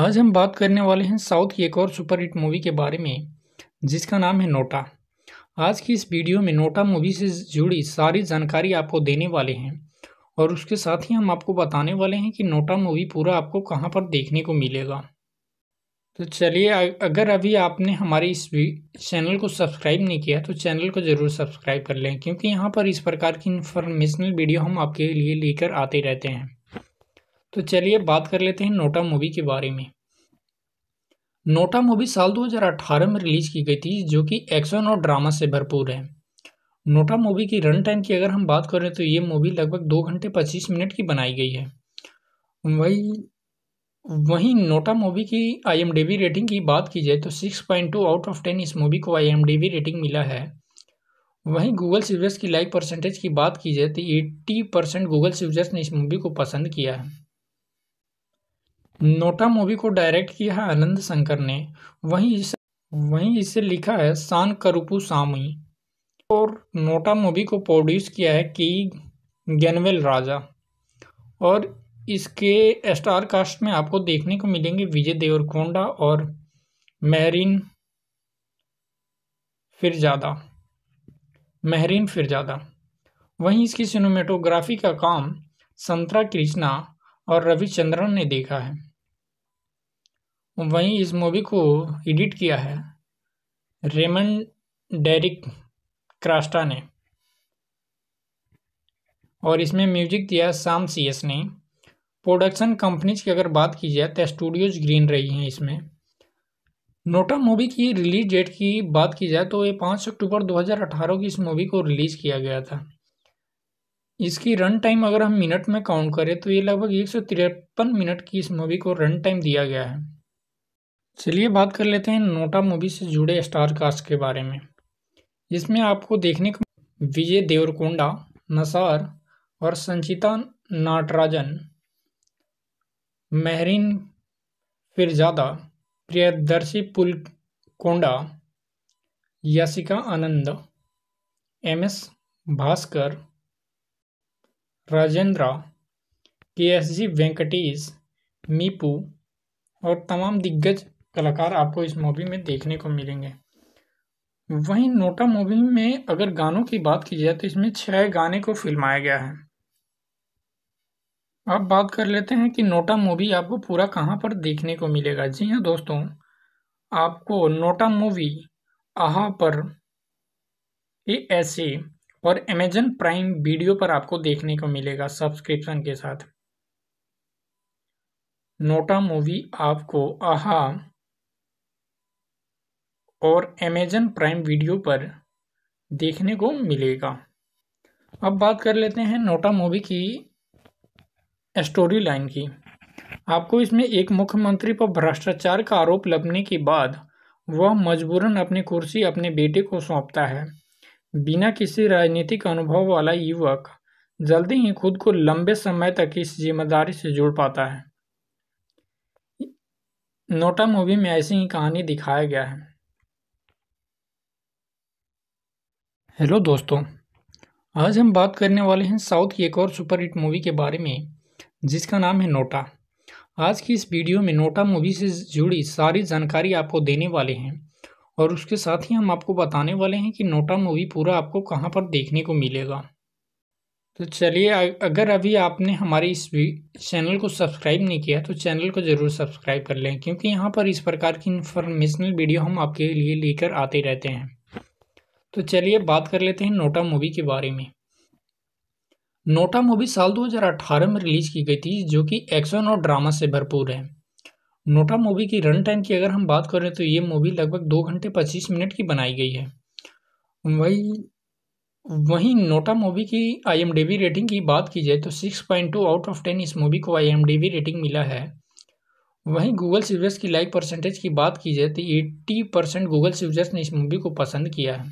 आज हम बात करने वाले हैं साउथ की एक और सुपर हिट मूवी के बारे में जिसका नाम है नोटा आज की इस वीडियो में नोटा मूवी से जुड़ी सारी जानकारी आपको देने वाले हैं और उसके साथ ही हम आपको बताने वाले हैं कि नोटा मूवी पूरा आपको कहाँ पर देखने को मिलेगा तो चलिए अगर अभी आपने हमारे इस चैनल को सब्सक्राइब नहीं किया तो चैनल को ज़रूर सब्सक्राइब कर लें क्योंकि यहाँ पर इस प्रकार की इन्फॉर्मेशनल वीडियो हम आपके लिए लेकर आते रहते हैं तो चलिए बात कर लेते हैं नोटा मूवी के बारे में नोटा मूवी साल 2018 में रिलीज की गई थी जो कि एक्शन और ड्रामा से भरपूर है नोटा मूवी की रन टाइम की अगर हम बात करें तो ये मूवी लगभग दो घंटे पच्चीस मिनट की बनाई गई है वही वहीं नोटा मूवी की आईएमडीबी रेटिंग की बात की जाए तो 6.2 आउट ऑफ 10 इस मूवी को आईएमडीबी रेटिंग मिला है वहीं गूगल सीवर्स की लाइक परसेंटेज की बात की जाए तो 80 परसेंट गूगल सीवर्स ने इस मूवी को पसंद किया है नोटा मूवी को डायरेक्ट किया है आनंद शंकर ने वहीं इसे वहीं इसे लिखा है शान करुपू सामी और नोटा मूवी को प्रोड्यूस किया है की गनवेल राजा और इसके स्टार कास्ट में आपको देखने को मिलेंगे विजय देवरकोंडा और महरीन फिरजादा महरीन फिरजादा वहीं इसकी सिनेमेटोग्राफी का काम संतरा कृष्णा और रविचंद्रन ने देखा है वहीं इस मूवी को एडिट किया है रेमंड डेरिक क्रास्टा ने और इसमें म्यूजिक दिया साम सीएस ने प्रोडक्शन कंपनीज की अगर बात की जाए तो स्टूडियोज ग्रीन रही हैं इसमें नोटा मूवी की रिलीज डेट की बात की जाए तो ये पाँच अक्टूबर 2018 की इस मूवी को रिलीज़ किया गया था इसकी रन टाइम अगर हम मिनट में काउंट करें तो ये लगभग एक मिनट की इस मूवी को रन टाइम दिया गया है चलिए बात कर लेते हैं नोटा मूवी से जुड़े स्टार कास्ट के बारे में जिसमें आपको देखने को विजय देवरकोंडा नसार और संचिता नाटराजन महरीन फिरजादा प्रियदर्शी पुलकोंडा यासिका आनंद एम एस भास्कर राजेंद्रा के एस जी वेंकटेश मीपू और तमाम दिग्गज कलाकार आपको इस मूवी में देखने को मिलेंगे वहीं नोटा मूवी में अगर गानों की बात की जाए तो इसमें छह गाने को फिल्माया गया है अब बात कर लेते हैं कि नोटा मूवी आपको पूरा कहाँ पर देखने को मिलेगा जी हाँ दोस्तों आपको नोटा मूवी आहा पर ए ऐसे और अमेजन प्राइम वीडियो पर आपको देखने को मिलेगा सब्सक्रिप्शन के साथ नोटा मूवी आपको आहा और अमेजन प्राइम वीडियो पर देखने को मिलेगा अब बात कर लेते हैं नोटा मूवी की स्टोरी लाइन की आपको इसमें एक मुख्यमंत्री पर भ्रष्टाचार का आरोप लगने के बाद वह मजबूरन अपनी कुर्सी अपने बेटे को सौंपता है बिना किसी राजनीतिक अनुभव वाला युवक जल्दी ही खुद को लंबे समय तक इस जिम्मेदारी से जोड़ पाता है नोटा मूवी में ऐसी ही कहानी दिखाया गया है हेलो दोस्तों आज हम बात करने वाले हैं साउथ की एक और सुपर हिट मूवी के बारे में जिसका नाम है नोटा आज की इस वीडियो में नोटा मूवी से जुड़ी सारी जानकारी आपको देने वाले हैं और उसके साथ ही हम आपको बताने वाले हैं कि नोटा मूवी पूरा आपको कहाँ पर देखने को मिलेगा तो चलिए अगर अभी आपने हमारे इस चैनल को सब्सक्राइब नहीं किया तो चैनल को ज़रूर सब्सक्राइब कर लें क्योंकि यहाँ पर इस प्रकार की इन्फॉर्मेशनल वीडियो हम आपके लिए लेकर आते रहते हैं तो चलिए बात कर लेते हैं नोटा मूवी के बारे में नोटा मूवी साल 2018 में रिलीज की गई थी जो कि एक्शन और ड्रामा से भरपूर है नोटा मूवी की रन टाइम की अगर हम बात करें तो ये मूवी लगभग दो घंटे पच्चीस मिनट की बनाई गई है वही वहीं नोटा मूवी की आईएमडीबी रेटिंग की बात की जाए तो 6.2 आउट ऑफ 10 इस मूवी को आईएमडीबी रेटिंग मिला है वहीं गूगल सीवर्स की लाइक परसेंटेज की बात की जाए तो 80 परसेंट गूगल सीवर्स ने इस मूवी को पसंद किया है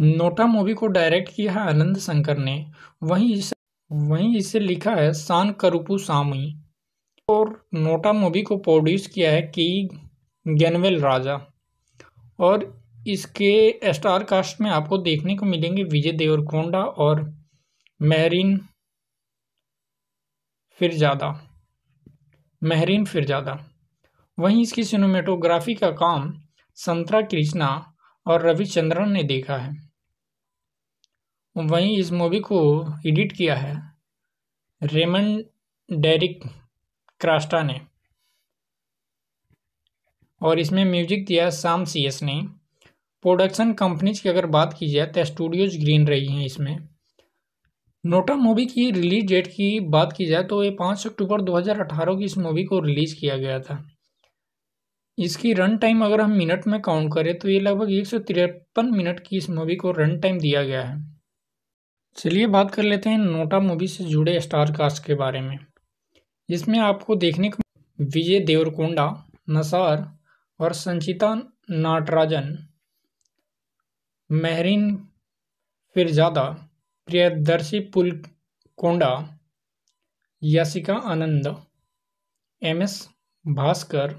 नोटा मूवी को डायरेक्ट किया है आनंद शंकर ने वहीं इसे वहीं इसे लिखा है शान करुपू सामी और नोटा मूवी को प्रोड्यूस किया है की गनवेल राजा और इसके स्टार कास्ट में आपको देखने को मिलेंगे विजय देवरकोंडा और महरीन फिरजादा महरीन फिरजादा वहीं इसकी सिनेमेटोग्राफी का काम संतरा कृष्णा और रविचंद्रन ने देखा है वहीं इस मूवी को एडिट किया है रेमन डेरिक क्रास्टा ने और इसमें म्यूजिक दिया साम सीएस ने प्रोडक्शन कंपनीज की अगर बात की जाए तो स्टूडियोज ग्रीन रही हैं इसमें नोटा मूवी की रिलीज डेट की बात की जाए तो ये पाँच अक्टूबर 2018 की इस मूवी को रिलीज़ किया गया था इसकी रन टाइम अगर हम मिनट में काउंट करें तो ये लगभग एक मिनट की इस मूवी को रन टाइम दिया गया है चलिए बात कर लेते हैं नोटा मूवी से जुड़े स्टार कास्ट के बारे में जिसमें आपको देखने को विजय देवरकोंडा नसार और संचिता नाटराजन महरीन फिरजादा प्रियदर्शी पुलकोंडा यासिका आनंद एम एस भास्कर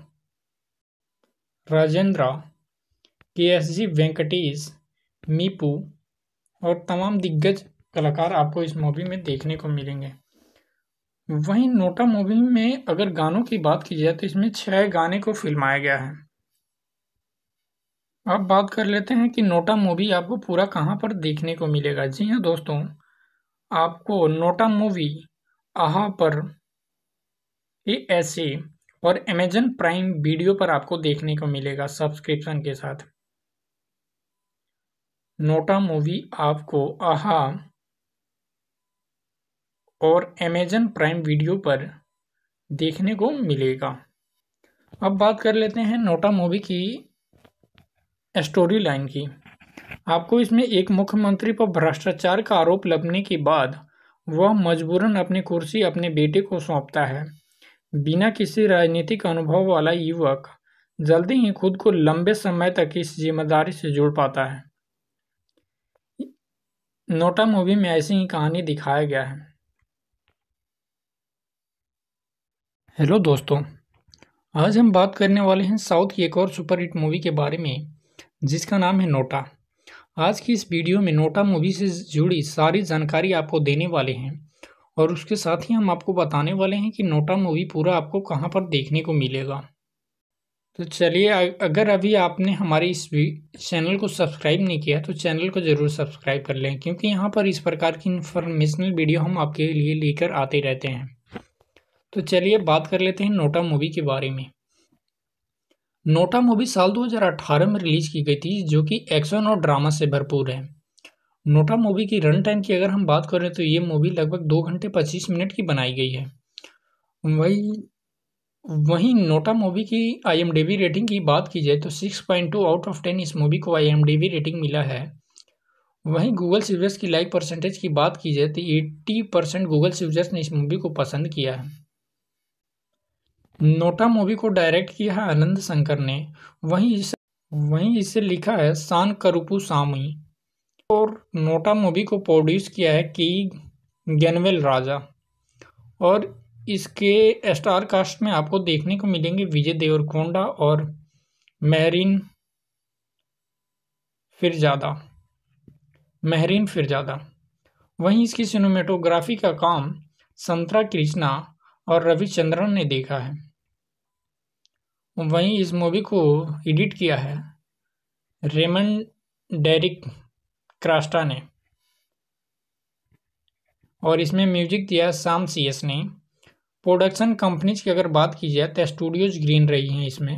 राजेंद्रा के एस जी वेंकटेश मीपू और तमाम दिग्गज कलाकार आपको इस मूवी में देखने को मिलेंगे वहीं नोटा मूवी में अगर गानों की बात की जाए तो इसमें छह गाने को फिल्माया गया है अब बात कर लेते हैं कि नोटा मूवी आपको पूरा कहाँ पर देखने को मिलेगा जी हाँ दोस्तों आपको नोटा मूवी आहा पर ए ऐसे और अमेजन प्राइम वीडियो पर आपको देखने को मिलेगा सब्सक्रिप्शन के साथ नोटा मूवी आपको आहा और अमेजन प्राइम वीडियो पर देखने को मिलेगा अब बात कर लेते हैं नोटा मूवी की स्टोरी लाइन की आपको इसमें एक मुख्यमंत्री पर भ्रष्टाचार का आरोप लगने के बाद वह मजबूरन अपनी कुर्सी अपने बेटे को सौंपता है बिना किसी राजनीतिक अनुभव वाला युवक जल्दी ही खुद को लंबे समय तक इस जिम्मेदारी से जोड़ पाता है नोटा मूवी में ऐसी ही कहानी दिखाया गया है हेलो दोस्तों आज हम बात करने वाले हैं साउथ की एक और सुपर हिट मूवी के बारे में जिसका नाम है नोटा आज की इस वीडियो में नोटा मूवी से जुड़ी सारी जानकारी आपको देने वाले हैं और उसके साथ ही हम आपको बताने वाले हैं कि नोटा मूवी पूरा आपको कहां पर देखने को मिलेगा तो चलिए अगर अभी आपने हमारे इस चैनल को सब्सक्राइब नहीं किया तो चैनल को ज़रूर सब्सक्राइब कर लें क्योंकि यहाँ पर इस प्रकार की इन्फॉर्मेशनल वीडियो हम आपके लिए लेकर आते रहते हैं तो चलिए बात कर लेते हैं नोटा मूवी के बारे में नोटा मूवी साल 2018 में रिलीज की गई थी जो कि एक्शन और ड्रामा से भरपूर है नोटा मूवी की रन टाइम की अगर हम बात करें तो ये मूवी लगभग दो घंटे पच्चीस मिनट की बनाई गई है वही वहीं नोटा मूवी की आईएमडीबी रेटिंग की बात की जाए तो 6.2 आउट ऑफ 10 इस मूवी को आईएमडीबी रेटिंग मिला है वहीं गूगल सीवर्स की लाइक परसेंटेज की बात की जाए तो 80 परसेंट गूगल यूजर्स ने इस मूवी को पसंद किया है नोटा मूवी को डायरेक्ट किया है आनंद शंकर ने वहीं इसे वहीं इसे लिखा है शान करुपू सामी और नोटा मूवी को प्रोड्यूस किया है की गनवेल राजा और इसके स्टार कास्ट में आपको देखने को मिलेंगे विजय देवरकोंडा और महरीन फिर ज़्यादा महरीन फिर ज़्यादा वहीं इसकी सिनेमेटोग्राफी का काम संतरा कृष्णा और रविचंद्रन ने देखा है वहीं इस मूवी को एडिट किया है रेमन डेरिक क्रास्टा ने और इसमें म्यूजिक दिया शाम सीएस ने प्रोडक्शन कंपनीज की अगर बात की जाए तो स्टूडियोज ग्रीन रही हैं इसमें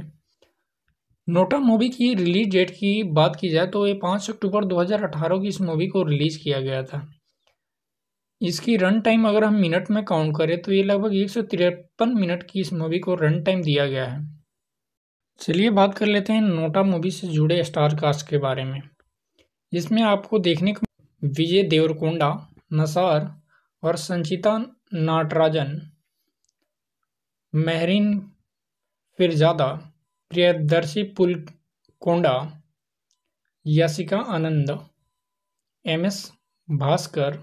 नोटा मूवी की रिलीज डेट की बात की जाए तो ये पाँच अक्टूबर 2018 की इस मूवी को रिलीज़ किया गया था इसकी रन टाइम अगर हम मिनट में काउंट करें तो ये लगभग एक मिनट की इस मूवी को रन टाइम दिया गया है चलिए बात कर लेते हैं नोटा मूवी से जुड़े स्टार कास्ट के बारे में जिसमें आपको देखने को विजय देवरकोंडा नसार और संचिता नाटराजन महरीन फिरजादा प्रियदर्शी पुलकोंडा यासिका आनंद एम एस भास्कर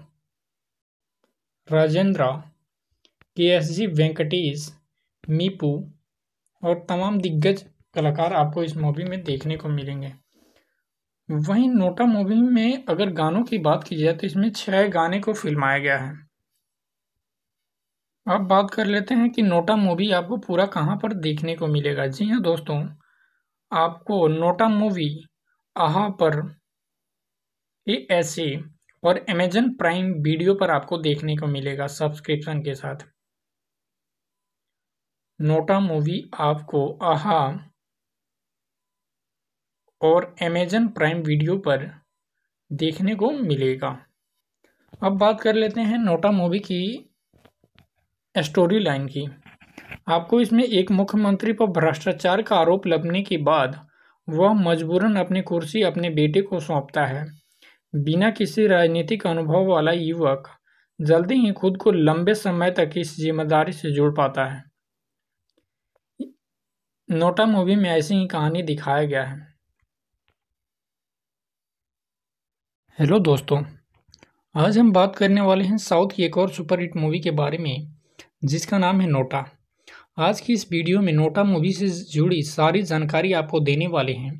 राजेंद्रा के एस जी वेंकटेश मीपू और तमाम दिग्गज कलाकार आपको इस मूवी में देखने को मिलेंगे वहीं नोटा मूवी में अगर गानों की बात की जाए तो इसमें छह गाने को फिल्माया गया है अब बात कर लेते हैं कि नोटा मूवी आपको पूरा कहाँ पर देखने को मिलेगा जी हाँ दोस्तों आपको नोटा मूवी आहा पर ए एस ए और अमेजन प्राइम वीडियो पर आपको देखने को मिलेगा सब्सक्रिप्शन के साथ नोटा मूवी आपको आहा और अमेजन प्राइम वीडियो पर देखने को मिलेगा अब बात कर लेते हैं नोटा मूवी की स्टोरी लाइन की आपको इसमें एक मुख्यमंत्री पर भ्रष्टाचार का आरोप लगने के बाद वह मजबूरन अपनी कुर्सी अपने बेटे को सौंपता है बिना किसी राजनीतिक अनुभव वाला युवक जल्दी ही खुद को लंबे समय तक इस जिम्मेदारी से जोड़ पाता है नोटा मूवी में ऐसी ही कहानी दिखाया गया है हेलो दोस्तों आज हम बात करने वाले हैं साउथ की एक और सुपर हिट मूवी के बारे में जिसका नाम है नोटा आज की इस वीडियो में नोटा मूवी से जुड़ी सारी जानकारी आपको देने वाले हैं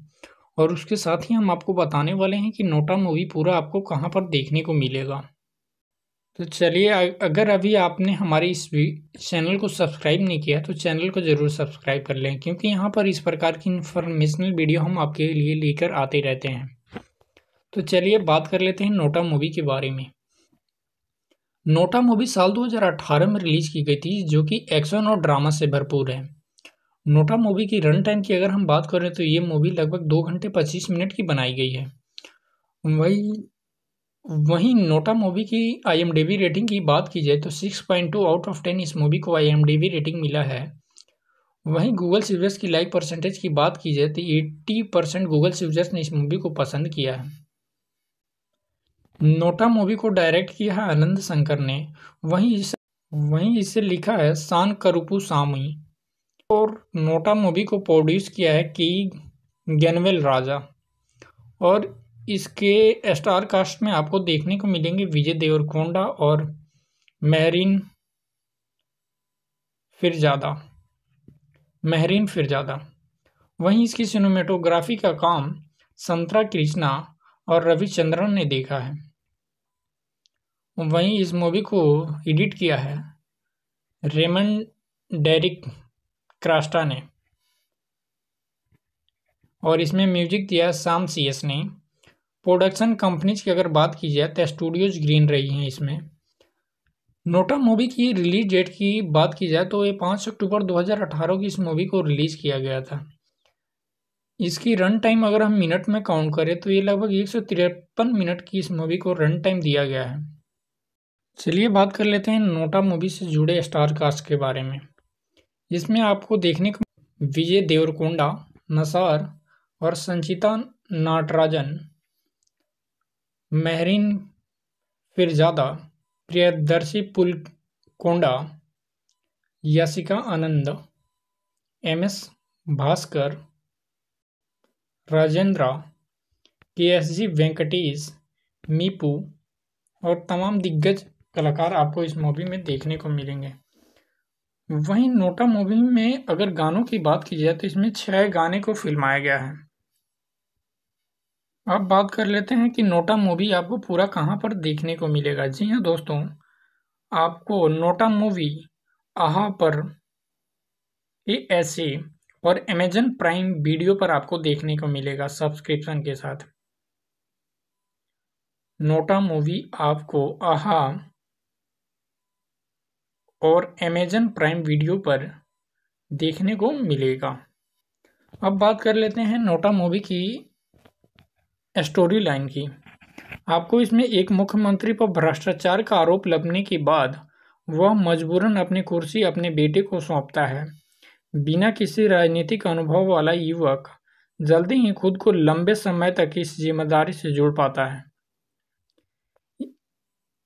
और उसके साथ ही हम आपको बताने वाले हैं कि नोटा मूवी पूरा आपको कहां पर देखने को मिलेगा तो चलिए अगर अभी आपने हमारे इस चैनल को सब्सक्राइब नहीं किया तो चैनल को ज़रूर सब्सक्राइब कर लें क्योंकि यहाँ पर इस प्रकार की इन्फॉर्मेशनल वीडियो हम आपके लिए लेकर आते रहते हैं तो चलिए बात कर लेते हैं नोटा मूवी के बारे में नोटा मूवी साल 2018 में रिलीज की गई थी जो कि एक्शन और ड्रामा से भरपूर है नोटा मूवी की रन टाइम की अगर हम बात करें तो ये मूवी लगभग दो घंटे पच्चीस मिनट की बनाई गई है वही वहीं नोटा मूवी की आईएमडीबी रेटिंग की बात की जाए तो 6.2 आउट ऑफ 10 इस मूवी को आईएमडीबी रेटिंग मिला है वहीं गूगल यूजर्स की लाइक परसेंटेज की बात की जाए तो 80 परसेंट गूगल यूजर्स ने इस मूवी को पसंद किया है नोटा मूवी को डायरेक्ट किया है आनंद शंकर ने वहीं इसे वहीं इसे लिखा है शान करुपू सामी और नोटा मूवी को प्रोड्यूस किया है की गनवेल राजा और इसके स्टार कास्ट में आपको देखने को मिलेंगे विजय देवरकोंडा और महरीन फिरजादा महरीन फिरजादा वहीं इसकी सिनेमेटोग्राफी का काम संतरा कृष्णा और रविचंद्रन ने देखा है वहीं इस मूवी को एडिट किया है रेमन डेरिक क्रास्टा ने और इसमें म्यूजिक दिया साम सीएस ने प्रोडक्शन कंपनीज की अगर बात की जाए तो स्टूडियोज ग्रीन रही हैं इसमें नोटा मूवी की रिलीज डेट की बात की जाए तो ये पाँच अक्टूबर 2018 की इस मूवी को रिलीज़ किया गया था इसकी रन टाइम अगर हम मिनट में काउंट करें तो ये लगभग एक मिनट की इस मूवी को रन टाइम दिया गया है चलिए बात कर लेते हैं नोटा मूवी से जुड़े स्टार कास्ट के बारे में जिसमें आपको देखने को विजय देवरकोंडा नसार और संचिता नाटराजन महरीन फिरजादा प्रियदर्शी पुलकोंडा यासिका आनंद एम एस भास्कर राजेंद्रा के एस जी वेंकटेश मीपू और तमाम दिग्गज कलाकार आपको इस मूवी में देखने को मिलेंगे वहीं नोटा मूवी में अगर गानों की बात की जाए तो इसमें छह गाने को फिल्माया गया है अब बात कर लेते हैं कि नोटा मूवी आपको पूरा कहाँ पर देखने को मिलेगा जी हाँ दोस्तों आपको नोटा मूवी आहा पर ए एस ए और अमेजन प्राइम वीडियो पर आपको देखने को मिलेगा सब्सक्रिप्शन के साथ नोटा मूवी आपको आहा और अमेजन प्राइम वीडियो पर देखने को मिलेगा अब बात कर लेते हैं नोटा मूवी की स्टोरी लाइन की आपको इसमें एक मुख्यमंत्री पर भ्रष्टाचार का आरोप लगने के बाद वह मजबूरन अपनी कुर्सी अपने बेटे को सौंपता है बिना किसी राजनीतिक अनुभव वाला युवक जल्दी ही खुद को लंबे समय तक इस जिम्मेदारी से जोड़ पाता है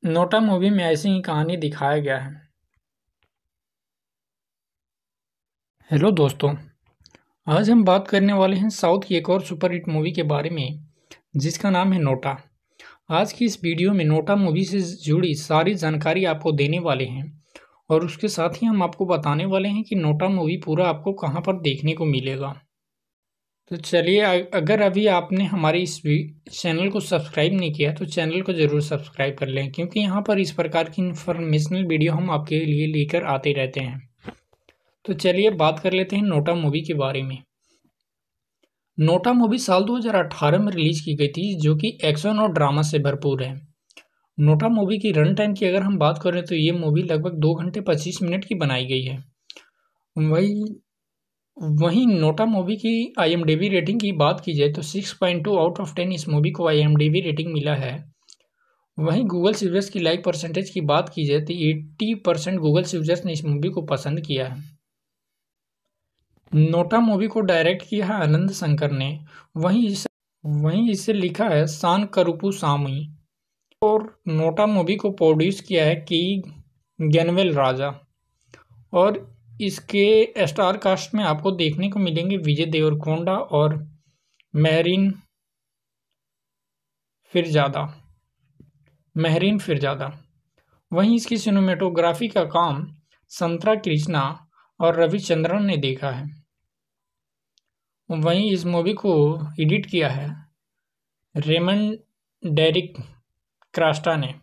नोटा मूवी में ऐसी ही कहानी दिखाया गया है हेलो दोस्तों आज हम बात करने वाले हैं साउथ की एक और सुपर हिट मूवी के बारे में जिसका नाम है नोटा आज की इस वीडियो में नोटा मूवी से जुड़ी सारी जानकारी आपको देने वाले हैं और उसके साथ ही हम आपको बताने वाले हैं कि नोटा मूवी पूरा आपको कहां पर देखने को मिलेगा तो चलिए अगर अभी आपने हमारे इस चैनल को सब्सक्राइब नहीं किया तो चैनल को ज़रूर सब्सक्राइब कर लें क्योंकि यहाँ पर इस प्रकार की इन्फॉर्मेशनल वीडियो हम आपके लिए लेकर आते रहते हैं तो चलिए बात कर लेते हैं नोटा मूवी के बारे में नोटा मूवी साल 2018 में रिलीज की गई थी जो कि एक्शन और ड्रामा से भरपूर है नोटा मूवी की रन टाइम की अगर हम बात करें तो ये मूवी लगभग दो घंटे पच्चीस मिनट की बनाई गई है वही वहीं नोटा मूवी की आई रेटिंग की बात की जाए तो 6.2 आउट ऑफ 10 इस मूवी को आई रेटिंग मिला है वहीं गूगल सीवर्स की लाइक परसेंटेज की बात की जाए तो 80 परसेंट गूगल सीवर्स ने इस मूवी को पसंद किया है नोटा मूवी को डायरेक्ट किया है आनंद शंकर ने वहीं इसे वहीं इसे लिखा है शान करुपू सामी और नोटा मूवी को प्रोड्यूस किया है की गनवेल राजा और इसके स्टार कास्ट में आपको देखने को मिलेंगे विजय देवरकोंडा और महरीन फिर ज़्यादा महरीन फिर ज़्यादा वहीं इसकी सिनेमेटोग्राफी का काम संतरा कृष्णा और रविचंद्रन ने देखा है वहीं इस मूवी को एडिट किया है रेमंड डेरिक क्रास्टा ने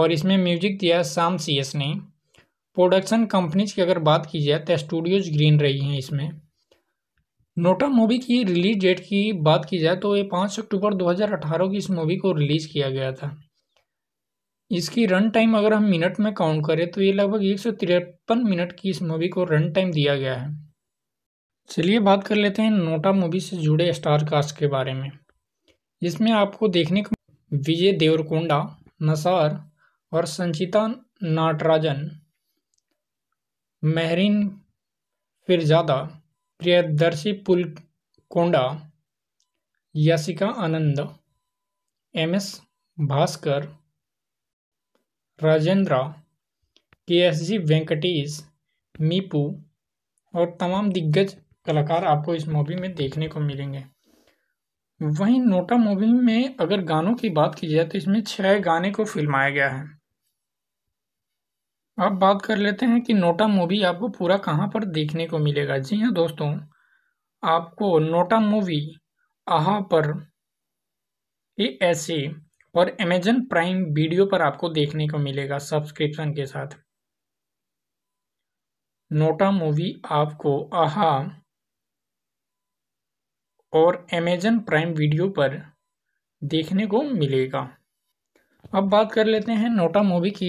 और इसमें म्यूजिक दिया साम सीएस ने प्रोडक्शन कंपनीज की अगर बात की जाए तो स्टूडियोज ग्रीन रही हैं इसमें नोटा मूवी की रिलीज डेट की बात की जाए तो ये पाँच अक्टूबर 2018 की इस मूवी को रिलीज़ किया गया था इसकी रन टाइम अगर हम मिनट में काउंट करें तो ये लगभग एक मिनट की इस मूवी को रन टाइम दिया गया है चलिए बात कर लेते हैं नोटा मूवी से जुड़े स्टार कास्ट के बारे में जिसमें आपको देखने को विजय देवरकोंडा नसार और संचिता नाटराजन महरीन फिरजादा प्रियदर्शी पुल कोंडा यासिका आनंद एम एस भास्कर राजेंद्रा के एस जी वेंकटेश मीपू और तमाम दिग्गज कलाकार आपको इस मूवी में देखने को मिलेंगे वहीं नोटा मूवी में अगर गानों की बात की जाए तो इसमें छह गाने को फिल्माया गया है अब बात कर लेते हैं कि नोटा मूवी आपको पूरा कहाँ पर देखने को मिलेगा जी हाँ दोस्तों आपको नोटा मूवी आहा पर ए ऐसे और अमेजन प्राइम वीडियो पर आपको देखने को मिलेगा सब्सक्रिप्शन के साथ नोटा मूवी आपको आहा और अमेजन प्राइम वीडियो पर देखने को मिलेगा अब बात कर लेते हैं नोटा मूवी की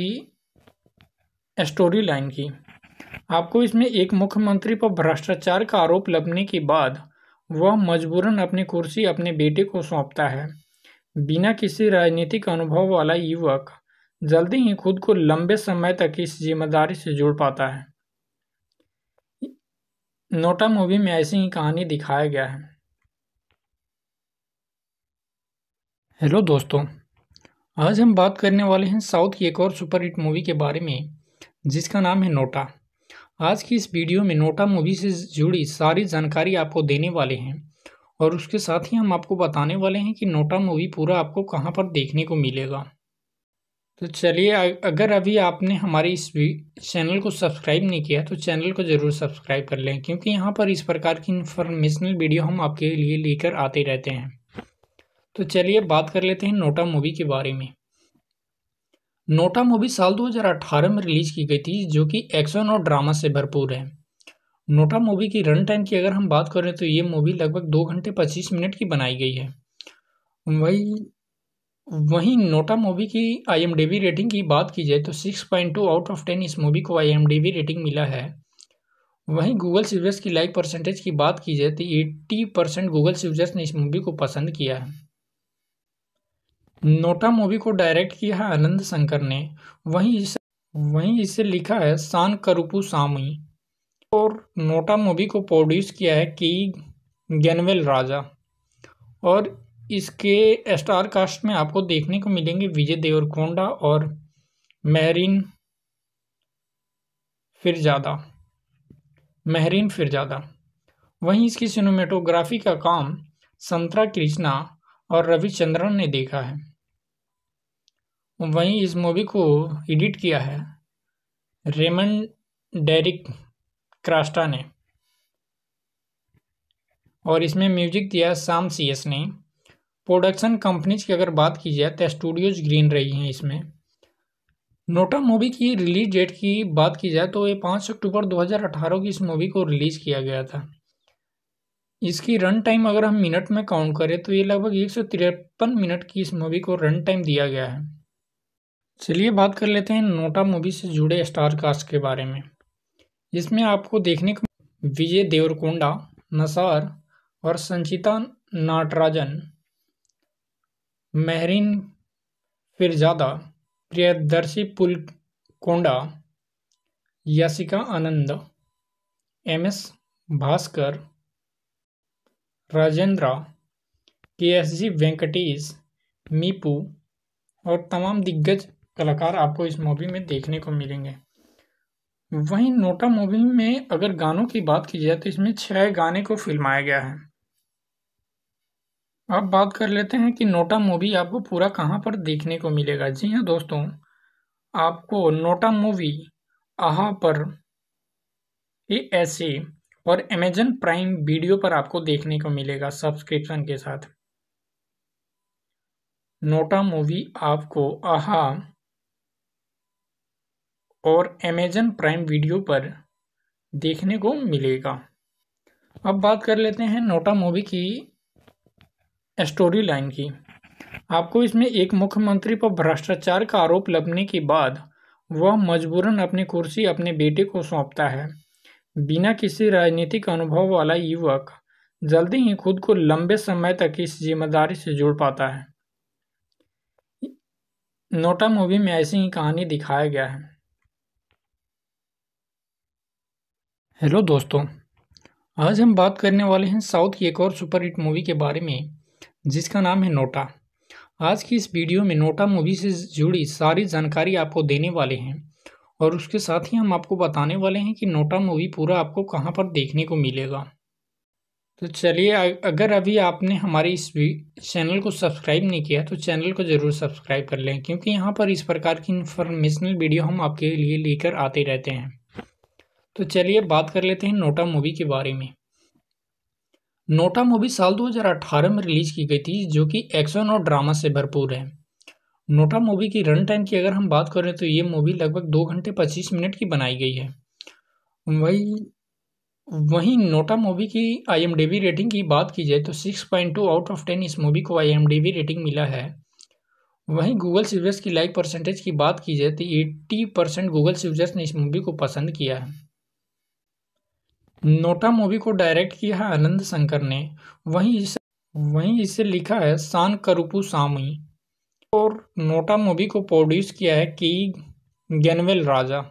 स्टोरी लाइन की आपको इसमें एक मुख्यमंत्री पर भ्रष्टाचार का आरोप लगने के बाद वह मजबूरन अपनी कुर्सी अपने बेटे को सौंपता है बिना किसी राजनीतिक अनुभव वाला युवक जल्दी ही खुद को लंबे समय तक इस जिम्मेदारी से जोड़ पाता है नोटा मूवी में ऐसी ही कहानी दिखाया गया है हेलो दोस्तों आज हम बात करने वाले हैं साउथ की एक और सुपर हिट मूवी के बारे में जिसका नाम है नोटा आज की इस वीडियो में नोटा मूवी से जुड़ी सारी जानकारी आपको देने वाले हैं और उसके साथ ही हम आपको बताने वाले हैं कि नोटा मूवी पूरा आपको कहां पर देखने को मिलेगा तो चलिए अगर अभी आपने हमारे इस चैनल को सब्सक्राइब नहीं किया तो चैनल को ज़रूर सब्सक्राइब कर लें क्योंकि यहाँ पर इस प्रकार की इन्फॉर्मेशनल वीडियो हम आपके लिए लेकर आते रहते हैं तो चलिए बात कर लेते हैं नोटा मूवी के बारे में नोटा मूवी साल 2018 में रिलीज की गई थी जो कि एक्शन और ड्रामा से भरपूर है नोटा मूवी की रन टाइम की अगर हम बात करें तो ये मूवी लगभग दो घंटे पच्चीस मिनट की बनाई गई है वही वहीं नोटा मूवी की आईएमडीबी रेटिंग की बात की जाए तो 6.2 आउट ऑफ 10 इस मूवी को आईएमडीबी रेटिंग मिला है वहीं गूगल सीवर्स की लाइक परसेंटेज की बात की जाए तो 80 परसेंट गूगल सीवर्स ने इस मूवी को पसंद किया है नोटा मूवी को डायरेक्ट किया है आनंद शंकर ने वहीं इसे वहीं इसे लिखा है शान करुपू सामी और नोटा मूवी को प्रोड्यूस किया है की गनवेल राजा और इसके स्टार कास्ट में आपको देखने को मिलेंगे विजय देवरकोंडा और महरीन फिर ज़्यादा महरीन फिर ज़्यादा वहीं इसकी सिनेमेटोग्राफी का काम संतरा कृष्णा और रविचंद्रन ने देखा है वहीं इस मूवी को एडिट किया है रेमंड डेरिक क्रास्टा ने और इसमें म्यूजिक दिया साम सीएस ने प्रोडक्शन कंपनीज की अगर बात की जाए तो स्टूडियोज ग्रीन रही हैं इसमें नोटा मूवी की रिलीज डेट की बात की जाए तो ये पाँच अक्टूबर 2018 की इस मूवी को रिलीज़ किया गया था इसकी रन टाइम अगर हम मिनट में काउंट करें तो ये लगभग एक मिनट की इस मूवी को रन टाइम दिया गया है चलिए बात कर लेते हैं नोटा मूवी से जुड़े स्टार कास्ट के बारे में जिसमें आपको देखने को विजय देवरकोंडा नसार और संचिता नाटराजन महरीन फिरजादा प्रियदर्शी पुल कोंडा यासिका आनंद एम एस भास्कर राजेंद्रा के एस जी वेंकटेश मीपू और तमाम दिग्गज कलाकार आपको इस मूवी में देखने को मिलेंगे वहीं नोटा मूवी में अगर गानों की बात की जाए तो इसमें छह गाने को फिल्माया गया है अब बात कर लेते हैं कि नोटा मूवी आपको पूरा कहाँ पर देखने को मिलेगा जी हाँ दोस्तों आपको नोटा मूवी आहा पर ए ऐसे और अमेजन प्राइम वीडियो पर आपको देखने को मिलेगा सब्सक्रिप्शन के साथ नोटा मूवी आपको आहा और अमेजन प्राइम वीडियो पर देखने को मिलेगा अब बात कर लेते हैं नोटा मूवी की स्टोरी लाइन की आपको इसमें एक मुख्यमंत्री पर भ्रष्टाचार का आरोप लगने के बाद वह मजबूरन अपनी कुर्सी अपने बेटे को सौंपता है बिना किसी राजनीतिक अनुभव वाला युवक जल्दी ही खुद को लंबे समय तक इस जिम्मेदारी से जोड़ पाता है नोटा मूवी में ऐसी ही कहानी दिखाया गया है हेलो दोस्तों आज हम बात करने वाले हैं साउथ की एक और सुपर हिट मूवी के बारे में जिसका नाम है नोटा आज की इस वीडियो में नोटा मूवी से जुड़ी सारी जानकारी आपको देने वाले हैं और उसके साथ ही हम आपको बताने वाले हैं कि नोटा मूवी पूरा आपको कहां पर देखने को मिलेगा तो चलिए अगर अभी आपने हमारे इस चैनल को सब्सक्राइब नहीं किया तो चैनल को ज़रूर सब्सक्राइब कर लें क्योंकि यहाँ पर इस प्रकार की इन्फॉर्मेशनल वीडियो हम आपके लिए लेकर आते रहते हैं तो चलिए बात कर लेते हैं नोटा मूवी के बारे में नोटा मूवी साल 2018 में रिलीज की गई थी जो कि एक्शन और ड्रामा से भरपूर है नोटा मूवी की रन टाइम की अगर हम बात करें तो ये मूवी लगभग दो घंटे पच्चीस मिनट की बनाई गई है वही वहीं नोटा मूवी की आईएमडीबी रेटिंग की बात की जाए तो 6.2 आउट ऑफ 10 इस मूवी को आईएमडीबी रेटिंग मिला है वहीं गूगल सीवर्स की लाइक परसेंटेज की बात की जाए तो 80 परसेंट गूगल सीवर्स ने इस मूवी को पसंद किया है नोटा मूवी को डायरेक्ट किया है आनंद शंकर ने वहीं इसे वहीं इसे लिखा है शान करुपू सामी और नोटा मूवी को प्रोड्यूस किया है की गनवेल राजा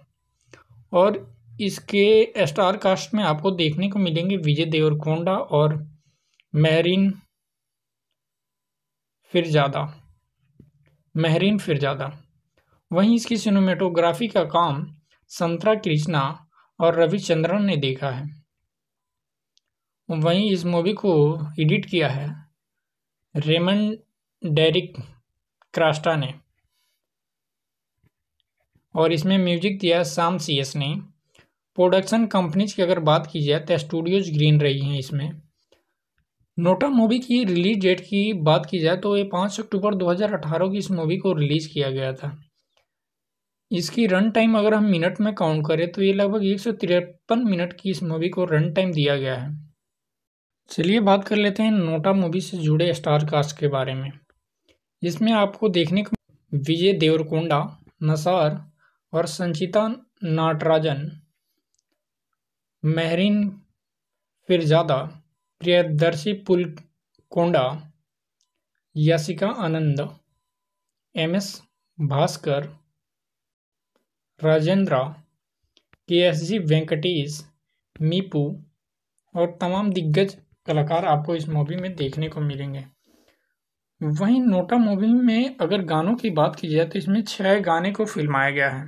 और इसके स्टार कास्ट में आपको देखने को मिलेंगे विजय देवरकोंडा और महरीन फिर ज़्यादा महरीन फिर ज़्यादा वहीं इसकी सिनेमेटोग्राफी का काम संतरा कृष्णा और रविचंद्रन ने देखा है वहीं इस मूवी को एडिट किया है रेमंड डेरिक क्रास्टा ने और इसमें म्यूजिक दिया साम सीएस ने प्रोडक्शन कंपनीज की अगर बात की जाए तो स्टूडियोज ग्रीन रही हैं इसमें नोटा मूवी की रिलीज डेट की बात की जाए तो ये पाँच अक्टूबर 2018 की इस मूवी को रिलीज़ किया गया था इसकी रन टाइम अगर हम मिनट में काउंट करें तो ये लगभग एक मिनट की इस मूवी को रन टाइम दिया गया है चलिए बात कर लेते हैं नोटा मूवी से जुड़े स्टार कास्ट के बारे में जिसमें आपको देखने को विजय देवरकोंडा नसार और संचिता नाटराजन महरीन फिरजादा प्रियदर्शी पुल कोंडा यासिका आनंद एम एस भास्कर राजेंद्रा के एस जी वेंकटेश मीपू और तमाम दिग्गज कलाकार आपको इस मूवी में देखने को मिलेंगे वहीं नोटा मूवी में अगर गानों की बात की जाए तो इसमें छह गाने को फिल्माया गया है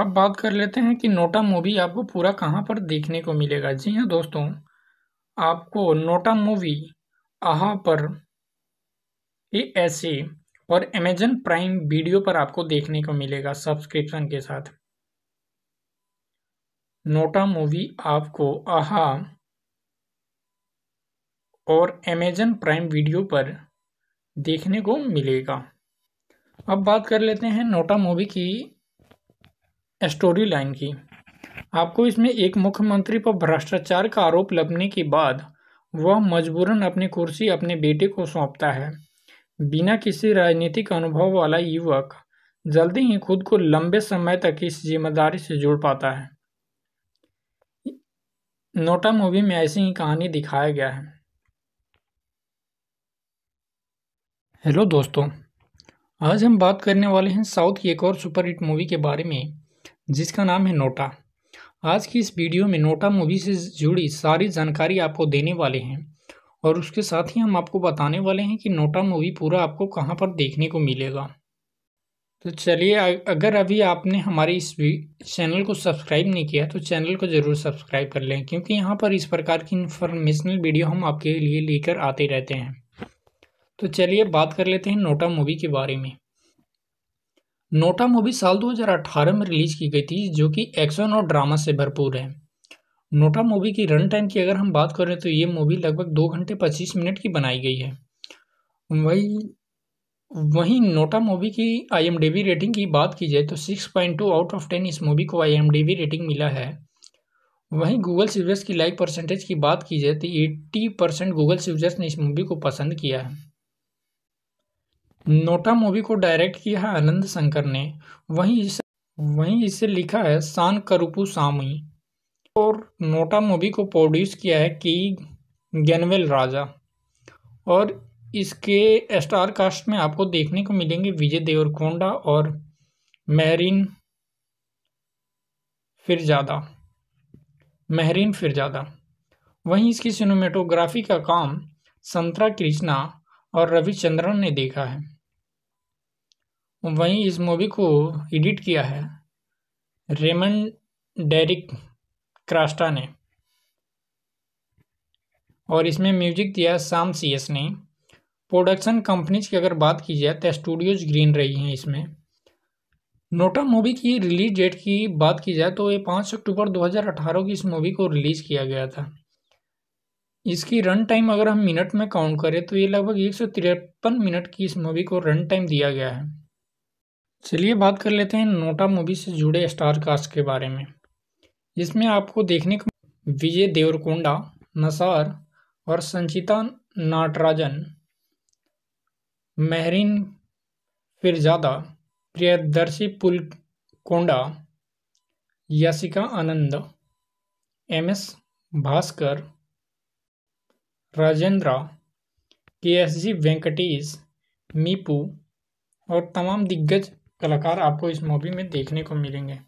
अब बात कर लेते हैं कि नोटा मूवी आपको पूरा कहाँ पर देखने को मिलेगा जी हाँ दोस्तों आपको नोटा मूवी आहा पर ए ऐसे और अमेजन प्राइम वीडियो पर आपको देखने को मिलेगा सब्सक्रिप्शन के साथ नोटा मूवी आपको आहा और अमेजन प्राइम वीडियो पर देखने को मिलेगा अब बात कर लेते हैं नोटा मूवी की स्टोरी लाइन की आपको इसमें एक मुख्यमंत्री पर भ्रष्टाचार का आरोप लगने के बाद वह मजबूरन अपनी कुर्सी अपने बेटे को सौंपता है बिना किसी राजनीतिक अनुभव वाला युवक जल्दी ही खुद को लंबे समय तक इस जिम्मेदारी से जोड़ पाता है नोटा मूवी में ऐसी ही कहानी दिखाया गया है हेलो दोस्तों आज हम बात करने वाले हैं साउथ की एक और सुपर हिट मूवी के बारे में जिसका नाम है नोटा आज की इस वीडियो में नोटा मूवी से जुड़ी सारी जानकारी आपको देने वाले हैं और उसके साथ ही हम आपको बताने वाले हैं कि नोटा मूवी पूरा आपको कहाँ पर देखने को मिलेगा तो चलिए अगर अभी आपने हमारे इस चैनल को सब्सक्राइब नहीं किया तो चैनल को ज़रूर सब्सक्राइब कर लें क्योंकि यहाँ पर इस प्रकार की इन्फॉर्मेशनल वीडियो हम आपके लिए लेकर आते रहते हैं तो चलिए बात कर लेते हैं नोटा मूवी के बारे में नोटा मूवी साल 2018 में रिलीज की गई थी जो कि एक्शन और ड्रामा से भरपूर है नोटा मूवी की रन टाइम की अगर हम बात करें तो ये मूवी लगभग दो घंटे पच्चीस मिनट की बनाई गई है वही वहीं नोटा मूवी की आईएमडीबी रेटिंग की बात की जाए तो 6.2 आउट ऑफ 10 इस मूवी को आईएमडीबी रेटिंग मिला है वहीं गूगल सीवर्स की लाइक परसेंटेज की बात की जाए तो 80 परसेंट गूगल सीवर्स ने इस मूवी को पसंद किया है नोटा मूवी को डायरेक्ट किया है आनंद शंकर ने वहीं इसे वहीं इसे लिखा है शान करुपू सामी और नोटा मूवी को प्रोड्यूस किया है की गनवेल राजा और इसके स्टार कास्ट में आपको देखने को मिलेंगे विजय देवरकोंडा और महरीन फिरजादा महरीन फिरजादा वहीं इसकी सिनेमेटोग्राफी का काम संतरा कृष्णा और रविचंद्रन ने देखा है वहीं इस मूवी को एडिट किया है रेमंड डेरिक क्रास्टा ने और इसमें म्यूजिक दिया साम सीएस ने प्रोडक्शन कंपनीज की अगर बात की जाए तो स्टूडियोज ग्रीन रही हैं इसमें नोटा मूवी की रिलीज डेट की बात की जाए तो ये पाँच अक्टूबर 2018 की इस मूवी को रिलीज़ किया गया था इसकी रन टाइम अगर हम मिनट में काउंट करें तो ये लगभग एक मिनट की इस मूवी को रन टाइम दिया गया है चलिए बात कर लेते हैं नोटा मूवी से जुड़े स्टार कास्ट के बारे में जिसमें आपको देखने को विजय देवरकोंडा नसार और संचिता नाटराजन महरीन फिरजादा प्रियदर्शी पुल कोंडा यासिका आनंद एम एस भास्कर राजेंद्रा के एस जी वेंकटेश मीपू और तमाम दिग्गज कलाकार आपको इस मूवी में देखने को मिलेंगे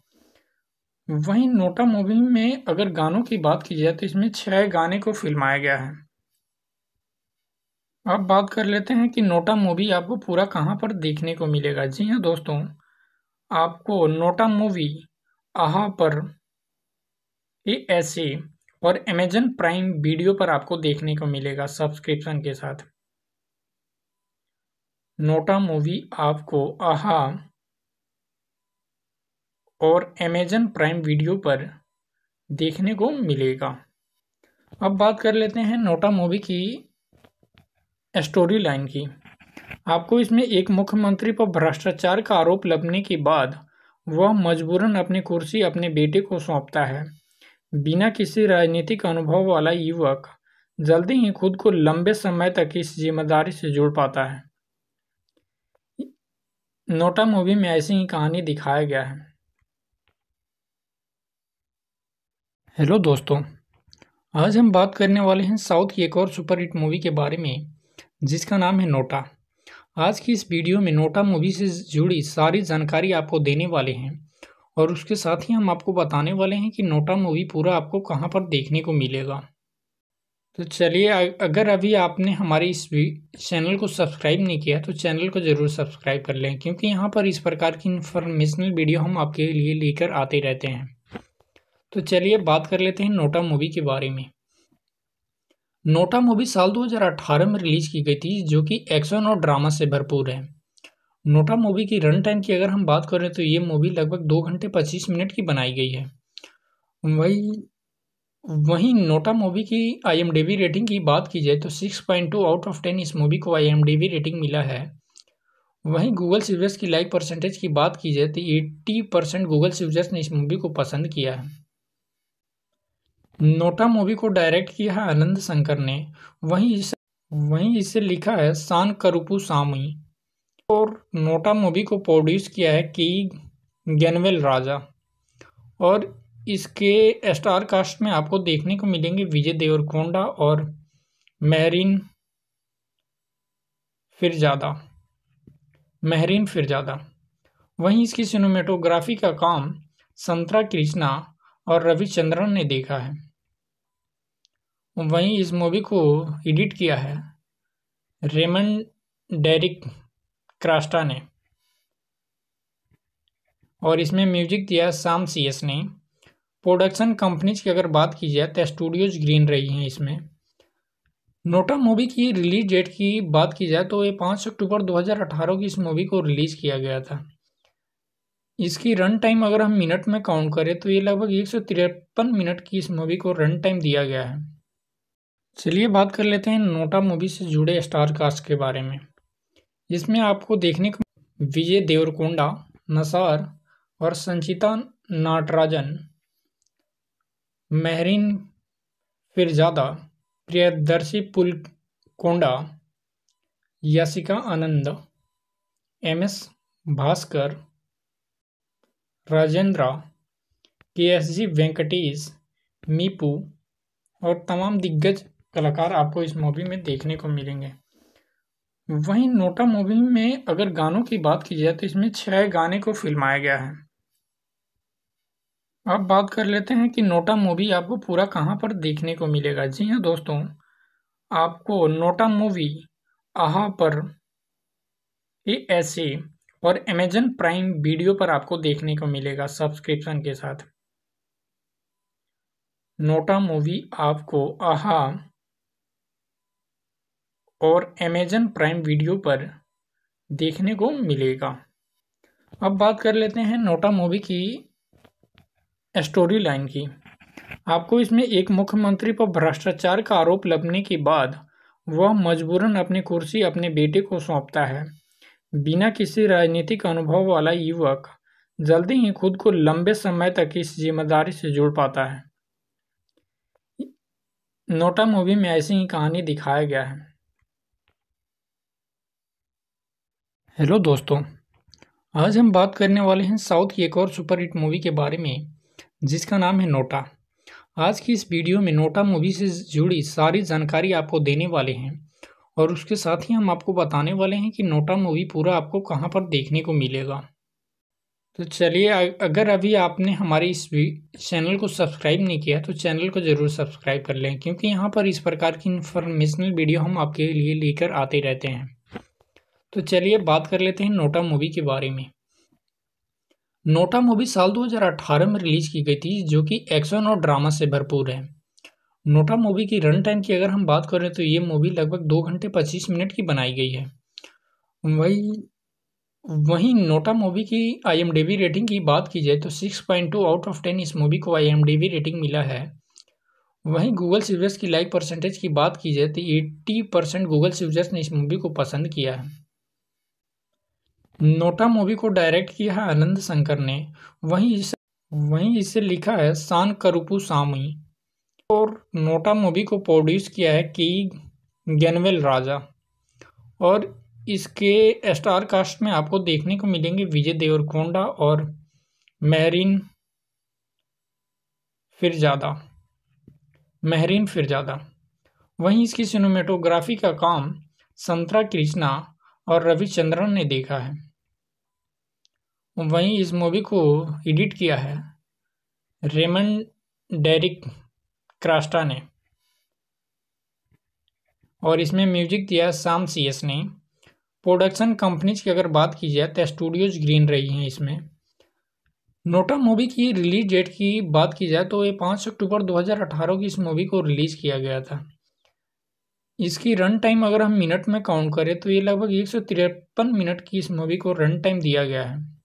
वहीं नोटा मूवी में अगर गानों की बात की जाए तो इसमें छह गाने को फिल्माया गया है अब बात कर लेते हैं कि नोटा मूवी आपको पूरा कहाँ पर देखने को मिलेगा जी हाँ दोस्तों आपको नोटा मूवी आहा पर ए ऐसे और अमेजन प्राइम वीडियो पर आपको देखने को मिलेगा सब्सक्रिप्शन के साथ नोटा मूवी आपको आहा और अमेजन प्राइम वीडियो पर देखने को मिलेगा अब बात कर लेते हैं नोटा मूवी की स्टोरी लाइन की आपको इसमें एक मुख्यमंत्री पर भ्रष्टाचार का आरोप लगने के बाद वह मजबूरन अपनी कुर्सी अपने बेटे को सौंपता है बिना किसी राजनीतिक अनुभव वाला युवक जल्दी ही खुद को लंबे समय तक इस जिम्मेदारी से जोड़ पाता है नोटा मूवी में ऐसी ही कहानी दिखाया गया है हेलो दोस्तों आज हम बात करने वाले हैं साउथ की एक और सुपर हिट मूवी के बारे में जिसका नाम है नोटा आज की इस वीडियो में नोटा मूवी से जुड़ी सारी जानकारी आपको देने वाले हैं और उसके साथ ही हम आपको बताने वाले हैं कि नोटा मूवी पूरा आपको कहाँ पर देखने को मिलेगा तो चलिए अगर अभी आपने हमारे इस चैनल को सब्सक्राइब नहीं किया तो चैनल को ज़रूर सब्सक्राइब कर लें क्योंकि यहाँ पर इस प्रकार की इन्फॉर्मेशनल वीडियो हम आपके लिए लेकर आते रहते हैं तो चलिए बात कर लेते हैं नोटा मूवी के बारे में नोटा मूवी साल 2018 में रिलीज की गई थी जो कि एक्शन और ड्रामा से भरपूर है नोटा मूवी की रन टाइम की अगर हम बात करें तो ये मूवी लगभग दो घंटे पच्चीस मिनट की बनाई गई है वही वहीं नोटा मूवी की आईएमडीबी रेटिंग की बात की जाए तो 6.2 आउट ऑफ 10 इस मूवी को आईएमडीबी रेटिंग मिला है वहीं गूगल सीवर्स की लाइक परसेंटेज की बात की जाए तो 80 परसेंट गूगल सीवर्स ने इस मूवी को पसंद किया है नोटा मूवी को डायरेक्ट किया है आनंद शंकर ने वहीं इसे वहीं इसे लिखा है शान करुपू सामी और नोटा मूवी को प्रोड्यूस किया है की गनवेल राजा और इसके स्टार कास्ट में आपको देखने को मिलेंगे विजय देवरकोंडा और महरीन फिरजादा महरीन फिरजादा वहीं इसकी सिनेमेटोग्राफी का काम संतरा कृष्णा और रविचंद्रन ने देखा है वहीं इस मूवी को एडिट किया है रेमन डेरिक क्रास्टा ने और इसमें म्यूजिक दिया साम सीएस ने प्रोडक्शन कंपनीज की अगर बात की जाए तो स्टूडियोज ग्रीन रही हैं इसमें नोटा मूवी की रिलीज डेट की बात की जाए तो ये पाँच अक्टूबर 2018 की इस मूवी को रिलीज़ किया गया था इसकी रन टाइम अगर हम मिनट में काउंट करें तो ये लगभग एक मिनट की इस मूवी को रन टाइम दिया गया है चलिए बात कर लेते हैं नोटा मूवी से जुड़े स्टार कास्ट के बारे में जिसमें आपको देखने को विजय देवरकोंडा नसार और संचिता नाटराजन महरीन फिरजादा प्रियदर्शी पुल कोंडा यासिका आनंद एम एस भास्कर राजेंद्रा के एस जी वेंकटेश मीपू और तमाम दिग्गज कलाकार आपको इस मूवी में देखने को मिलेंगे वहीं नोटा मूवी में अगर गानों की बात की जाए तो इसमें छह गाने को फिल्माया गया है अब बात कर लेते हैं कि नोटा मूवी आपको पूरा कहाँ पर देखने को मिलेगा जी हाँ दोस्तों आपको नोटा मूवी आहा पर ए ऐसे और अमेजन प्राइम वीडियो पर आपको देखने को मिलेगा सब्सक्रिप्शन के साथ नोटा मूवी आपको आहा और अमेजन प्राइम वीडियो पर देखने को मिलेगा अब बात कर लेते हैं नोटा मूवी की स्टोरी लाइन की आपको इसमें एक मुख्यमंत्री पर भ्रष्टाचार का आरोप लगने के बाद वह मजबूरन अपनी कुर्सी अपने बेटे को सौंपता है बिना किसी राजनीतिक अनुभव वाला युवक जल्दी ही खुद को लंबे समय तक इस जिम्मेदारी से जोड़ पाता है नोटा मूवी में ऐसी ही कहानी दिखाया गया है हेलो दोस्तों आज हम बात करने वाले हैं साउथ की एक और सुपर हिट मूवी के बारे में जिसका नाम है नोटा आज की इस वीडियो में नोटा मूवी से जुड़ी सारी जानकारी आपको देने वाले हैं और उसके साथ ही हम आपको बताने वाले हैं कि नोटा मूवी पूरा आपको कहाँ पर देखने को मिलेगा तो चलिए अगर अभी आपने हमारे इस चैनल को सब्सक्राइब नहीं किया तो चैनल को ज़रूर सब्सक्राइब कर लें क्योंकि यहाँ पर इस प्रकार की इन्फॉर्मेशनल वीडियो हम आपके लिए लेकर आते रहते हैं तो चलिए बात कर लेते हैं नोटा मूवी के बारे में नोटा मूवी साल 2018 में रिलीज की गई थी जो कि एक्शन और ड्रामा से भरपूर है नोटा मूवी की रन टाइम की अगर हम बात करें तो ये मूवी लगभग दो घंटे पच्चीस मिनट की बनाई गई है वही वहीं नोटा मूवी की आईएमडीबी रेटिंग की बात की जाए तो 6.2 आउट ऑफ 10 इस मूवी को आईएमडीबी रेटिंग मिला है वहीं गूगल सीवर्स की लाइक परसेंटेज की बात की जाए तो 80 परसेंट गूगल सीवर्स ने इस मूवी को पसंद किया है नोटा मूवी को डायरेक्ट किया है आनंद शंकर ने वहीं इसे वहीं इसे लिखा है शान करुपू सामी और नोटा मूवी को प्रोड्यूस किया है की गनवेल राजा और इसके स्टार कास्ट में आपको देखने को मिलेंगे विजय देवरकोंडा और मेहरीन फिर ज़्यादा फिरजादा फिर ज़्यादा वहीं इसकी सिनेमेटोग्राफी का काम संतरा कृष्णा और रविचंद्रन ने देखा है वहीं इस मूवी को एडिट किया है रेमन डेरिक क्रास्टा ने और इसमें म्यूजिक दिया साम सीएस ने प्रोडक्शन कंपनीज की अगर बात की जाए तो स्टूडियोज ग्रीन रही हैं इसमें नोटा मूवी की रिलीज डेट की बात की जाए तो ये पाँच अक्टूबर 2018 की इस मूवी को रिलीज़ किया गया था इसकी रन टाइम अगर हम मिनट में काउंट करें तो ये लगभग एक मिनट की इस मूवी को रन टाइम दिया गया है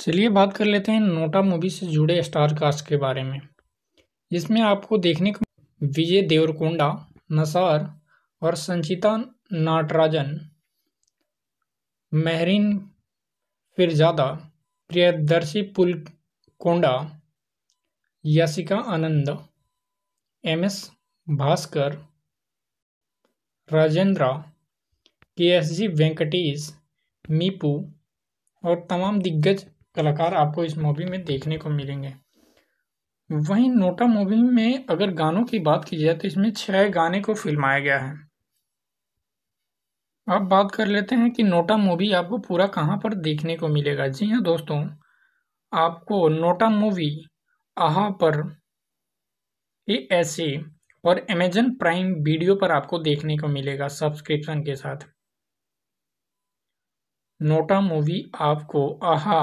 चलिए बात कर लेते हैं नोटा मूवी से जुड़े स्टार कास्ट के बारे में जिसमें आपको देखने को विजय देवरकोंडा नसार और संचिता नाटराजन महरीन फिरजादा प्रियदर्शी पुलकोंडा यासिका आनंद एम एस भास्कर राजेंद्रा के एस जी वेंकटेश मीपू और तमाम दिग्गज कलाकार आपको इस मूवी में देखने को मिलेंगे वहीं नोटा मूवी में अगर गानों की बात की जाए तो इसमें छह गाने को फिल्माया गया है अब बात कर लेते हैं कि नोटा मूवी आपको पूरा कहाँ पर देखने को मिलेगा जी हाँ दोस्तों आपको नोटा मूवी आहा पर ए ऐसे और अमेजन प्राइम वीडियो पर आपको देखने को मिलेगा सब्सक्रिप्शन के साथ नोटा मूवी आपको आहा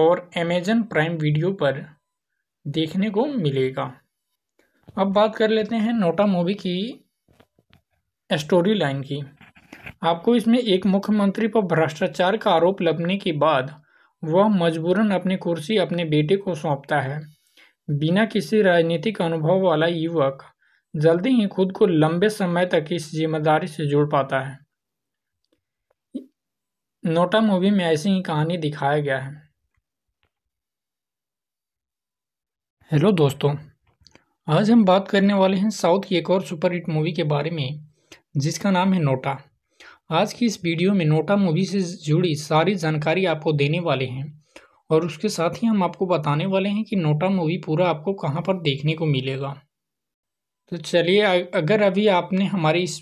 और अमेजन प्राइम वीडियो पर देखने को मिलेगा अब बात कर लेते हैं नोटा मूवी की स्टोरी लाइन की आपको इसमें एक मुख्यमंत्री पर भ्रष्टाचार का आरोप लगने के बाद वह मजबूरन अपनी कुर्सी अपने बेटे को सौंपता है बिना किसी राजनीतिक अनुभव वाला युवक जल्दी ही खुद को लंबे समय तक इस जिम्मेदारी से जोड़ पाता है नोटा मूवी में ऐसी ही कहानी दिखाया गया है हेलो दोस्तों आज हम बात करने वाले हैं साउथ की एक और सुपर हिट मूवी के बारे में जिसका नाम है नोटा आज की इस वीडियो में नोटा मूवी से जुड़ी सारी जानकारी आपको देने वाले हैं और उसके साथ ही हम आपको बताने वाले हैं कि नोटा मूवी पूरा आपको कहां पर देखने को मिलेगा तो चलिए अगर अभी आपने हमारे इस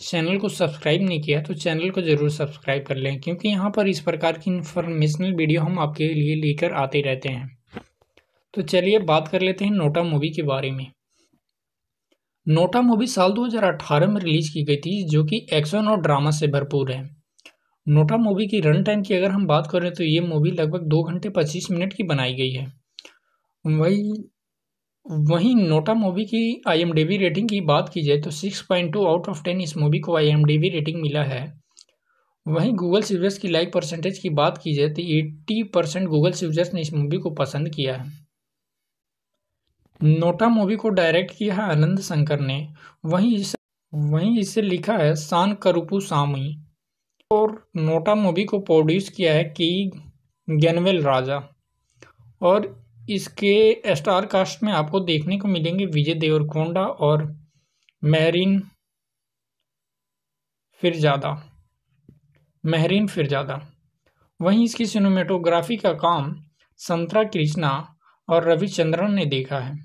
चैनल को सब्सक्राइब नहीं किया तो चैनल को ज़रूर सब्सक्राइब कर लें क्योंकि यहाँ पर इस प्रकार की इन्फॉर्मेशनल वीडियो हम आपके लिए लेकर आते रहते हैं तो चलिए बात कर लेते हैं नोटा मूवी के बारे में नोटा मूवी साल 2018 में रिलीज की गई थी जो कि एक्शन और ड्रामा से भरपूर है नोटा मूवी की रन टाइम की अगर हम बात करें तो ये मूवी लगभग दो घंटे पच्चीस मिनट की बनाई गई है वही वहीं नोटा मूवी की आईएमडीबी रेटिंग की बात की जाए तो 6.2 आउट ऑफ 10 इस मूवी को आईएमडीबी रेटिंग मिला है वहीं गूगल सीवर्स की लाइक परसेंटेज की बात की जाए तो 80 परसेंट गूगल सीवर्स ने इस मूवी को पसंद किया है नोटा मूवी को डायरेक्ट किया है आनंद शंकर ने वहीं इसे वहीं इसे लिखा है शान करुपू सामी और नोटा मूवी को प्रोड्यूस किया है की गनवेल राजा और इसके स्टार कास्ट में आपको देखने को मिलेंगे विजय देवरकोंडा और महरीन फिर ज़्यादा महरीन फिर ज़्यादा वहीं इसकी सिनेमेटोग्राफी का काम संतरा कृष्णा और रविचंद्रन ने देखा है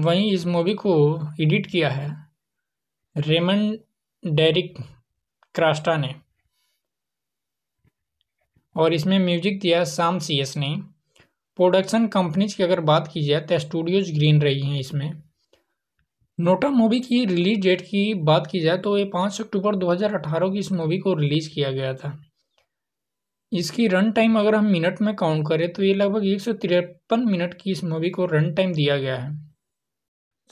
वहीं इस मूवी को एडिट किया है रेमन डेरिक क्रास्टा ने और इसमें म्यूजिक दिया साम सीएस ने प्रोडक्शन कंपनीज की अगर बात की जाए तो स्टूडियोज ग्रीन रही हैं इसमें नोटा मूवी की रिलीज डेट की बात की जाए तो ये पाँच अक्टूबर 2018 की इस मूवी को रिलीज़ किया गया था इसकी रन टाइम अगर हम मिनट में काउंट करें तो ये लगभग एक मिनट की इस मूवी को रन टाइम दिया गया है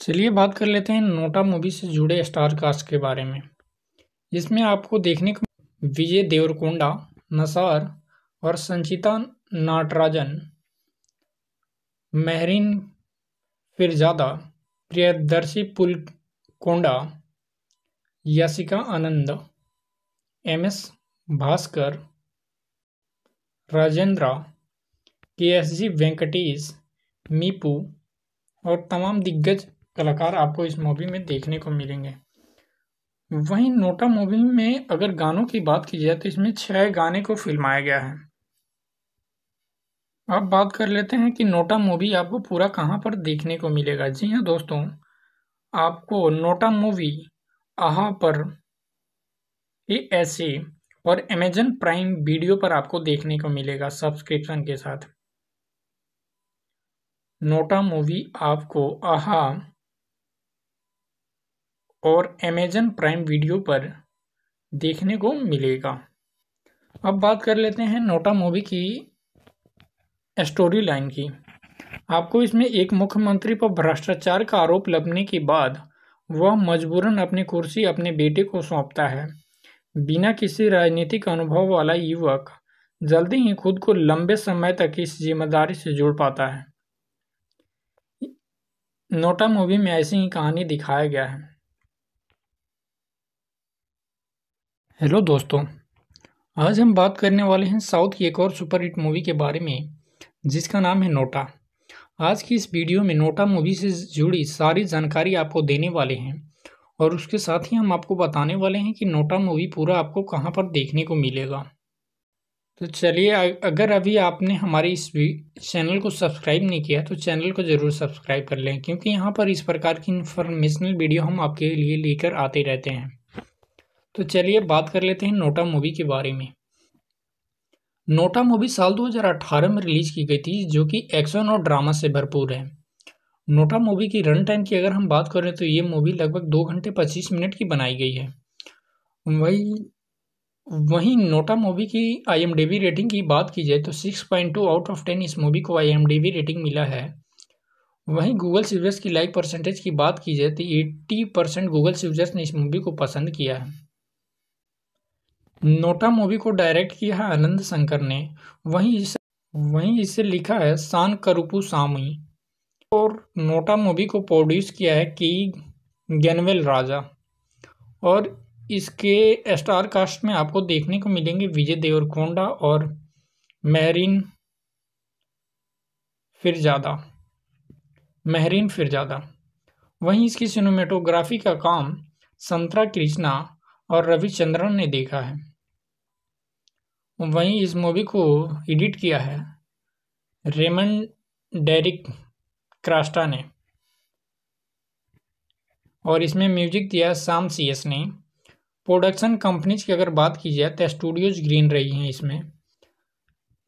चलिए बात कर लेते हैं नोटा मूवी से जुड़े स्टार कास्ट के बारे में जिसमें आपको देखने को विजय देवरकोंडा नसार और संचिता नाटराजन महरीन फिरजादा प्रियदर्शी पुलकोंडा यासिका आनंद एम एस भास्कर राजेंद्रा के एस जी वेंकटेश मीपू और तमाम दिग्गज कलाकार आपको इस मूवी में देखने को मिलेंगे वहीं नोटा मूवी में अगर गानों की बात की जाए तो इसमें छह गाने को फिल्माया गया है अब बात कर लेते हैं कि नोटा मूवी आपको पूरा कहाँ पर देखने को मिलेगा जी हाँ दोस्तों आपको नोटा मूवी आहा पर ए ऐसे और अमेजन प्राइम वीडियो पर आपको देखने को मिलेगा सब्सक्रिप्शन के साथ नोटा मूवी आपको आहा और अमेजन प्राइम वीडियो पर देखने को मिलेगा अब बात कर लेते हैं नोटा मूवी की स्टोरी लाइन की आपको इसमें एक मुख्यमंत्री पर भ्रष्टाचार का आरोप लगने के बाद वह मजबूरन अपनी कुर्सी अपने बेटे को सौंपता है बिना किसी राजनीतिक अनुभव वाला युवक जल्दी ही खुद को लंबे समय तक इस जिम्मेदारी से जोड़ पाता है नोटा मूवी में ऐसी ही कहानी दिखाया गया है हेलो दोस्तों आज हम बात करने वाले हैं साउथ की एक और सुपर हिट मूवी के बारे में जिसका नाम है नोटा आज की इस वीडियो में नोटा मूवी से जुड़ी सारी जानकारी आपको देने वाले हैं और उसके साथ ही हम आपको बताने वाले हैं कि नोटा मूवी पूरा आपको कहां पर देखने को मिलेगा तो चलिए अगर अभी आपने हमारे इस चैनल को सब्सक्राइब नहीं किया तो चैनल को ज़रूर सब्सक्राइब कर लें क्योंकि यहाँ पर इस प्रकार की इन्फॉर्मेशनल वीडियो हम आपके लिए लेकर आते रहते हैं तो चलिए बात कर लेते हैं नोटा मूवी के बारे में नोटा मूवी साल 2018 में रिलीज की गई थी जो कि एक्शन और ड्रामा से भरपूर है नोटा मूवी की रन टाइम की अगर हम बात करें तो ये मूवी लगभग दो घंटे पच्चीस मिनट की बनाई गई है वही वहीं नोटा मूवी की आई रेटिंग की बात की जाए तो 6.2 आउट ऑफ 10 इस मूवी को आई रेटिंग मिला है वहीं गूगल सीवर्स की लाइक परसेंटेज की बात की जाए तो 80 परसेंट गूगल सीवर्स ने इस मूवी को पसंद किया है नोटा मूवी को डायरेक्ट किया है आनंद शंकर ने वहीं इसे वहीं इसे लिखा है शान करुपू सामी और नोटा मूवी को प्रोड्यूस किया है की गनवेल राजा और इसके स्टार कास्ट में आपको देखने को मिलेंगे विजय देवरकोंडा और महरीन फिर ज़्यादा महरीन फिर ज़्यादा वहीं इसकी सिनेमेटोग्राफी का काम संतरा कृष्णा और रविचंद्रन ने देखा है वहीं इस मूवी को एडिट किया है रेमन डेरिक क्रास्टा ने और इसमें म्यूजिक दिया साम सीएस ने प्रोडक्शन कंपनीज की अगर बात की जाए तो स्टूडियोज ग्रीन रही हैं इसमें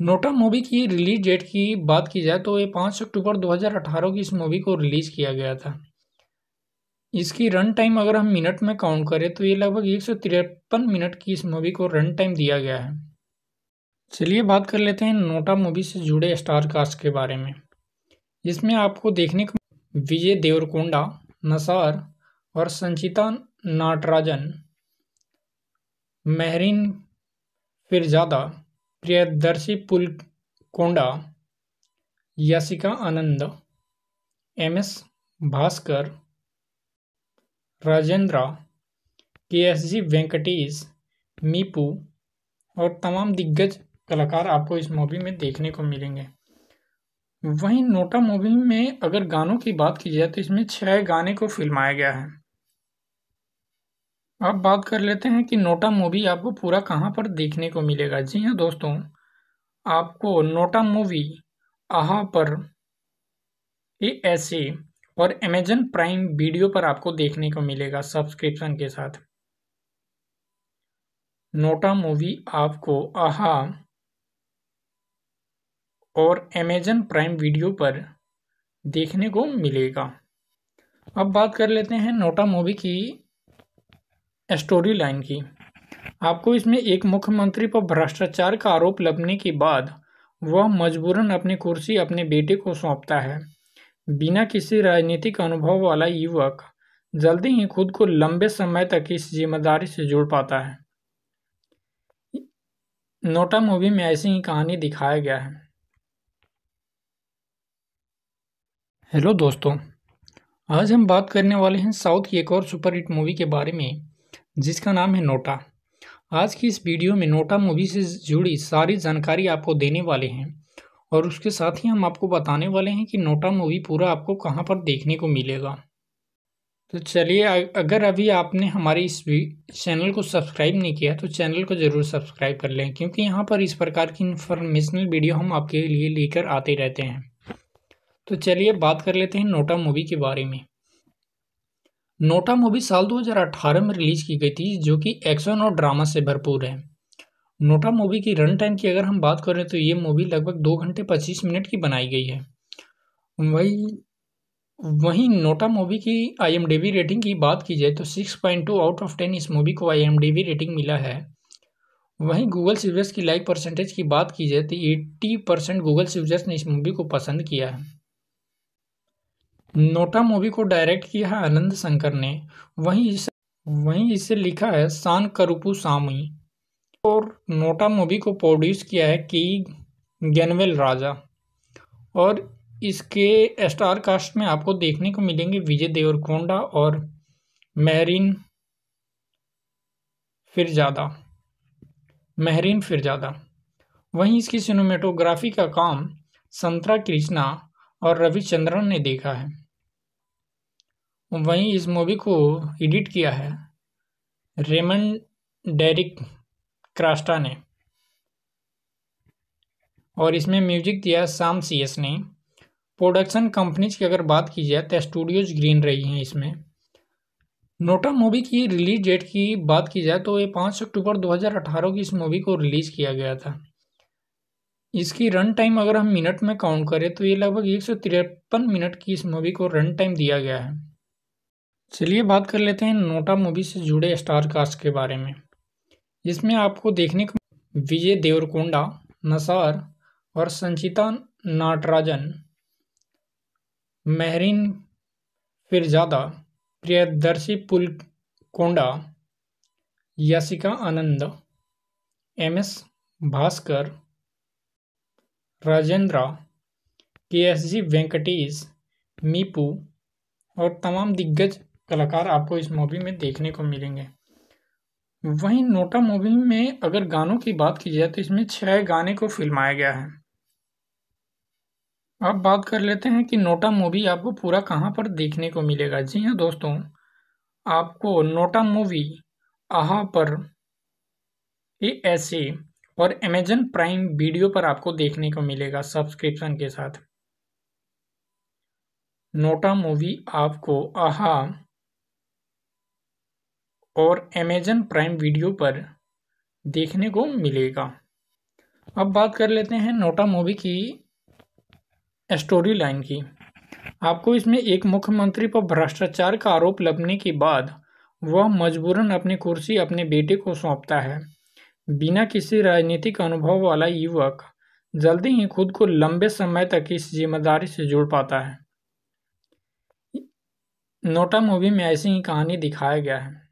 नोटा मूवी की रिलीज डेट की बात की जाए तो ये पाँच अक्टूबर 2018 की इस मूवी को रिलीज़ किया गया था इसकी रन टाइम अगर हम मिनट में काउंट करें तो ये लगभग एक मिनट की इस मूवी को रन टाइम दिया गया है चलिए बात कर लेते हैं नोटा मूवी से जुड़े स्टार कास्ट के बारे में जिसमें आपको देखने को विजय देवरकोंडा नसार और संचिता नाटराजन महरीन फिरजादा प्रियदर्शी पुल कोंडा यासिका आनंद एम एस भास्कर राजेंद्रा के एस जी वेंकटेश मीपू और तमाम दिग्गज कलाकार आपको इस मूवी में देखने को मिलेंगे वहीं नोटा मूवी में अगर गानों की बात की जाए तो इसमें छह गाने को फिल्माया गया है अब बात कर लेते हैं कि नोटा मूवी आपको पूरा कहाँ पर देखने को मिलेगा जी हाँ दोस्तों आपको नोटा मूवी आहा पर ए ऐसे और अमेजन प्राइम वीडियो पर आपको देखने को मिलेगा सब्सक्रिप्शन के साथ नोटा मूवी आपको आहा और अमेजन प्राइम वीडियो पर देखने को मिलेगा अब बात कर लेते हैं नोटा मूवी की स्टोरी लाइन की आपको इसमें एक मुख्यमंत्री पर भ्रष्टाचार का आरोप लगने के बाद वह मजबूरन अपनी कुर्सी अपने बेटे को सौंपता है बिना किसी राजनीतिक अनुभव वाला युवक जल्दी ही खुद को लंबे समय तक इस जिम्मेदारी से जोड़ पाता है नोटा मूवी में ऐसी ही कहानी दिखाया गया है हेलो दोस्तों आज हम बात करने वाले हैं साउथ की एक और सुपर हिट मूवी के बारे में जिसका नाम है नोटा आज की इस वीडियो में नोटा मूवी से जुड़ी सारी जानकारी आपको देने वाले हैं और उसके साथ ही हम आपको बताने वाले हैं कि नोटा मूवी पूरा आपको कहां पर देखने को मिलेगा तो चलिए अगर अभी आपने हमारे इस चैनल को सब्सक्राइब नहीं किया तो चैनल को ज़रूर सब्सक्राइब कर लें क्योंकि यहाँ पर इस प्रकार की इन्फॉर्मेशनल वीडियो हम आपके लिए लेकर आते रहते हैं तो चलिए बात कर लेते हैं नोटा मूवी के बारे में नोटा मूवी साल 2018 में रिलीज की गई थी जो कि एक्शन और ड्रामा से भरपूर है नोटा मूवी की रन टाइम की अगर हम बात करें तो ये मूवी लगभग दो घंटे पच्चीस मिनट की बनाई गई है वही वहीं नोटा मूवी की आई रेटिंग की बात की जाए तो 6.2 आउट ऑफ 10 इस मूवी को आई रेटिंग मिला है वहीं गूगल सीवर्स की लाइक परसेंटेज की बात की जाए तो 80 परसेंट गूगल सीवर्स ने इस मूवी को पसंद किया है नोटा मूवी को डायरेक्ट किया है आनंद शंकर ने वहीं इसे वहीं इसे लिखा है शान करुपू सामी और नोटा मूवी को प्रोड्यूस किया है की गनवेल राजा और इसके स्टार कास्ट में आपको देखने को मिलेंगे विजय देवरकोंडा और महरीन फिर ज़्यादा महरीन फिर ज़्यादा वहीं इसकी सिनेमेटोग्राफी का काम संतरा कृष्णा और रविचंद्रन ने देखा है वहीं इस मूवी को एडिट किया है रेमंड डेरिक क्रास्टा ने और इसमें म्यूजिक दिया साम सीएस ने प्रोडक्शन कंपनीज की अगर बात की जाए तो स्टूडियोज ग्रीन रही हैं इसमें नोटा मूवी की रिलीज डेट की बात की जाए तो ये पाँच अक्टूबर 2018 की इस मूवी को रिलीज़ किया गया था इसकी रन टाइम अगर हम मिनट में काउंट करें तो ये लगभग एक मिनट की इस मूवी को रन टाइम दिया गया है चलिए बात कर लेते हैं नोटा मूवी से जुड़े स्टार कास्ट के बारे में जिसमें आपको देखने को विजय देवरकोंडा नसार और संचिता नाटराजन महरीन फिरजादा प्रियदर्शी पुल कोंडा यासिका आनंद एम एस भास्कर राजेंद्रा के एस जी वेंकटेश मीपू और तमाम दिग्गज कलाकार आपको इस मूवी में देखने को मिलेंगे वहीं नोटा मूवी में अगर गानों की बात की जाए तो इसमें छह गाने को फिल्माया गया है अब बात कर लेते हैं कि नोटा मूवी आपको पूरा कहाँ पर देखने को मिलेगा जी हाँ दोस्तों आपको नोटा मूवी आहा पर ए ऐसे और अमेजन प्राइम वीडियो पर आपको देखने को मिलेगा सब्सक्रिप्शन के साथ नोटा मूवी आपको आहा और अमेजन प्राइम वीडियो पर देखने को मिलेगा अब बात कर लेते हैं नोटा मूवी की स्टोरी लाइन की आपको इसमें एक मुख्यमंत्री पर भ्रष्टाचार का आरोप लगने के बाद वह मजबूरन अपनी कुर्सी अपने बेटे को सौंपता है बिना किसी राजनीतिक अनुभव वाला युवक जल्दी ही खुद को लंबे समय तक इस जिम्मेदारी से जोड़ पाता है नोटा मूवी में ऐसी ही कहानी दिखाया गया है